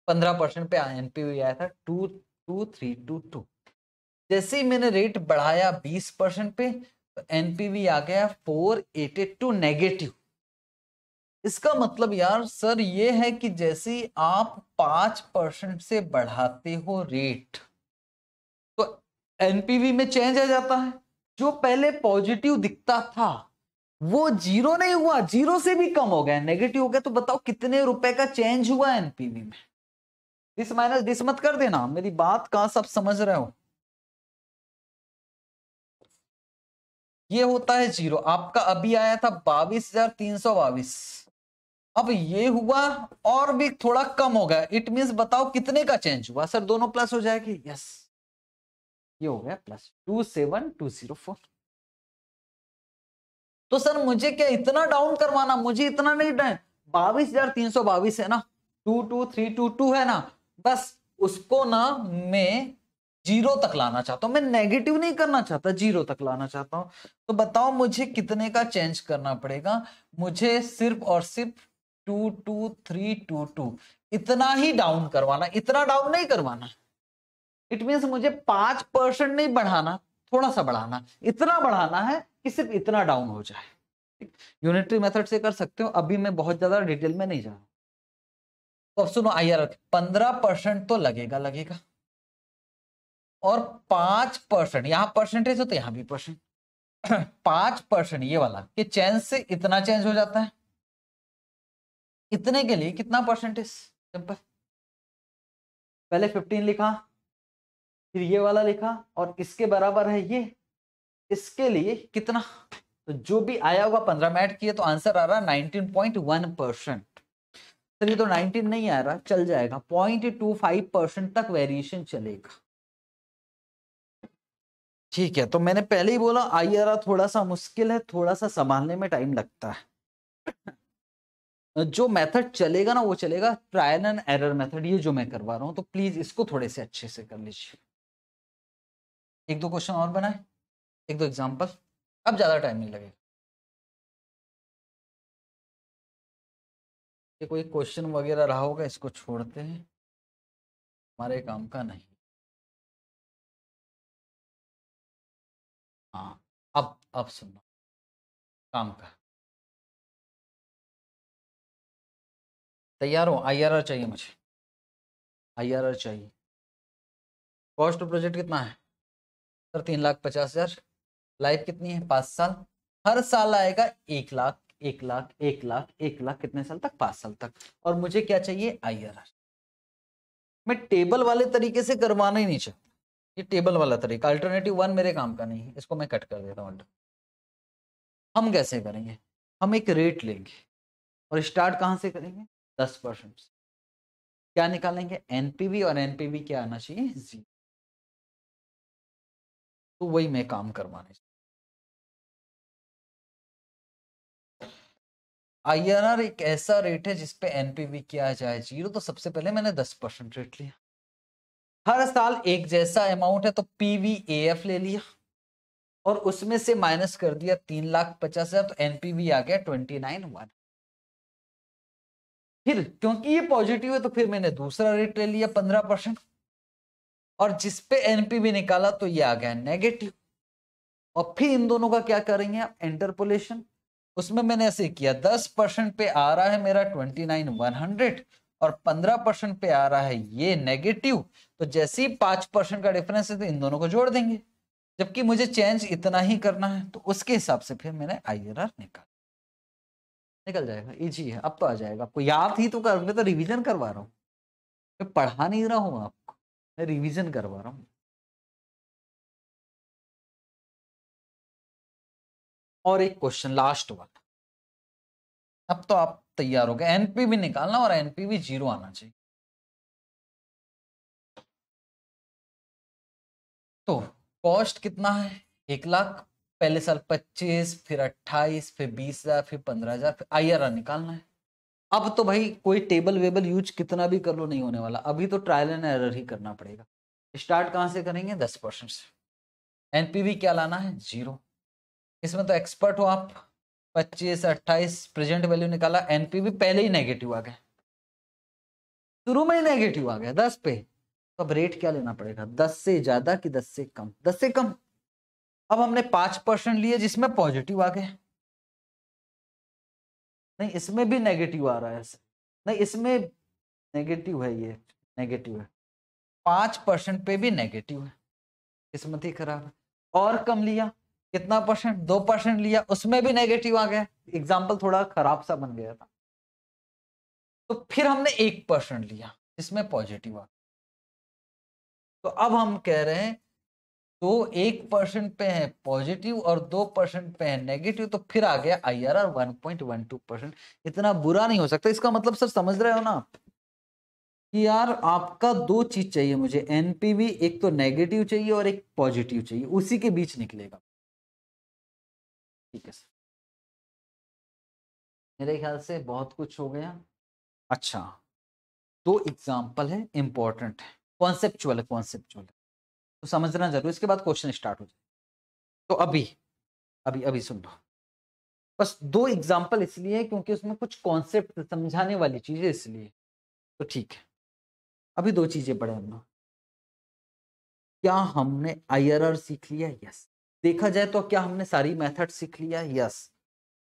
पंद्रह परसेंट पे एन पी आया था two two three two two जैसे ही मैंने रेट बढ़ाया बीस परसेंट पे तो एनपीवी आ गया four eight eight two negative इसका मतलब यार सर ये है कि जैसे ही आप पांच परसेंट से बढ़ाते हो रेट तो एनपीवी में चेंज आ जाता है जो पहले पॉजिटिव दिखता था वो जीरो नहीं हुआ जीरो से भी कम हो गया नेगेटिव हो गया तो बताओ कितने रुपए का चेंज हुआ एनपीवी में दिस माइनस दिस मत कर देना मेरी बात कहां सब समझ रहे हो ये होता है जीरो आपका अभी आया था बाविस हजार तीन सौ बाविस अब ये हुआ और भी थोड़ा कम हो गया इट मीन बताओ कितने का चेंज हुआ सर दोनों प्लस हो जाएगी यस ये हो गया plus two seven two zero four तो सर मुझे क्या इतना डाउन करवाना मुझे इतना नहीं डाउन बाईस हजार तीन सौ बाईस है ना two two three two two है ना बस उसको ना मैं जीरो तक लाना चाहता हूँ मैं नेगेटिव नहीं करना चाहता जीरो तक लाना चाहता हूँ तो बताओ मुझे कितने का चेंज करना पड़ेगा मुझे सिर्फ और सिर्फ two two three two two इतना ही डाउन करवाना इतना डाउन नहीं करवाना इट मीन्स मुझे पांच परसेंट नहीं बढ़ाना थोड़ा सा बढ़ाना इतना बढ़ाना है कि सिर्फ इतना डाउन हो जाए यूनिटरी मेथड से कर सकते हो अभी मैं बहुत ज्यादा डिटेल में नहीं जा रहा तो अब सुनो आई आर पंद्रह परसेंट तो लगेगा लगेगा और पांच परसेंट यहां परसेंटेज हो तो यहां भी परसेंट पांच परसेंट ये वाला कि चेंज से इतना चेंज हो जाता है इतने के लिए कितना परसेंटेज सिंपल पहले फिफ्टीन लिखा फिर ये वाला लिखा और इसके बराबर है ये इसके लिए कितना तो जो भी आया होगा पंद्रह में ऐड किया तो आंसर आ रहा nineteen point one percent sir ये तो नाइनटीन नहीं आ रहा चल जाएगा पॉइंट टू फाइव परसेंट तक वेरिएशन चलेगा ठीक है तो मैंने पहले ही बोला आई आर थोड़ा सा मुश्किल है थोड़ा सा संभालने में टाइम लगता है जो मेथड चलेगा ना वो चलेगा ट्रायल एंड एरर मेथड ये जो मैं करवा रहा हूं तो प्लीज इसको थोड़े से अच्छे से कर लीजिए एक दो क्वेश्चन और बनाए एक दो एग्जाम्पल अब ज़्यादा टाइम नहीं लगेगा ये कोई क्वेश्चन वगैरह रहा होगा इसको छोड़ते हैं हमारे काम का नहीं हाँ अब अब सुनना काम का तैयार हो आईआरआर चाहिए मुझे आईआरआर चाहिए कॉस्ट प्रोजेक्ट कितना है सर तीन लाख पचास हजार लाइफ कितनी है पाँच साल हर साल आएगा एक लाख एक लाख एक लाख एक लाख कितने साल तक पांच साल तक और मुझे क्या चाहिए आई मैं टेबल वाले तरीके से करवाना ही नहीं चाहता ये टेबल वाला तरीका अल्टरनेटिव वन मेरे काम का नहीं है इसको मैं कट कर देता हूँ हम कैसे करेंगे हम एक रेट लेंगे और स्टार्ट कहाँ से करेंगे दस परसेंट क्या निकालेंगे एनपीवी और एनपीवी क्या आना चाहिए जीरो तो वही मैं काम करवाने आर एक ऐसा रेट है जिसपे एनपीवी किया जाए जीरो तो सबसे पहले मैंने दस परसेंट रेट लिया हर साल एक जैसा अमाउंट है तो एफ ले लिया और उसमें से माइनस कर दिया तीन लाख पचास हजार तो एनपीवी आ गया ट्वेंटी नाइन वन फिर क्योंकि ये पॉजिटिव है तो फिर मैंने दूसरा रेट ले लिया पंद्रह परसेंट और जिस पे एनपीवी निकाला तो ये आ गया नेगेटिव और फिर इन दोनों का क्या करेंगे आप इंटरपोलेशन उसमें मैंने ऐसे किया दस परसेंट पे आ रहा है मेरा ट्वेंटी नाइन वन हंड्रेड और पंद्रह परसेंट पे आ रहा है ये नेगेटिव तो जैसे ही पांच परसेंट का डिफरेंस है तो इन दोनों को जोड़ देंगे जबकि मुझे चेंज इतना ही करना है तो उसके हिसाब से फिर मैंने आई निकाला निकल जाएगा इजी है अब तो आ जाएगा आपको याद ही तो कर मैं तो रिविजन करवा रहा हूँ मैं पढ़ा नहीं रहा हूँ आप मैं रिवीजन करवा रहा हूँ और एक क्वेश्चन लास्ट वाला अब तो आप तैयार हो गए एनपी भी निकालना और एनपी भी जीरो आना चाहिए तो कॉस्ट कितना है एक लाख पहले साल पच्चीस फिर अट्ठाईस फिर बीस हजार फिर पंद्रह हजार फिर आई निकालना है अब तो भाई कोई टेबल वेबल यूज कितना भी कर लो नहीं होने वाला अभी तो ट्रायल एंड एरर ही करना पड़ेगा स्टार्ट कहाँ से करेंगे दस परसेंट से एनपीवी क्या लाना है जीरो इसमें तो एक्सपर्ट हो आप पच्चीस अट्ठाईस प्रेजेंट वैल्यू निकाला एनपीवी पहले ही नेगेटिव आ गए शुरू में ही नेगेटिव आ गया दस पे तो अब रेट क्या लेना पड़ेगा दस से ज्यादा कि दस से कम दस से कम अब हमने पांच परसेंट लिए जिसमें पॉजिटिव आ गए नहीं इसमें भी नेगेटिव आ रहा है नहीं इसमें नेगेटिव है ये नेगेटिव है पाँच परसेंट पे भी नेगेटिव है किस्मत ही खराब है और कम लिया कितना परसेंट दो परसेंट लिया उसमें भी नेगेटिव आ गया एग्जाम्पल थोड़ा खराब सा बन गया था तो फिर हमने एक परसेंट लिया इसमें पॉजिटिव आ तो अब हम कह रहे हैं तो एक परसेंट पे है पॉजिटिव और दो परसेंट पे है नेगेटिव तो फिर आ गया I R R one point one two percent इतना बुरा नहीं हो सकता इसका मतलब सर समझ रहे हो ना कि यार आपका दो चीज चाहिए मुझे एनपीवी एक तो नेगेटिव चाहिए और एक पॉजिटिव चाहिए उसी के बीच निकलेगा ठीक है सर मेरे ख्याल से बहुत कुछ हो गया अच्छा दो एग्जाम्पल है इंपॉर्टेंट है कॉन्सेप्चुअल है कॉन्सेप्चुअल तो समझना जरूर इसके बाद क्वेश्चन स्टार्ट हो जाए तो अभी अभी अभी सुन लो बस दो एग्जाम्पल इसलिए क्योंकि उसमें कुछ कॉन्सेप्ट समझाने वाली चीजें इसलिए तो ठीक है अभी दो चीजें पढ़े हम क्या हमने आई सीख लिया यस देखा जाए तो क्या हमने सारी मेथड सीख लिया यस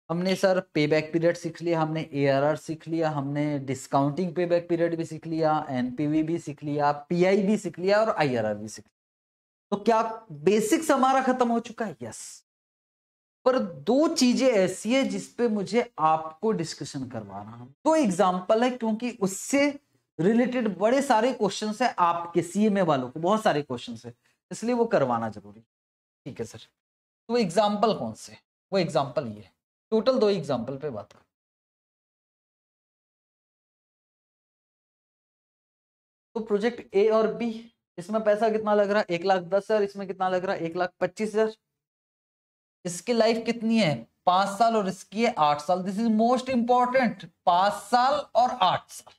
हमने सर पे बैक पीरियड सीख लिया हमने ए सीख लिया हमने डिस्काउंटिंग पे बैक पीरियड भी सीख लिया एनपीवी भी सीख लिया पीआई भी सीख लिया और आई भी सीख लिया तो क्या बेसिक्स हमारा खत्म हो चुका है यस पर दो चीजें ऐसी है जिसपे मुझे आपको डिस्कशन करवाना है तो एग्जाम्पल है क्योंकि उससे रिलेटेड बड़े सारे क्वेश्चन है आपके सीएमए वालों को बहुत सारे क्वेश्चन है इसलिए वो करवाना जरूरी ठीक है सर तो एग्जाम्पल कौन से वो एग्जाम्पल ये टोटल दो एग्जाम्पल पे बात कर तो प्रोजेक्ट ए और बी इसमें पैसा कितना लग रहा है एक लाख दस हजार इसमें कितना लग रहा है एक लाख पच्चीस हजार इसकी लाइफ कितनी है पांच साल और इसकी है आठ साल दिस इज मोस्ट इंपॉर्टेंट पांच साल और आठ साल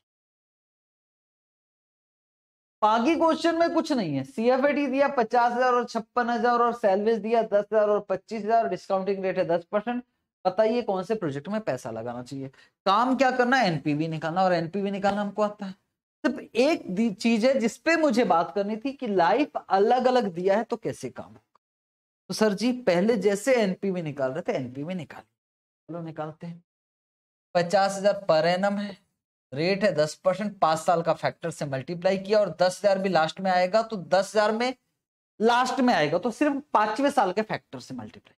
बाकी क्वेश्चन में कुछ नहीं है सीएफएटी दिया पचास हजार और छप्पन हजार और सैलवेज दिया दस हजार और पच्चीस हजार डिस्काउंटिंग रेट है दस परसेंट बताइए कौन से प्रोजेक्ट में पैसा लगाना चाहिए काम क्या करना है एनपीवी निकालना और एनपीवी निकालना हमको आता है सिर्फ एक चीज है जिसपे मुझे बात करनी थी कि लाइफ अलग अलग दिया है तो कैसे काम होगा तो सर जी पहले जैसे एनपी में निकाल रहे थे एनपी में निकाल चलो निकालते हैं पचास हजार पर एनम है रेट है दस परसेंट पांच साल का फैक्टर से मल्टीप्लाई किया और दस हजार भी लास्ट में आएगा तो दस हजार में लास्ट में आएगा तो सिर्फ पांचवें साल के फैक्टर से मल्टीप्लाई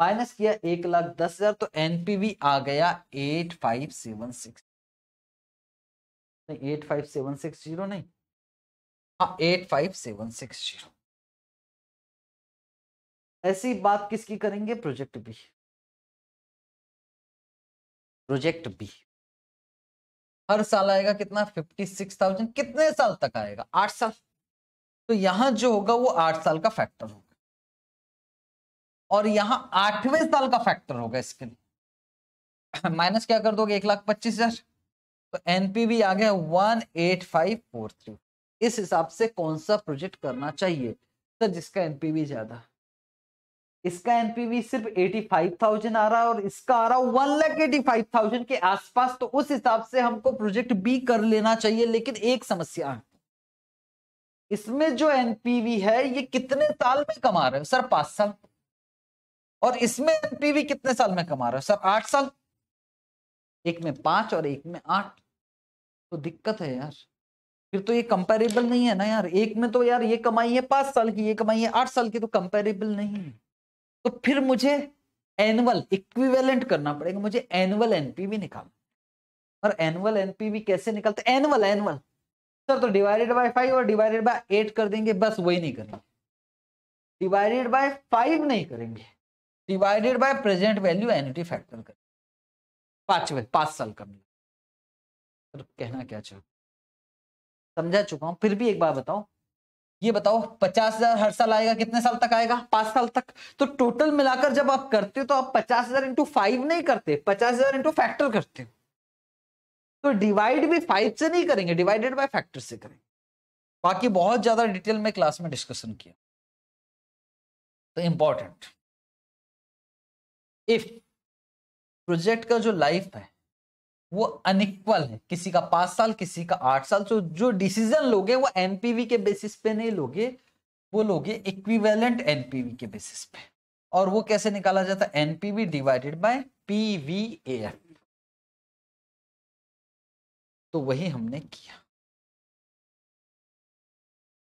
माइनस किया एक लाख दस हजार तो एनपीवी आ गया एट फाइव सेवन सिक्स नहीं eight five seven six zero नहीं हाँ eight five seven six zero ऐसी बात किसकी करेंगे प्रोजेक्ट बी प्रोजेक्ट बी हर साल आएगा कितना फिफ्टी सिक्स थाउजेंड कितने साल तक आएगा आठ साल तो यहां जो होगा वो आठ साल का फैक्टर होगा और यहां आठवें साल का फैक्टर होगा इसके लिए माइनस क्या कर दोगे एक लाख पच्चीस हजार तो एनपीवी आ गया one eight five four three इस हिसाब से कौन सा प्रोजेक्ट करना चाहिए सर जिसका एनपीवी ज्यादा इसका एनपीवी सिर्फ थाउजेंड आ रहा है और इसका आ रहा है one lakh eighty five thousand के आसपास तो उस हिसाब से हमको प्रोजेक्ट बी कर लेना चाहिए लेकिन एक समस्या है इसमें जो एनपीवी है ये कितने साल में कमा रहे हो सर पांच साल और इसमें एनपीवी कितने साल में कमा रहे हो सर आठ साल एक में पांच और एक में आठ तो दिक्कत है यार फिर तो ये कंपेरेबल नहीं है ना यार एक में तो यार ये कमाई है पांच साल की ये कमाई है आठ साल की तो कंपेरेबल नहीं है तो फिर मुझे एनुअल इक्विवेलेंट करना पड़ेगा मुझे एनुअल एनपीवी निकालना और एनुअल एनपीवी कैसे निकालते एनुअल एनुअल सर तो डिवाइडेड बाय फाइव और डिवाइडेड बाय एट कर देंगे बस वही नहीं करेंगे डिवाइडेड बाय फाइव नहीं करेंगे divided by present value annuity factor करेंगे पांचवे पांच साल का मिला तो कहना क्या चाहो समझा चुका हूं फिर भी एक बार बताओ ये बताओ पचास हजार हर साल आएगा कितने साल तक आएगा पांच साल तक तो टोटल मिलाकर जब आप करते हो तो आप पचास हजार इंटू फाइव नहीं करते पचास हजार इंटू फैक्टर करते हो तो डिवाइड भी फाइव से नहीं करेंगे डिवाइडेड बाय फैक्टर से करेंगे बाकी बहुत ज्यादा डिटेल में क्लास में डिस्कशन किया तो इंपॉर्टेंट इफ प्रोजेक्ट का जो लाइफ है वो अनिक्वल है किसी का पांच साल किसी का आठ साल तो जो डिसीजन लोगे वो एनपीवी के बेसिस पे नहीं लोगे वो लोगे इक्विवेलेंट एनपीवी के बेसिस पे और वो कैसे निकाला जाता है एनपीवी डिवाइडेड बाय पीवीएएफ तो वही हमने किया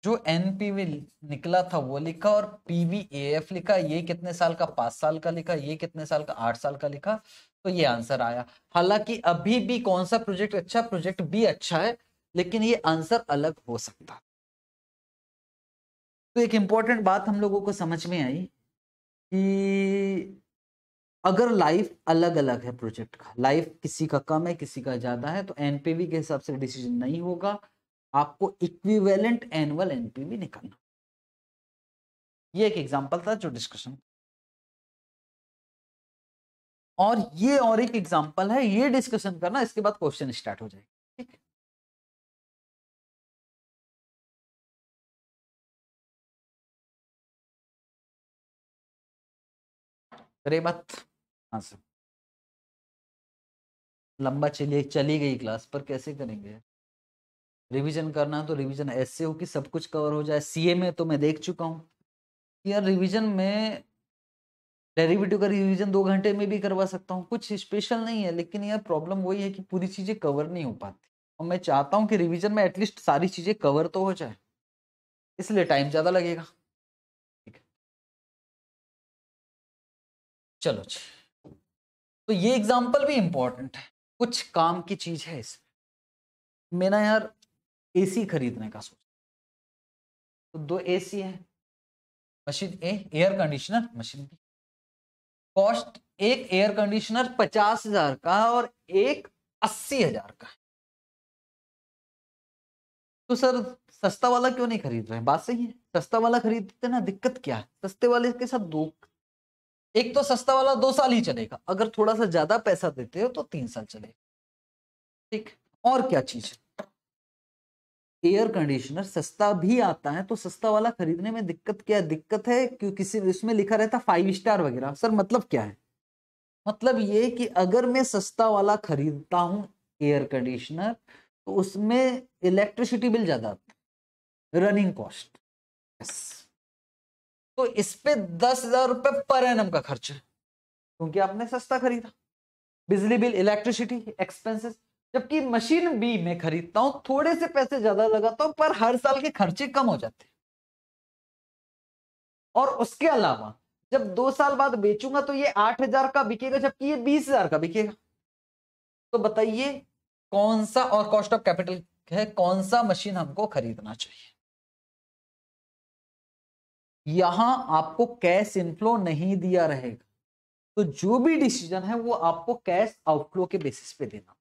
जो एनपीवी निकला था वो लिखा और पीवीएएफ लिखा ये कितने साल का पांच साल का लिखा ये कितने साल का आठ साल का लिखा तो ये आंसर आया हालांकि अभी भी कौन सा प्रोजेक्ट अच्छा प्रोजेक्ट बी अच्छा है लेकिन ये आंसर अलग हो सकता तो एक इंपॉर्टेंट बात हम लोगों को समझ में आई कि अगर लाइफ अलग अलग है प्रोजेक्ट का लाइफ किसी का कम है किसी का ज्यादा है तो एनपीवी के हिसाब से डिसीजन नहीं होगा आपको इक्विवेलेंट एनुअल एनपीवी निकालना ये एक एग्जांपल था जो डिस्कशन और ये और एक एग्जाम्पल है ये डिस्कशन करना इसके बाद क्वेश्चन स्टार्ट हो जाएगा बात हाँ सर लंबा चलिए चली गई क्लास पर कैसे करेंगे रिवीजन करना तो रिवीजन ऐसे हो कि सब कुछ कवर हो जाए सीए में तो मैं देख चुका हूँ यार रिवीजन में डेरिवेटिव का रिवीजन दो घंटे में भी करवा सकता हूँ कुछ स्पेशल नहीं है लेकिन यार प्रॉब्लम वही है कि पूरी चीज़ें कवर नहीं हो पाती और मैं चाहता हूँ कि रिवीजन में एटलीस्ट सारी चीज़ें कवर तो हो जाए इसलिए टाइम ज़्यादा लगेगा ठीक है चलो तो ये एग्जाम्पल भी इम्पोर्टेंट है कुछ काम की चीज़ है इसमें मैं ना यार एसी खरीदने का सोच तो दो एसी है machine A air conditioner machine B cost एक एयर कंडीशनर पचास हजार का और एक अस्सी हजार का तो सर सस्ता वाला क्यों नहीं खरीद रहे बात सही है सस्ता वाला खरीदते ना दिक्कत क्या है सस्ते वाले के साथ दो एक तो सस्ता वाला दो साल ही चलेगा अगर थोड़ा सा ज्यादा पैसा देते हो तो तीन साल चलेगा ठीक और क्या चीज है एयर कंडीशनर सस्ता भी आता है तो सस्ता वाला खरीदने में दिक्कत क्या दिक्कत है क्यों किसी उसमें लिखा रहता फाइव स्टार वगैरह सर मतलब क्या है मतलब ये कि अगर मैं सस्ता वाला खरीदता हूँ एयर कंडीशनर तो उसमें इलेक्ट्रिसिटी बिल ज्यादा आता है रनिंग कॉस्ट yes. तो इस पे दस हजार रुपये पर एनम का खर्च है क्योंकि आपने सस्ता खरीदा बिजली बिल इलेक्ट्रिसिटी एक्सपेंसेस जबकि मशीन बी में खरीदता हूं थोड़े से पैसे ज्यादा लगाता हूं पर हर साल के खर्चे कम हो जाते हैं और उसके अलावा जब दो साल बाद बेचूंगा तो ये आठ हजार का बिकेगा जबकि ये बीस हजार का बिकेगा तो बताइए कौन सा और कॉस्ट ऑफ कैपिटल है कौन सा मशीन हमको खरीदना चाहिए यहां आपको कैश इनफ्लो नहीं दिया रहेगा तो जो भी डिसीजन है वो आपको कैश आउटफ्लो के बेसिस पे देना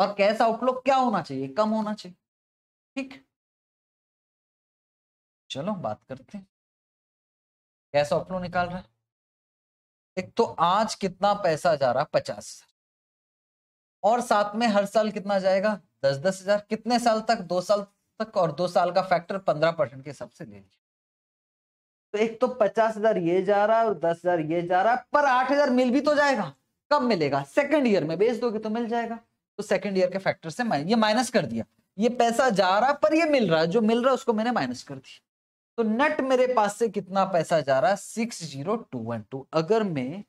और कैश आउटफ्लो क्या होना चाहिए कम होना चाहिए ठीक चलो बात करते हैं कैश आउटफ्लो निकाल रहा है एक तो आज कितना पैसा जा रहा पचास और साथ में हर साल कितना जाएगा दस दस हजार कितने साल तक दो साल तक और दो साल का फैक्टर पंद्रह परसेंट के हिसाब से ले लीजिए तो एक तो पचास हजार ये जा रहा है और दस हजार ये जा रहा है पर आठ हजार मिल भी तो जाएगा कब मिलेगा सेकंड ईयर में बेच दोगे तो मिल जाएगा तो सेकेंड ईयर के फैक्टर से माइन ये माइनस कर दिया ये पैसा जा रहा पर ये मिल रहा जो मिल रहा उसको मैंने माइनस कर दिया तो नेट मेरे पास से कितना पैसा जा रहा six zero two one two अगर मैं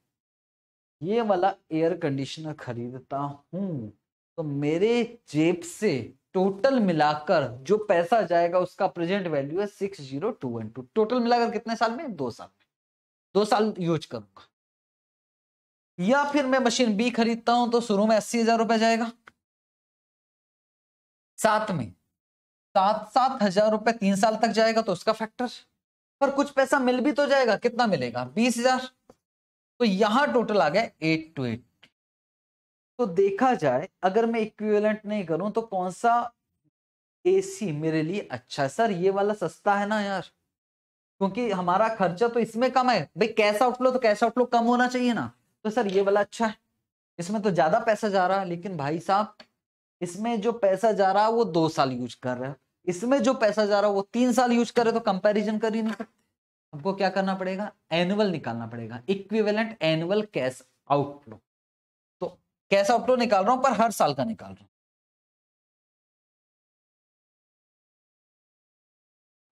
ये वाला एयर कंडीशनर खरीदता हूं तो मेरे जेब से टोटल मिलाकर जो पैसा जाएगा उसका प्रेजेंट वैल्यू है six zero two one two total मिलाकर कितने साल में दो साल में दो साल यूज करूंगा या फिर मैं मशीन बी खरीदता हूं तो शुरू में अस्सी हजार रुपया जाएगा साथ में सात सात हजार रुपये तीन साल तक जाएगा तो उसका फैक्टर पर कुछ पैसा मिल भी तो जाएगा कितना मिलेगा बीस हजार तो यहां टोटल आ गया एट टू एट तो देखा जाए अगर मैं इक्विवेलेंट नहीं करूं तो कौन सा एसी मेरे लिए अच्छा है सर ये वाला सस्ता है ना यार क्योंकि हमारा खर्चा तो इसमें कम है भाई कैश आउटफ्लो तो कैश आउटफ्लो कम होना चाहिए ना तो सर ये वाला अच्छा है इसमें तो ज्यादा पैसा जा रहा है लेकिन भाई साहब इसमें जो पैसा जा रहा है वो दो साल यूज कर रहे हो इसमें जो पैसा जा रहा है वो तीन साल यूज कर रहे तो कंपेरिजन कर ही नहीं सकते हमको क्या करना पड़ेगा एनुअल निकालना पड़ेगा इक्विवेलेंट एनुअल कैश आउटफ्लो तो कैश आउटफ्लो निकाल रहा हूं पर हर साल का निकाल रहा हूं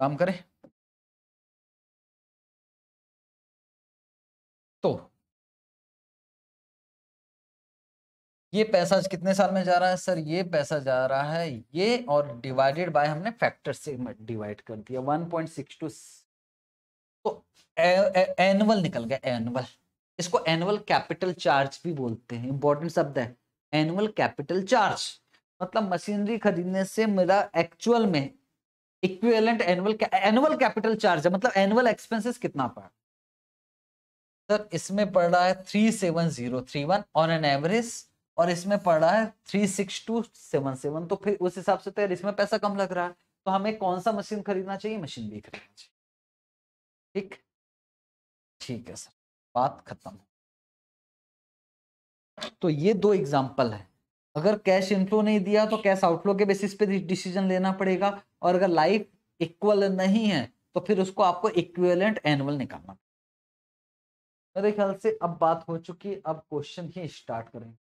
काम करें तो ये पैसा कितने साल में जा रहा है सर ये पैसा जा रहा है ये और डिवाइडेड बाय हमने फैक्टर से डिवाइड कर दिया 1.62 तो एनुअल निकल गया एनुअल इसको एनुअल कैपिटल चार्ज भी बोलते हैं इंपॉर्टेंट शब्द है एनुअल कैपिटल चार्ज मतलब मशीनरी खरीदने से मेरा एक्चुअल में equivalent annual annual capital charge है मतलब एनुअल एक्सपेंसेस कितना पड़ा सर इसमें पड़ रहा है three seven zero three one on an average और इसमें पड़ रहा है three six two seven seven तो फिर उस हिसाब से तो इसमें पैसा कम लग रहा है तो हमें कौन सा मशीन खरीदना चाहिए मशीन भी खरीदना चाहिए ठीक ठीक है सर बात खत्म तो ये दो एग्जाम्पल है अगर कैश इनफ्लो नहीं दिया तो कैश आउटफ्लो के बेसिस पे डिसीजन लेना पड़ेगा और अगर लाइफ इक्वल नहीं है तो फिर उसको आपको इक्वेलेंट एनुअल निकालना मेरे ख्याल से अब बात हो चुकी अब क्वेश्चन ही स्टार्ट करेंगे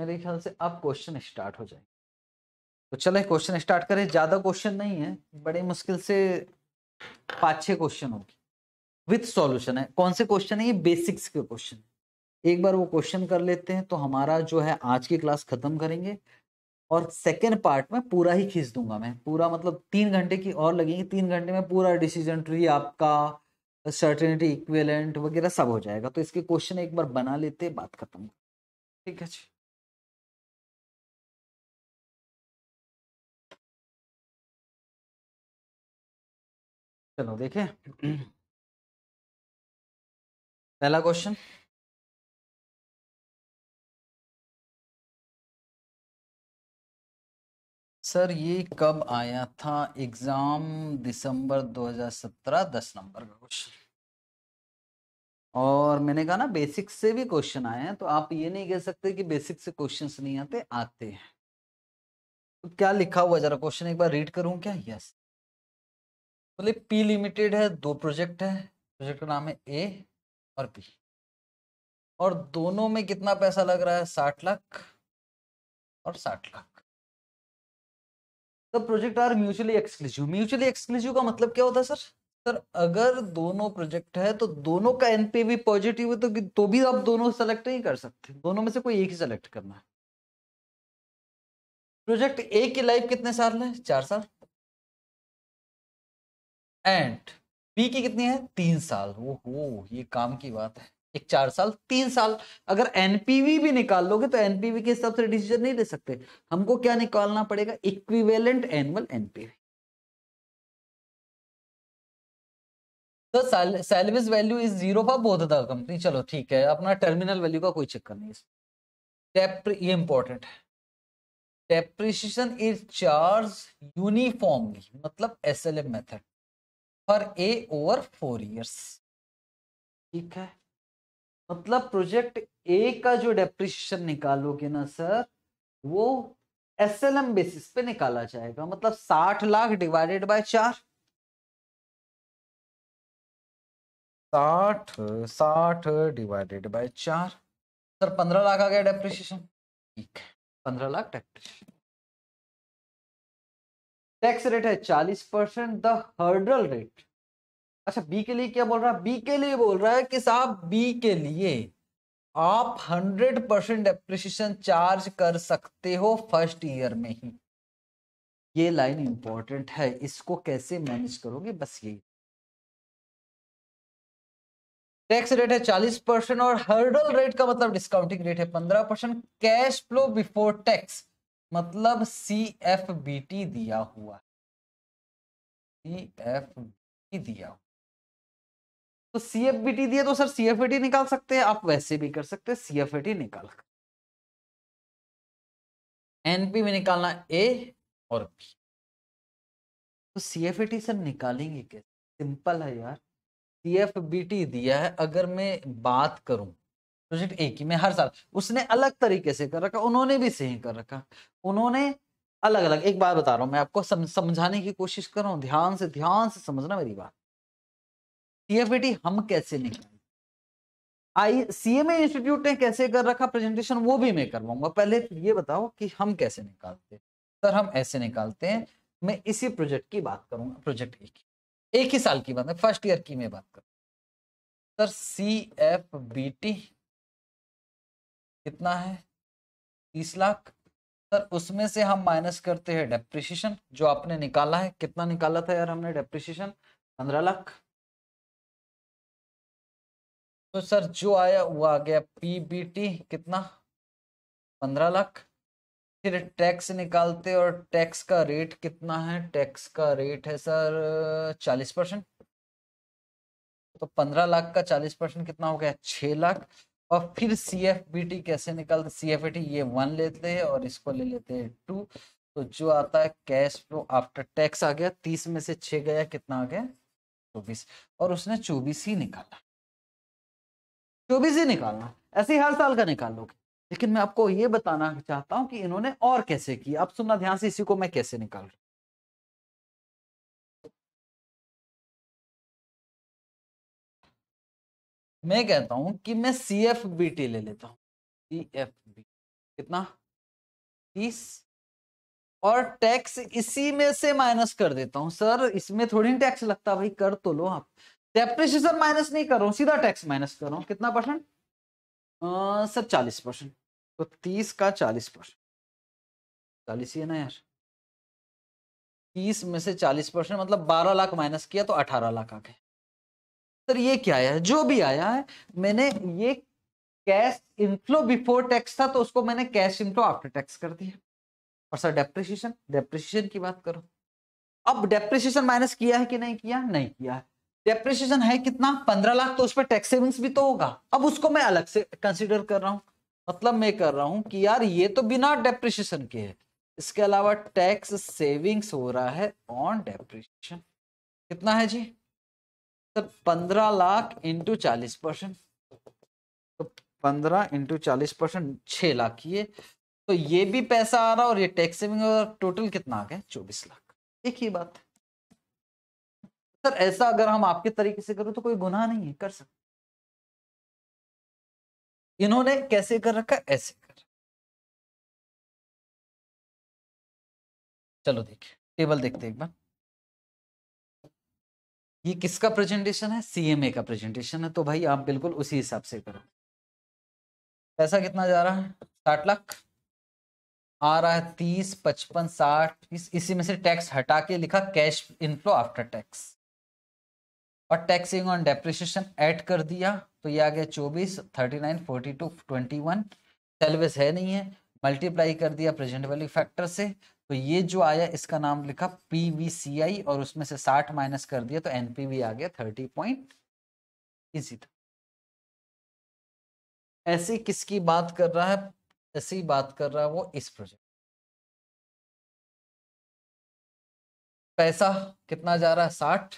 मेरे ख्याल से अब क्वेश्चन स्टार्ट हो जाएंगे तो चले क्वेश्चन स्टार्ट करें ज़्यादा क्वेश्चन नहीं है बड़े मुश्किल से पाँच छः क्वेश्चन होंगे विथ सॉल्यूशन है कौन से क्वेश्चन है ये बेसिक्स के क्वेश्चन है एक बार वो क्वेश्चन कर लेते हैं तो हमारा जो है आज की क्लास खत्म करेंगे और सेकेंड पार्ट में पूरा ही खींच दूंगा मैं पूरा मतलब तीन घंटे की और लगेंगे तीन घंटे में पूरा डिसीजन ट्री आपका सर्टिनिटी इक्वेलेंट वगैरह सब हो जाएगा तो इसके क्वेश्चन एक बार बना लेते बात खत्म ठीक है जी चलो देखें पहला क्वेश्चन सर ये कब आया था एग्ज़ाम दिसंबर 2017 दस नंबर का क्वेश्चन और मैंने कहा ना बेसिक से भी क्वेश्चन आए हैं तो आप ये नहीं कह सकते कि बेसिक से क्वेश्चंस नहीं आते आते हैं तो क्या लिखा हुआ जरा क्वेश्चन एक बार रीड करूं क्या यस मतलब पी लिमिटेड है दो प्रोजेक्ट है प्रोजेक्ट का नाम है ए और पी और दोनों में कितना पैसा लग रहा है साठ लाख और साठ lakh the project are mutually exclusive mutually exclusive का मतलब क्या होता है सर सर अगर दोनों प्रोजेक्ट है तो दोनों का एनपीवी पॉजिटिव है तो तो भी आप दोनों सेलेक्ट नहीं कर सकते दोनों में से कोई एक ही सेलेक्ट करना है प्रोजेक्ट ए की लाइफ कितने साल है चार साल एंड पी की कितनी है तीन साल वो हो ये काम की बात है एक चार साल तीन साल अगर एनपीवी भी निकाल लोगे तो एनपीवी के हिसाब से डिसीजन नहीं ले सकते हमको क्या निकालना पड़ेगा इक्विवेलेंट एनुअल एनपीवी तो salaries value is zero for both the company चलो ठीक है अपना टर्मिनल वैल्यू का कोई चक्कर नहीं है ये इंपॉर्टेंट है डेप्रिसिएशन इज चार्ज यूनिफॉर्मली मतलब एसएलएम मेथड पर ए ओवर फोर इयर्स ठीक है मतलब प्रोजेक्ट ए का जो डेप्रिशिएशन निकालोगे ना सर वो एस एल एम बेसिस पे निकाला जाएगा मतलब साठ लाख डिवाइडेड बाय चार साठ साठ डिवाइडेड बाय चार सर पंद्रह लाख आ गया डेप्रिशिएशन ठीक है पंद्रह लाख डेप्रिशिएशन टैक्स रेट है चालीस परसेंट द हर्डल रेट अच्छा बी के लिए क्या बोल रहा है बी के लिए बोल रहा है कि साहब बी के लिए आप हंड्रेड परसेंट एप्रिसिएशन चार्ज कर सकते हो फर्स्ट ईयर में ही ये लाइन इंपॉर्टेंट है इसको कैसे मैनेज करोगे बस यही टैक्स रेट है चालीस परसेंट और हर्डल रेट का मतलब डिस्काउंटिंग रेट है पंद्रह percent cash flow before tax मतलब सी एफ बी टी दिया हुआ है सी एफ बी दिया हुआ तो सी एफ बी टी दिया तो sir C F A T निकाल सकते हैं आप वैसे भी कर सकते हैं सी एफ ए टी निकाल एनपी में निकालना ए और बी तो C F A T sir निकालेंगे कैसे सिंपल है यार सी एफ बी टी दिया है अगर मैं बात करूं प्रोजेक्ट ए की में हर साल उसने अलग तरीके से कर रखा उन्होंने भी सही कर रखा उन्होंने अलग अलग एक बात बता रहा हूं मैं आपको सम, समझाने की कोशिश कर रहा हूँ ध्यान से ध्यान से समझना मेरी बात टीएफटी हम कैसे निकालें आई सीएमए इंस्टीट्यूट ने कैसे कर रखा प्रेजेंटेशन वो भी मैं करवाऊंगा पहले तो ये बताओ कि हम कैसे निकालते सर हम ऐसे निकालते हैं मैं इसी प्रोजेक्ट की बात करूंगा प्रोजेक्ट एक एक ही साल की बात है फर्स्ट ईयर की मैं बात करूँ sir C F B T कितना है तीस लाख सर उसमें से हम माइनस करते हैं डेप्रिसिएशन जो आपने निकाला है कितना निकाला था यार हमने डेप्रिसिएशन पंद्रह लाख तो सर जो आया वो आ गया पीबीटी कितना पंद्रह लाख फिर टैक्स निकालते और टैक्स का रेट कितना है टैक्स का रेट है सर चालीस परसेंट तो पंद्रह लाख का चालीस परसेंट कितना हो गया छह लाख और फिर सी एफ बी टी कैसे निकालते सी एफ टी ये वन लेते हैं और इसको ले लेते हैं टू तो जो आता है कैश फ्लो आफ्टर टैक्स आ गया तीस में से छह गया कितना आ गया चौबीस और उसने चौबीस ही निकाला चौबीस ही निकालना ऐसे ही हर साल का निकाल निकालोगे लेकिन मैं आपको ये बताना चाहता हूँ कि इन्होंने और कैसे किया आप सुनना ध्यान से इसी को मैं कैसे निकाल रहा मैं कहता हूं कि मैं सी एफ बी टी ले लेता हूं सी एफ बी कितना तीस और टैक्स इसी में से माइनस कर देता हूं सर इसमें थोड़ी टैक्स लगता भाई कर तो लो आप डेप्रिशिएशन माइनस नहीं करो सीधा टैक्स माइनस कर रहा हूं कितना परसेंट सर चालीस परसेंट तो तीस का चालीस परसेंट चालीस ही है ना यार तीस में से चालीस परसेंट मतलब बारह लाख माइनस किया तो अठारह लाख आ गए सर ये क्या आया है जो भी आया है मैंने ये कैश इनफ्लो बिफोर टैक्स था तो उसको मैंने कैश इनफ्लो आफ्टर टैक्स कर दिया और सर डेप्रिशिएशन डेप्रिशिएशन की बात करो अब डेप्रिशिएशन माइनस किया है कि नहीं किया नहीं किया है है कितना पंद्रह लाख तो उस पर टैक्स सेविंग्स भी तो होगा अब उसको मैं अलग से कंसिडर कर रहा हूँ मतलब मैं कर रहा हूँ कि यार ये तो बिना डेप्रिशिएशन के है इसके अलावा टैक्स सेविंग्स हो रहा है ऑन डेप्रिशिएशन कितना है जी सर पंद्रह लाख इंटू चालीस परसेंट तो पंद्रह इंटू चालीस परसेंट छह लाख ये तो ये भी पैसा आ रहा और ये टैक्स सेविंग टोटल कितना आ गया चौबीस लाख एक ही बात है सर ऐसा अगर हम आपके तरीके से करो तो कोई गुनाह नहीं है कर सकते इन्होंने कैसे कर रखा ऐसे कर चलो देखिए टेबल देखते एक बार ये किसका प्रेजेंटेशन है सीएमए का प्रेजेंटेशन है तो भाई आप बिल्कुल उसी हिसाब से करो पैसा कितना जा रहा है साठ लाख आ रहा है तीस पचपन साठ इसी में से टैक्स हटा के लिखा कैश इनफ्लो आफ्टर टैक्स और टैक्सिंग ऑन डेप्रिशिएशन ऐड कर दिया तो ये आ गया चौबीस thirty nine forty two twenty one सेलवेस है नहीं है मल्टीप्लाई कर दिया प्रेजेंट वैल्यू फैक्टर से तो ये जो आया इसका नाम लिखा पीवीसीआई और उसमें से 60 माइनस कर दिया तो एनपीवी आ गया 30 पॉइंट इजी था ऐसी किसकी बात कर रहा है ऐसी बात कर रहा है वो इस प्रोजेक्ट पैसा कितना जा रहा है साठ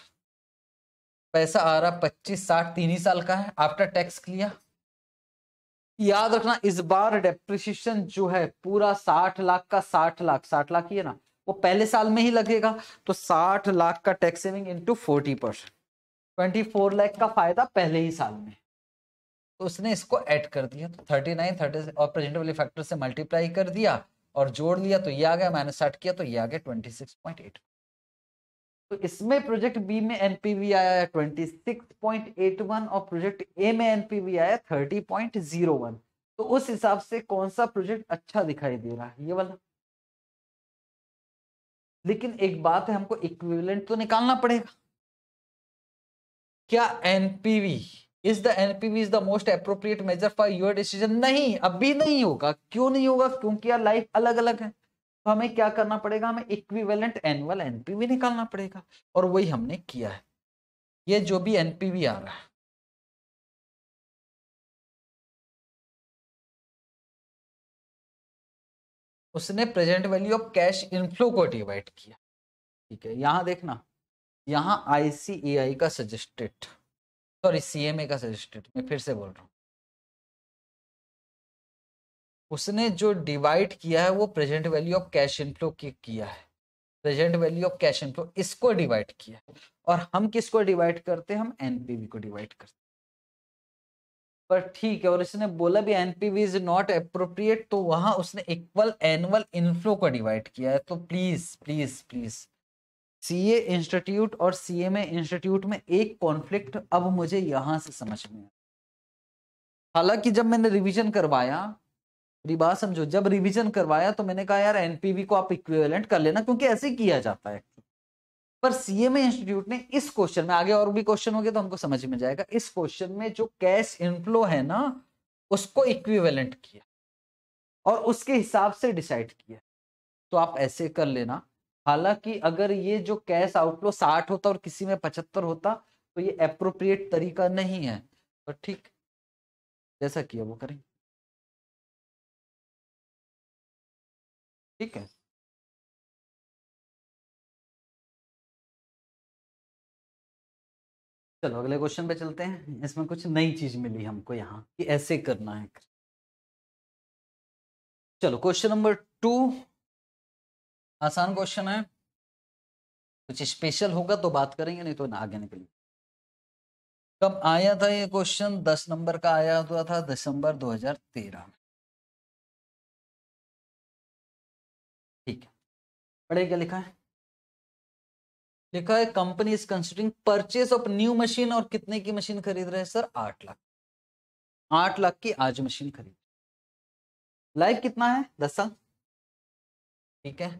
पैसा आ रहा पच्चीस साठ तीन ही साल का है आफ्टर टैक्स क्लियर याद रखना इस बार डेप्रिसिएशन जो है पूरा साठ लाख का साठ लाख साठ लाख ही है ना वो पहले साल में ही लगेगा तो साठ लाख का tax saving into forty percent twenty four lakh का फायदा पहले ही साल में तो उसने इसको ऐड कर दिया तो थर्टी नाइन थर्टी और प्रेजेंटेबल फैक्टर से मल्टीप्लाई कर दिया और जोड़ लिया तो ये आ गया माइनस साठ किया तो ये आ गया ट्वेंटी सिक्स पॉइंट एट तो इसमें प्रोजेक्ट बी में एनपीवी आया twenty six point eight one और प्रोजेक्ट ए में एनपीवी आया थर्टी पॉइंट जीरो वन तो उस हिसाब से कौन सा प्रोजेक्ट अच्छा दिखाई दे रहा है ये वाला लेकिन एक बात है हमको इक्विवेलेंट तो निकालना पड़ेगा क्या NPV is the NPV is the most appropriate measure for your decision नहीं अभी नहीं होगा क्यों नहीं होगा क्योंकि यार लाइफ अलग अलग है तो हमें क्या करना पड़ेगा हमें इक्विवेलेंट एनुअल एनपीवी निकालना पड़ेगा और वही हमने किया है ये जो भी एनपीवी आ रहा है उसने present value of cash inflow को डिवाइड किया ठीक है यहां देखना यहां आईसीएआई का सजेस्टेड सॉरी सीएमए का सजेस्टेड मैं फिर से बोल रहा हूँ उसने जो डिवाइड किया है वो present value of cash inflow किया है present value of cash inflow इसको डिवाइड किया है और हम किसको डिवाइड करते हैं हम एनपीवी को डिवाइड करते हैं पर ठीक है और इसने बोला भी एनपीवी इज नॉट अप्रोप्रिएट तो वहां उसने इक्वल एनुअल इनफ्लो को डिवाइड किया है तो please please please CA institute और सीएमए इंस्टीट्यूट में एक कॉन्फ्लिक्ट अब मुझे यहां से समझ में आया हालांकि जब मैंने रिवीजन करवाया रिबा समझो जब रिवीजन करवाया तो मैंने कहा यार एनपीवी को आप इक्विवेलेंट कर लेना क्योंकि ऐसे किया जाता है पर सीएमए इंस्टीट्यूट ने इस क्वेश्चन में आगे और भी क्वेश्चन हो गया तो हमको समझ में जाएगा इस क्वेश्चन में जो कैश इनफ्लो है ना उसको इक्विवेलेंट किया और उसके हिसाब से डिसाइड किया तो आप ऐसे कर लेना हालांकि अगर ये जो कैश आउटफ्लो साठ होता और किसी में पचहत्तर होता तो ये अप्रोप्रिएट तरीका नहीं है पर तो ठीक जैसा किया वो करेंगे ठीक है चलो अगले क्वेश्चन पे चलते हैं इसमें कुछ नई चीज मिली हमको यहाँ कि ऐसे करना है चलो क्वेश्चन नंबर टू आसान क्वेश्चन है कुछ स्पेशल होगा तो बात करेंगे नहीं तो आगे निकलेंगे कब आया था ये क्वेश्चन दस नंबर का आया हुआ था दिसंबर 2013 में पढ़े क्या लिखा है लिखा है company is considering purchase of new machine और कितने की मशीन खरीद रहे हैं सर आठ लाख आठ लाख की आज मशीन खरीद लाइफ कितना है दस साल ठीक है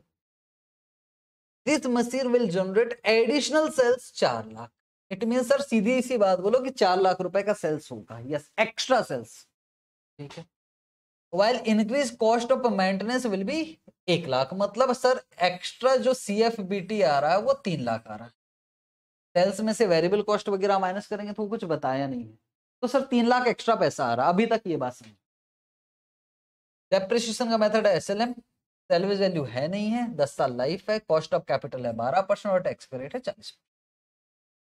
this machine will generate additional sales चार लाख इट मीन सर सीधी सी बात बोलो कि चार लाख रुपए का सेल्स होगा यस एक्स्ट्रा सेल्स ठीक है while increase cost of maintenance will be एक लाख मतलब सर एक्स्ट्रा जो सी एफ बी टी आ रहा है वो तीन लाख आ रहा है सेल्स में से वेरिएबल कॉस्ट वगैरह माइनस करेंगे तो कुछ बताया नहीं है तो सर तीन लाख एक्स्ट्रा पैसा आ रहा है अभी तक ये बात समझ डेप्रिशिएशन का मेथड है एस एल एम वैल्यू है नहीं है दस साल लाइफ है कॉस्ट ऑफ कैपिटल है बारह परसेंट और टैक्स रेट है चालीस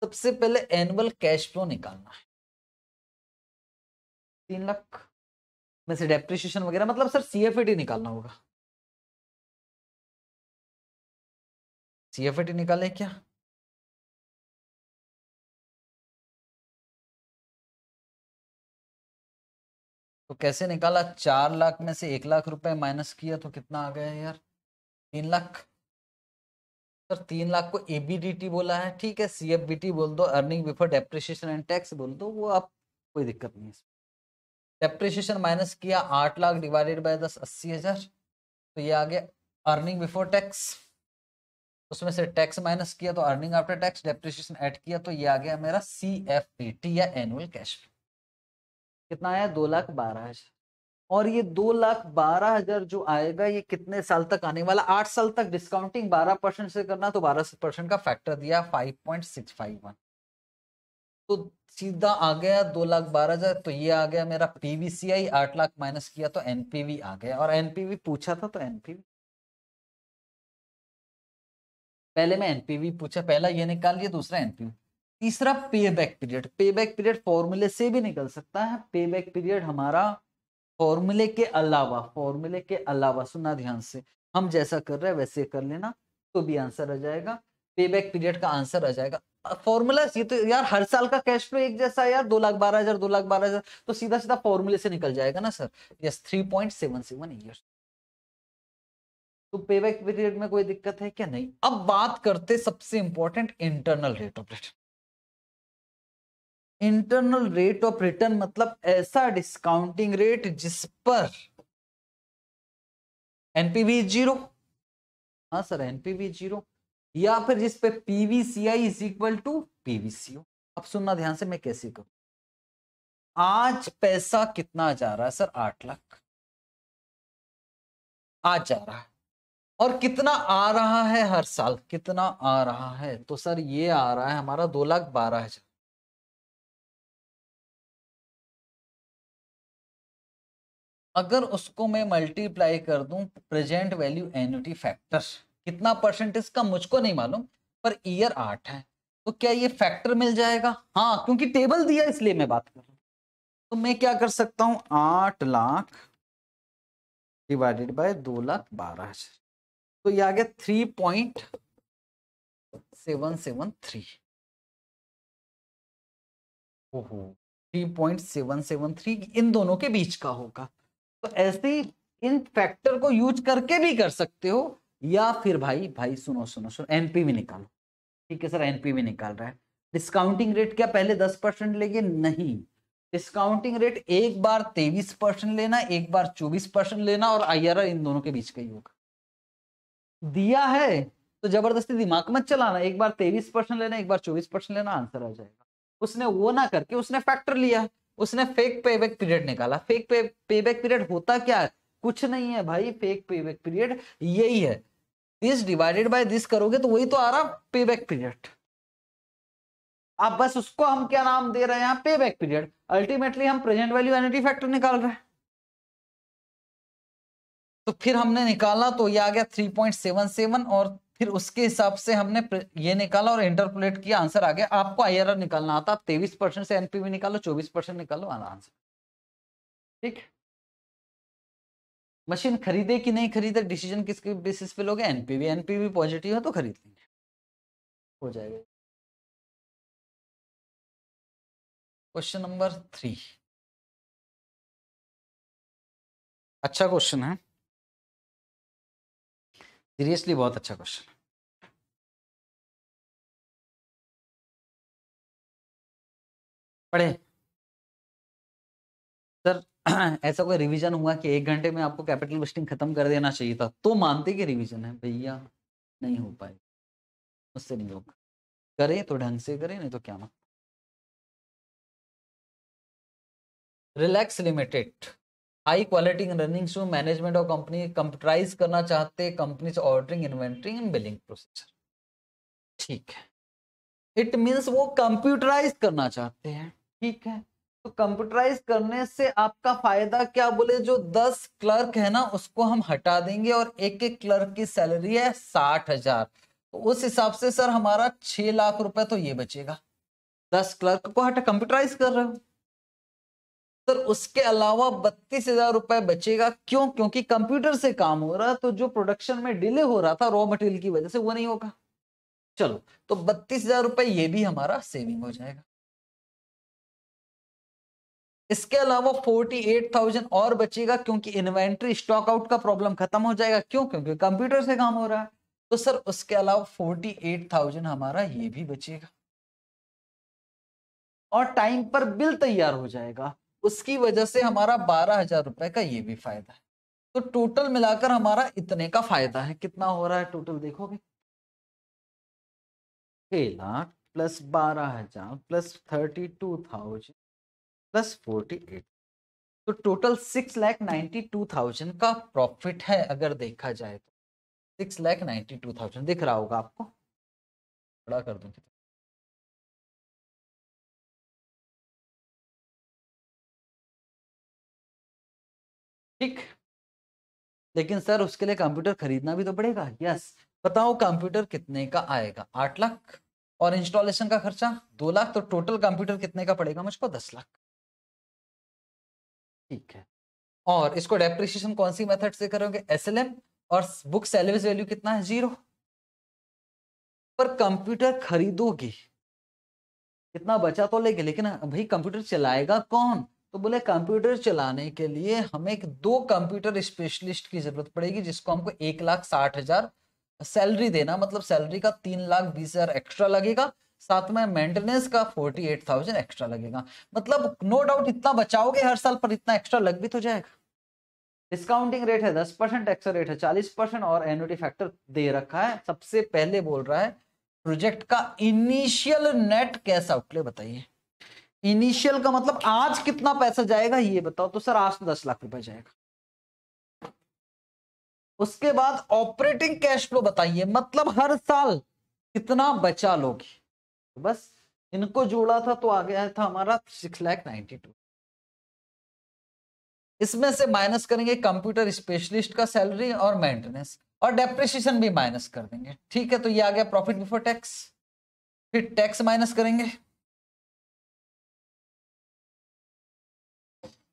सबसे पहले एनुअल कैश फ्लो निकालना है तीन लाख में से डेप्रिशिएशन वगैरह मतलब सर सी e निकालना होगा सी एफ टी निकाले क्या तो कैसे निकाला चार लाख में से एक लाख रुपए माइनस किया तो कितना आ गया यार तीन लाख सर तीन लाख को एबीडीटी बोला है ठीक है सीएफबीटी बोल दो earning before depreciation and tax बोल दो वो आप कोई दिक्कत नहीं है डेप्रिशिएशन माइनस किया आठ लाख डिवाइडेड बाय दस अस्सी हजार तो ये आ गया अर्निंग बिफोर टैक्स उसमें से टैक्स माइनस किया तो earning after tax depreciation add किया तो ये आ गया मेरा सी एफ पी टी या एनुअल कैश कितना आया दो लाख बारह हजार और ये दो लाख बारह हजार जो आएगा ये कितने साल तक आने वाला आठ साल तक डिस्काउंटिंग बारह परसेंट से करना तो बारह परसेंट का फैक्टर दिया five point six five one तो सीधा आ गया दो लाख बारह हजार तो ये आ गया मेरा पीवीसीआई आठ लाख माइनस किया तो एनपीवी आ गया और एनपीवी पूछा था तो एनपीवी पहले मैं एनपीवी पूछा पहला ये निकाल लिया दूसरा एनपीवी तीसरा pay back period pay back period फॉर्मूले से भी निकल सकता है पे बैक पीरियड हमारा फॉर्मूले के अलावा फॉर्मूले के अलावा सुना ध्यान से हम जैसा कर रहे हैं वैसे कर लेना तो भी आंसर आ जाएगा पे बैक पीरियड का आंसर आ जाएगा फॉर्मूला ये तो यार हर साल का कैश फ्लो एक जैसा यार दो लाख बारह हजार दो लाख बारह हजार तो सीधा सीधा फॉर्मूले से निकल जाएगा ना sir yes three point seven seven years तो बैक पीरियड में कोई दिक्कत है क्या नहीं अब बात करते सबसे important internal rate of return internal rate of return मतलब ऐसा डिस्काउंटिंग रेट जिस पर एनपीवी जीरो हाँ सर एनपीवी जीरो या फिर जिस पे PVCI is equal to PVCO अब सुनना ध्यान से मैं कैसे करूं आज पैसा कितना जा रहा है सर आठ लाख आज जा रहा है और कितना आ रहा है हर साल कितना आ रहा है तो सर ये आ रहा है हमारा दो लाख बारह हजार अगर उसको मैं मल्टीप्लाई कर दूं प्रेजेंट वैल्यू एनुटी फैक्टर कितना परसेंट इसका मुझको नहीं मालूम पर ईयर आठ है तो क्या ये फैक्टर मिल जाएगा हाँ क्योंकि टेबल दिया इसलिए मैं बात कर रहा हूं तो मैं क्या कर सकता हूं आठ लाख डिवाइडेड बाय दो लाख बारह हजार तो ये आ गया three point seven seven three ओहो three point seven seven three इन दोनों के बीच का होगा तो ऐसे इन फैक्टर को यूज करके भी कर सकते हो या फिर भाई भाई सुनो सुनो सुनो एनपी भी निकालो ठीक है सर एनपी भी निकाल रहा है डिस्काउंटिंग रेट क्या पहले दस परसेंट लेंगे नहीं डिस्काउंटिंग रेट एक बार तेईस परसेंट लेना एक बार चौबीस परसेंट लेना और आईआरआर इन दोनों के बीच का ही होगा दिया है तो जबरदस्ती दिमाग मत चलाना एक बार तेईस परसेंट लेना एक बार चौबीस परसेंट लेना आंसर आ जाएगा उसने वो ना करके उसने फैक्टर लिया उसने फेक पे बैक पीरियड निकाला फेक पे पे बैक पीरियड होता क्या है कुछ नहीं है भाई फेक पे बैक पीरियड यही है दिस डिवाइडेड बाय दिस करोगे तो वही तो आ रहा पे बैक पीरियड आप बस उसको हम क्या नाम दे रहे हैं पे बैक पीरियड अल्टीमेटली हम प्रेजेंट वैल्यू एनिटी फैक्टर निकाल रहे हैं तो फिर हमने निकाला तो ये आ गया 3.77 और फिर उसके हिसाब से हमने ये निकाला और इंटरपोलेट किया आंसर आ गया आपको आई निकालना आता आप परसेंट से एनपीवी निकालो चौबीस परसेंट निकालो आंसर ठीक मशीन खरीदे कि नहीं खरीदे डिसीजन किसके बेसिस पे लोगे एनपीवी एनपीवी पॉजिटिव है तो खरीद लेंगे हो जाएगा क्वेश्चन नंबर थ्री अच्छा क्वेश्चन है सीरियसली बहुत अच्छा क्वेश्चन पढ़े सर ऐसा कोई रिवीजन हुआ कि एक घंटे में आपको कैपिटल लिस्टिंग खत्म कर देना चाहिए था तो मानते कि रिवीजन है भैया नहीं हो पाए उससे नहीं होगा करें तो ढंग से करें नहीं तो क्या ना relax limited high quality running shoe management of company computerize करना चाहते companies ordering inventory and billing procedure ठीक है इट मीन्स वो कंप्यूटराइज करना चाहते हैं ठीक है तो कंप्यूटराइज करने से आपका फायदा क्या बोले जो दस क्लर्क है ना उसको हम हटा देंगे और एक एक क्लर्क की सैलरी है साठ हजार तो उस हिसाब से सर हमारा छह लाख रुपए तो ये बचेगा दस क्लर्क को हटा कंप्यूटराइज कर रहे हो सर उसके अलावा बत्तीस हजार रुपए बचेगा क्यों क्योंकि कंप्यूटर से काम हो रहा तो जो प्रोडक्शन में डिले हो रहा था रॉ मटेरियल की वजह से वो नहीं होगा चलो तो बत्तीस हजार रुपए ये भी हमारा सेविंग हो जाएगा इसके अलावा फोर्टी एट थाउजेंड और बचेगा क्योंकि इन्वेंट्री स्टॉक आउट का प्रॉब्लम खत्म हो जाएगा क्यों क्योंकि कंप्यूटर से काम हो रहा है तो सर उसके अलावा फोर्टी एट थाउजेंड हमारा ये भी बचेगा और टाइम पर बिल तैयार हो जाएगा उसकी वजह से हमारा बारह हजार रुपए का ये भी फायदा है तो टोटल मिलाकर हमारा इतने का फायदा है कितना हो रहा है टोटल देखोगे छह लाख प्लस बारह हजार plus thirty two thousand plus forty eight तो total six lakh ninety two thousand का प्रॉफिट है अगर देखा जाए तो six lakh ninety two thousand दिख रहा होगा आपको बड़ा कर दूंगी ठीक लेकिन सर उसके लिए कंप्यूटर खरीदना भी तो पड़ेगा यस बताओ कंप्यूटर कितने का आएगा आठ लाख और इंस्टॉलेशन का खर्चा दो लाख तो टोटल कंप्यूटर कितने का पड़ेगा मुझको दस लाख ठीक है और इसको डेप्रिशिएशन कौन सी मेथड से करोगे एसएलएम और बुक सेलेबस वैल्यू कितना है जीरो पर कंप्यूटर खरीदोगे कितना बचा तो लेगे लेकिन भाई कंप्यूटर चलाएगा कौन तो बोले कंप्यूटर चलाने के लिए हमें एक दो कंप्यूटर स्पेशलिस्ट की जरूरत पड़ेगी जिसको हमको एक लाख साठ हजार सैलरी देना मतलब सैलरी का तीन लाख बीस हजार एक्स्ट्रा लगेगा साथ में मेंटेनेंस का फोर्टी एट थाउजेंड एक्स्ट्रा लगेगा मतलब नो डाउट इतना बचाओगे हर साल पर इतना एक्स्ट्रा लग भी तो जाएगा डिस्काउंटिंग रेट है दस परसेंट टैक्स रेट है चालीस परसेंट और एनुटी फैक्टर दे रखा है सबसे पहले बोल रहा है प्रोजेक्ट का इनिशियल नेट कैश आउटले बताइए इनिशियल का मतलब आज कितना पैसा जाएगा ये बताओ तो सर आज तो दस लाख रुपए जाएगा उसके बाद ऑपरेटिंग कैश फ्लो बताइए मतलब हर साल कितना बचा लोगे तो बस इनको जोड़ा था तो आ गया था हमारा सिक्स लैख नाइनटी टू इसमें से माइनस करेंगे कंप्यूटर स्पेशलिस्ट का सैलरी और मेंटेनेंस और डेप्रिसिएशन भी माइनस कर देंगे ठीक है तो ये आ गया प्रॉफिट बिफोर टैक्स फिर टैक्स माइनस करेंगे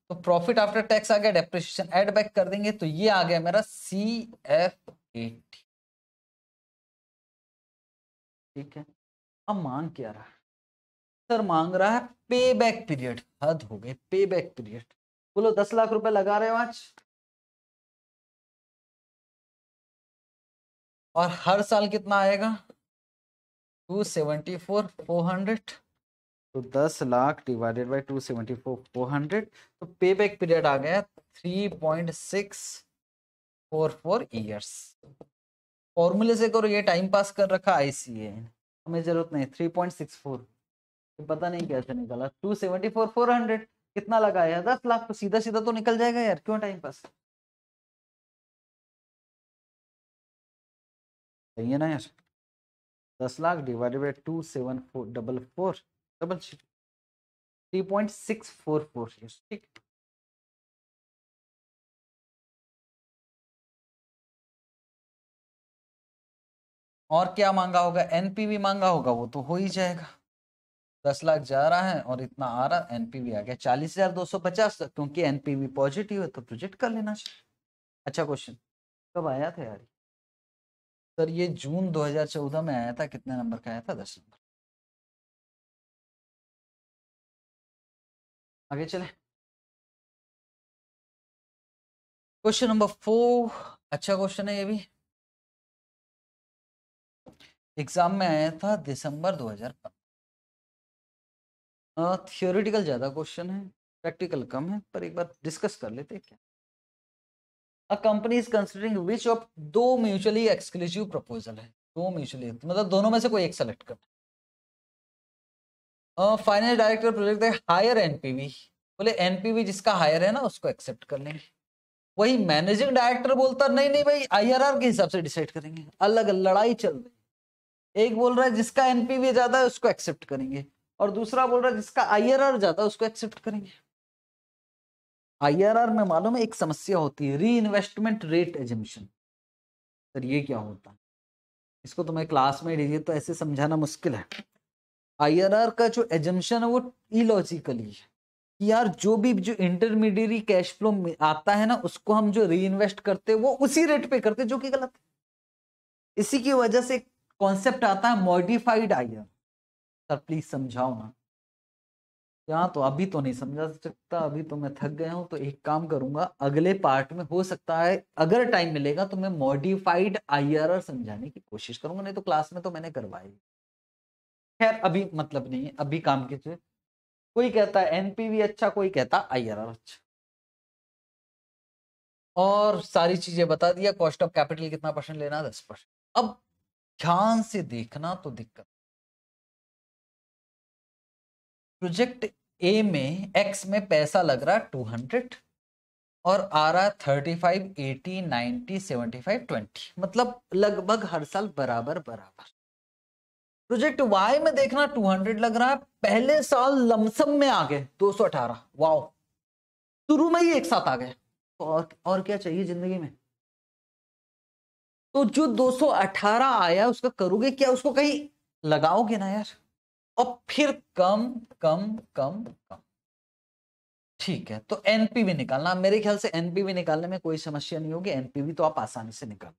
तो प्रॉफिट आफ्टर टैक्स आ गया डेप्रिशिएशन एड बैक कर देंगे तो ये आ गया मेरा सी एफ एटी ठीक है अब मांग क्या रहा है सर मांग रहा है पे बैक पीरियड हद हो गई पे बैक पीरियड बोलो दस लाख रुपए लगा रहे हो आज और हर साल कितना आएगा two seventy four four hundred तो दस lakh divided by two seventy four four hundred तो पे बैक पीरियड आ गया three point six four four years फॉर्मूले से करो ये टाइम पास कर रखा आईसीए हमें जरूरत नहीं थ्री पॉइंट सिक्स फोर पता नहीं कैसे निकला two seventy four four hundred कितना लगाया दस लाख तो सीधा सीधा तो निकल जाएगा यार क्यों टाइम पास सही है ना यार दस lakh divided by two seven four double four double three point six four four years ठीक और क्या मांगा होगा एनपीवी मांगा होगा वो तो हो ही जाएगा दस लाख जा रहा है और इतना आ रहा एनपीवी आ गया चालीस हजार दो सौ पचास तक क्योंकि एनपीवी पॉजिटिव है तो प्रोजेक्ट कर लेना चाहिए अच्छा क्वेश्चन कब आया था यार सर ये जून 2014 में आया था कितने नंबर का आया था दस नंबर आगे चले क्वेश्चन नंबर फोर अच्छा क्वेश्चन है ये भी एग्जाम में आया था दिसंबर 2015 थियोरिटिकल हाँ, ज्यादा क्वेश्चन है प्रैक्टिकल कम है पर एक बार डिस्कस कर लेते हैं क्या uh company is considering which of दो म्यूचुअली एक्सक्लूसिव प्रपोजल है दो म्यूचुअली मतलब दोनों में से कोई एक सेलेक्ट करना फाइनेंस डायरेक्टर प्रोजेक्ट है हायर एनपीवी बोले एनपीवी जिसका हायर है ना उसको एक्सेप्ट कर लेंगे वही मैनेजिंग डायरेक्टर बोलता नहीं नहीं भाई आईआरआर के हिसाब से डिसाइड करेंगे अलग लड़ाई चल रही एक बोल रहा है जिसका एनपीवी ज्यादा है उसको एक्सेप्ट करेंगे और दूसरा बोल रहा है जिसका आईआरआर ज्यादा है उसको एक्सेप्ट करेंगे आईआरआर में मालूम है एक समस्या होती है री इन्वेस्टमेंट रेट एजमिशन सर ये क्या होता है इसको तो मैं क्लास में दीजिए तो ऐसे समझाना मुश्किल है आईआरआर का जो एजम्पन है वो इलॉजिकली है कि यार जो भी जो इंटरमीडियरी कैश फ्लो आता है ना उसको हम जो री इन्वेस्ट करते हैं वो उसी रेट पे करते जो कि गलत है इसी की वजह से कॉन्सेप्ट आता है मॉडिफाइड आर सर प्लीज समझाओ ना यहाँ तो अभी तो नहीं समझा सकता अभी तो मैं थक गया हूँ तो एक काम करूंगा अगले पार्ट में हो सकता है अगर टाइम मिलेगा तो मैं मॉडिफाइड आईआरआर समझाने की कोशिश करूंगा नहीं तो क्लास में तो मैंने करवाई खैर अभी मतलब नहीं है अभी काम की कोई कहता है एनपीवी अच्छा कोई कहता आई अच्छा और सारी चीजें बता दिया कॉस्ट ऑफ कैपिटल कितना परसेंट लेना दस परसेंट अब ध्यान से देखना तो दिक्कत प्रोजेक्ट ए में एक्स में पैसा लग रहा टू हंड्रेड और आ रहा thirty five eighty ninety seventy five twenty मतलब लगभग हर साल बराबर बराबर प्रोजेक्ट वाई में देखना 200 लग रहा है पहले साल लमसम में आ गए 218 वाओ शुरू में ही एक साथ आ गए तो और, और क्या चाहिए जिंदगी में तो जो 218 आया उसका करोगे क्या उसको कहीं लगाओगे ना यार और फिर कम कम कम कम ठीक है तो एनपीवी निकालना मेरे ख्याल से एनपीवी निकालने में कोई समस्या नहीं होगी एनपीवी तो आप आसानी से निकाल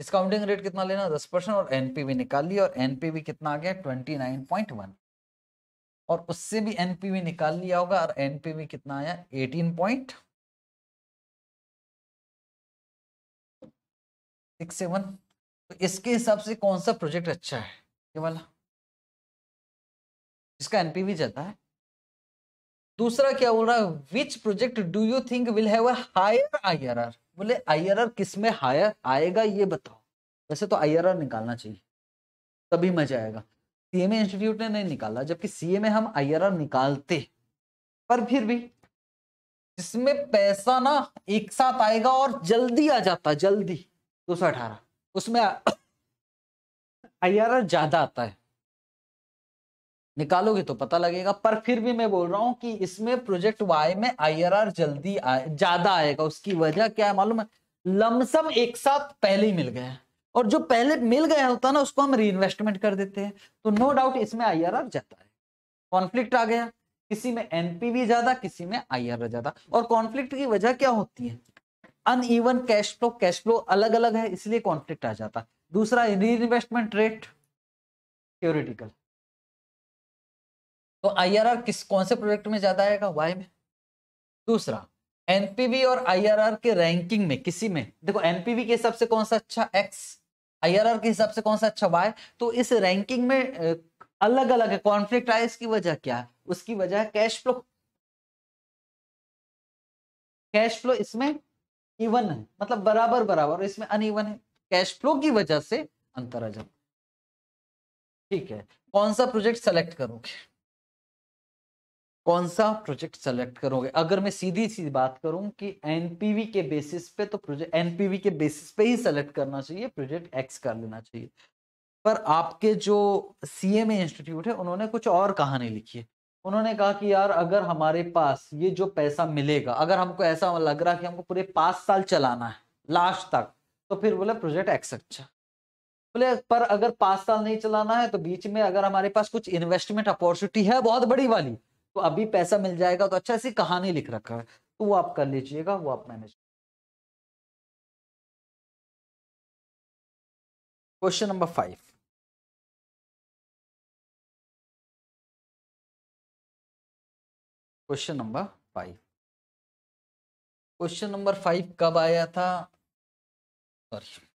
डिस्काउंटिंग रेट कितना लेना दस परसेंट और एनपीवी निकाल लिया और एनपीवी कितना आ गया ट्वेंटी नाइन पॉइंट वन और उससे भी एनपीवी निकाल लिया होगा और एनपीवी कितना आया एटीन पॉइंट सिक्स सेवन तो इसके हिसाब से कौन सा प्रोजेक्ट अच्छा है ये वाला जिसका एनपीवी ज्यादा है दूसरा क्या बोल रहा है which project do you think will have a higher IRR बोले आई किस में हायर आएगा ये बताओ वैसे तो आई निकालना चाहिए तभी मजा आएगा सीएमए इंस्टीट्यूट ने नहीं निकाला जबकि सीए में हम आई निकालते पर फिर भी जिसमें पैसा ना एक साथ आएगा और जल्दी आ जाता जल्दी दो सौ अठारह उसमें आई ज्यादा आता है निकालोगे तो पता लगेगा पर फिर भी मैं बोल रहा हूँ कि इसमें प्रोजेक्ट वाई में आईआरआर जल्दी आए ज्यादा आएगा उसकी वजह क्या है मालूम है लमसम एक साथ पहले ही मिल गया और जो पहले मिल गया होता ना उसको हम इन्वेस्टमेंट कर देते हैं तो नो डाउट इसमें आर जाता है कॉन्फ्लिक्ट आ गया किसी में एनपीवी ज्यादा किसी में आर ज्यादा और कॉन्फ्लिक्ट की वजह क्या होती है uneven cash flow cash flow अलग अलग है इसलिए कॉन्फ्लिक्ट आ जाता है दूसरा इन्वेस्टमेंट रेट थ्योरिटिकल तो आईआरआर किस कौन से प्रोजेक्ट में ज्यादा आएगा वाई में दूसरा एनपीवी और आईआरआर के रैंकिंग में किसी में देखो एनपीवी के हिसाब से कौन सा अच्छा एक्स आईआरआर के हिसाब से कौन सा अच्छा वाई तो इस रैंकिंग में अलग अलग है कॉन्फ्लिक्ट आया इसकी वजह क्या है उसकी वजह कैश फ्लो कैश फ्लो इसमें इवन है मतलब बराबर बराबर इसमें अनइवन है कैश फ्लो की वजह से अंतर आ जाता ठीक है कौन सा प्रोजेक्ट सेलेक्ट करोगे कौन सा प्रोजेक्ट सेलेक्ट करोगे अगर मैं सीधी सी बात करूं कि एनपीवी के बेसिस पे तो प्रोजेक्ट एनपीवी के बेसिस पे ही सेलेक्ट करना चाहिए प्रोजेक्ट एक्स कर लेना चाहिए पर आपके जो सी एम इंस्टीट्यूट है उन्होंने कुछ और कहानी लिखी है उन्होंने कहा कि यार अगर हमारे पास ये जो पैसा मिलेगा अगर हमको ऐसा लग रहा कि हमको पूरे पाँच साल चलाना है लास्ट तक तो फिर बोले प्रोजेक्ट एक्स अच्छा बोले पर अगर पाँच साल नहीं चलाना है तो बीच में अगर हमारे पास कुछ इन्वेस्टमेंट अपॉर्चुनिटी है बहुत बड़ी वाली तो अभी पैसा मिल जाएगा तो अच्छा ऐसी कहानी लिख रखा है तो वो आप कर लीजिएगा वो आप manage question number five question number five question number five कब आया था सॉरी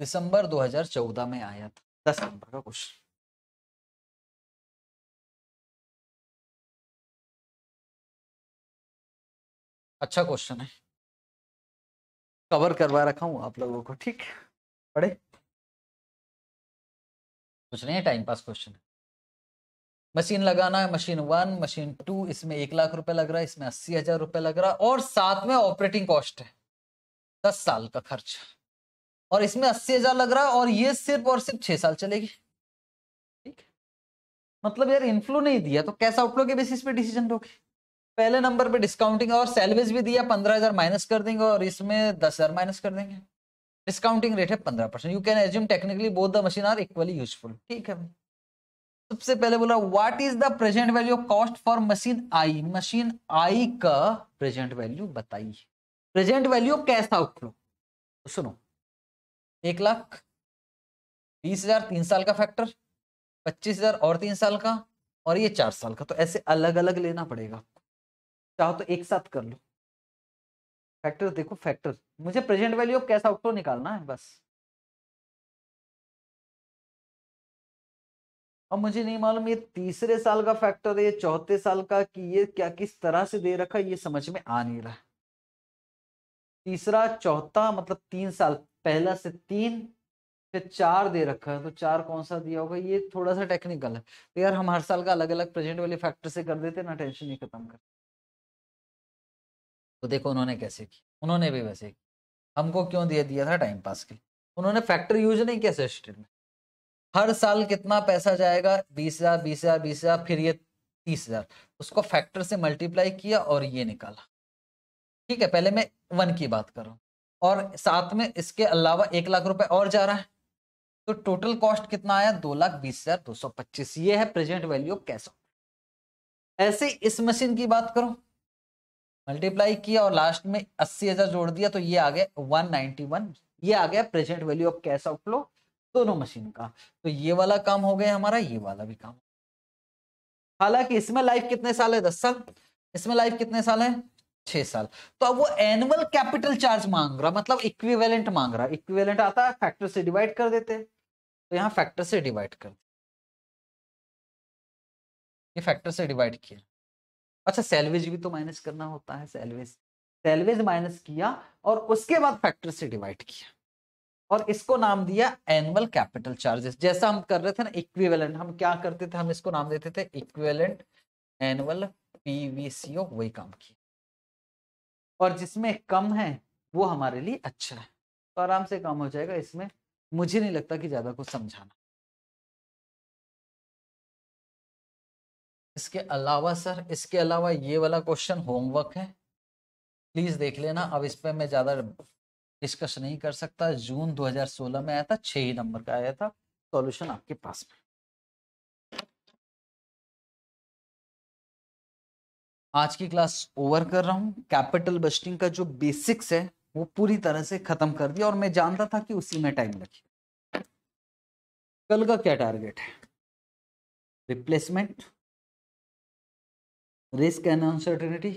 दिसंबर 2014 में आया था दस नंबर का क्वेश्चन अच्छा क्वेश्चन है कवर करवा रखा हूँ आप लोगों को ठीक पढ़े कुछ नहीं है टाइम पास क्वेश्चन है मशीन लगाना है मशीन वन मशीन टू इसमें एक लाख रुपए लग रहा है इसमें अस्सी हजार रुपए लग रहा है और साथ में ऑपरेटिंग कॉस्ट है दस साल का खर्च और इसमें अस्सी हजार लग रहा है और ये सिर्फ और सिर्फ छह साल चलेगी ठीक मतलब यार इन्फ्लो नहीं दिया तो कैसा आउटफ्लो के बेसिस पे डिसीजन लोगे पहले नंबर पे डिस्काउंटिंग और सैलवेज भी दिया पंद्रह हजार माइनस कर देंगे और इसमें दस हजार माइनस कर देंगे डिस्काउंटिंग रेट है पंद्रह percent you can assume technically both the machine are equally useful ठीक है सबसे पहले बोला what is the present value of cost for machine I machine I का प्रेजेंट वैल्यू बताइए प्रेजेंट वैल्यू कैसा कैश आउटफ्लो तो सुनो एक लाख बीस हजार तीन साल का फैक्टर पच्चीस हजार और तीन साल का और ये चार साल का तो ऐसे अलग अलग लेना पड़ेगा चाहो तो एक साथ कर लो फैक्टर देखो फैक्टर मुझे present value of cash outflow तो निकालना है बस अब मुझे नहीं मालूम ये तीसरे साल का फैक्टर है ये चौथे साल का कि ये क्या किस तरह से दे रखा है ये समझ में आ नहीं रहा तीसरा चौथा मतलब तीन साल पहला से तीन फिर चार दे रखा है तो चार कौन सा दिया होगा ये थोड़ा सा टेक्निकल है तो यार हम हर साल का अलग अलग प्रेजेंट वाले फैक्टर से कर देते ना टेंशन ही खत्म कर तो देखो उन्होंने कैसे की उन्होंने भी वैसे की हमको क्यों दे दिया था टाइम पास के लिए उन्होंने फैक्ट्री यूज नहीं किया सिस्टम में हर साल कितना पैसा जाएगा बीस हजार बीस हजार बीस हजार फिर ये तीस हजार उसको फैक्टर से मल्टीप्लाई किया और ये निकाला ठीक है पहले मैं वन की बात कर रहा हूँ और साथ में इसके अलावा एक लाख रुपए और जा रहा है तो टोटल कॉस्ट कितना आया दो लाख बीस हजार दो सौ पच्चीस ये है प्रेजेंट वैल्यू ऑफ कैश ऐसे इस मशीन की बात करो मल्टीप्लाई किया और लास्ट में अस्सी हजार जोड़ दिया तो ये आ गया वन नाइनटी वन ये आ गया present value of cash outflow दोनों मशीन का तो ये वाला काम हो गया हमारा ये वाला भी काम हालांकि इसमें लाइफ कितने साल है दस साल इसमें लाइफ कितने साल है छह साल तो अब वो एनुअल कैपिटल चार्ज मांग रहा मतलब इक्विवेलेंट मांग रहा इक्विवेलेंट आता है फैक्टर से डिवाइड कर देते तो यहाँ फैक्टर से डिवाइड कर ये फैक्टर से डिवाइड किया अच्छा सैलवेज भी तो माइनस करना होता है सैलवेज सैलवेज माइनस किया और उसके बाद फैक्टर से डिवाइड किया और इसको नाम दिया एनुअल कैपिटल चार्जेस जैसा हम कर रहे थे ना इक्विवेलेंट हम क्या करते थे हम इसको नाम देते थे इक्विवेलेंट एनुअल पीवीसीओ वही काम किया और जिसमें कम है वो हमारे लिए अच्छा है तो आराम से काम हो जाएगा इसमें मुझे नहीं लगता कि ज्यादा कुछ समझाना इसके अलावा सर इसके अलावा ये वाला क्वेश्चन होमवर्क है प्लीज देख लेना अब इस पर मैं ज्यादा डिस्कस नहीं कर सकता जून 2016 में आया था छह ही नंबर का आया था सॉल्यूशन आपके पास में आज की क्लास ओवर कर रहा हूँ कैपिटल बस्टिंग का जो बेसिक्स है वो पूरी तरह से खत्म कर दिया और मैं जानता था कि उसी में टाइम लगे कल का क्या टारगेट है रिप्लेसमेंट रिस्क एंड अनसर्टेनिटी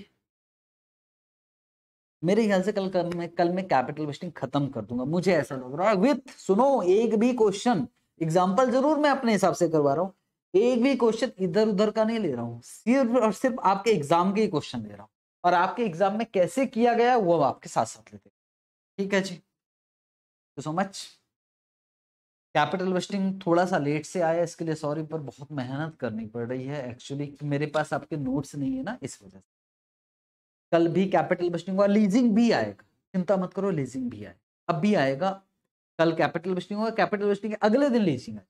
मेरे ख्याल से कल कल मैं कल मैं कैपिटल वेस्टिंग खत्म कर दूंगा मुझे ऐसा लग रहा है विथ सुनो एक भी क्वेश्चन एग्जाम्पल जरूर मैं अपने हिसाब से करवा रहा हूँ एक भी क्वेश्चन इधर उधर का नहीं ले रहा हूँ सिर्फ और सिर्फ आपके एग्जाम के ही क्वेश्चन ले रहा हूँ और आपके एग्जाम में कैसे किया गया वो आपके साथ साथ लेते ठीक है जी सो मच कैपिटल वेस्टिंग थोड़ा सा लेट से आया इसके लिए सॉरी पर बहुत मेहनत करनी पड़ रही है एक्चुअली मेरे पास आपके नोट्स नहीं है ना इस वजह से कल भी कैपिटल वेस्टिंग होगा लीजिंग भी आएगा चिंता मत करो लीजिंग भी आए अब भी आएगा कल कैपिटल वेस्टिंग होगा कैपिटल वेस्टिंग अगले दिन लीजिंग आएगा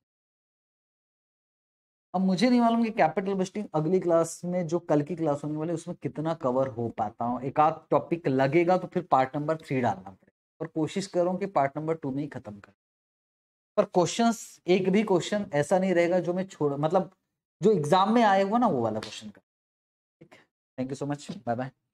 अब मुझे नहीं मालूम कि कैपिटल वेस्टिंग अगली क्लास में जो कल की क्लास होने वाली है उसमें कितना कवर हो पाता हूँ एक आध टॉपिक लगेगा तो फिर पार्ट नंबर थ्री डालना पड़ेगा और कोशिश करूँ कि पार्ट नंबर टू में ही खत्म कर पर क्वेश्चन एक भी क्वेश्चन ऐसा नहीं रहेगा जो मैं छोड़ मतलब जो एग्जाम में आए हुआ ना वो वाला क्वेश्चन का ठीक है thank you so much bye bye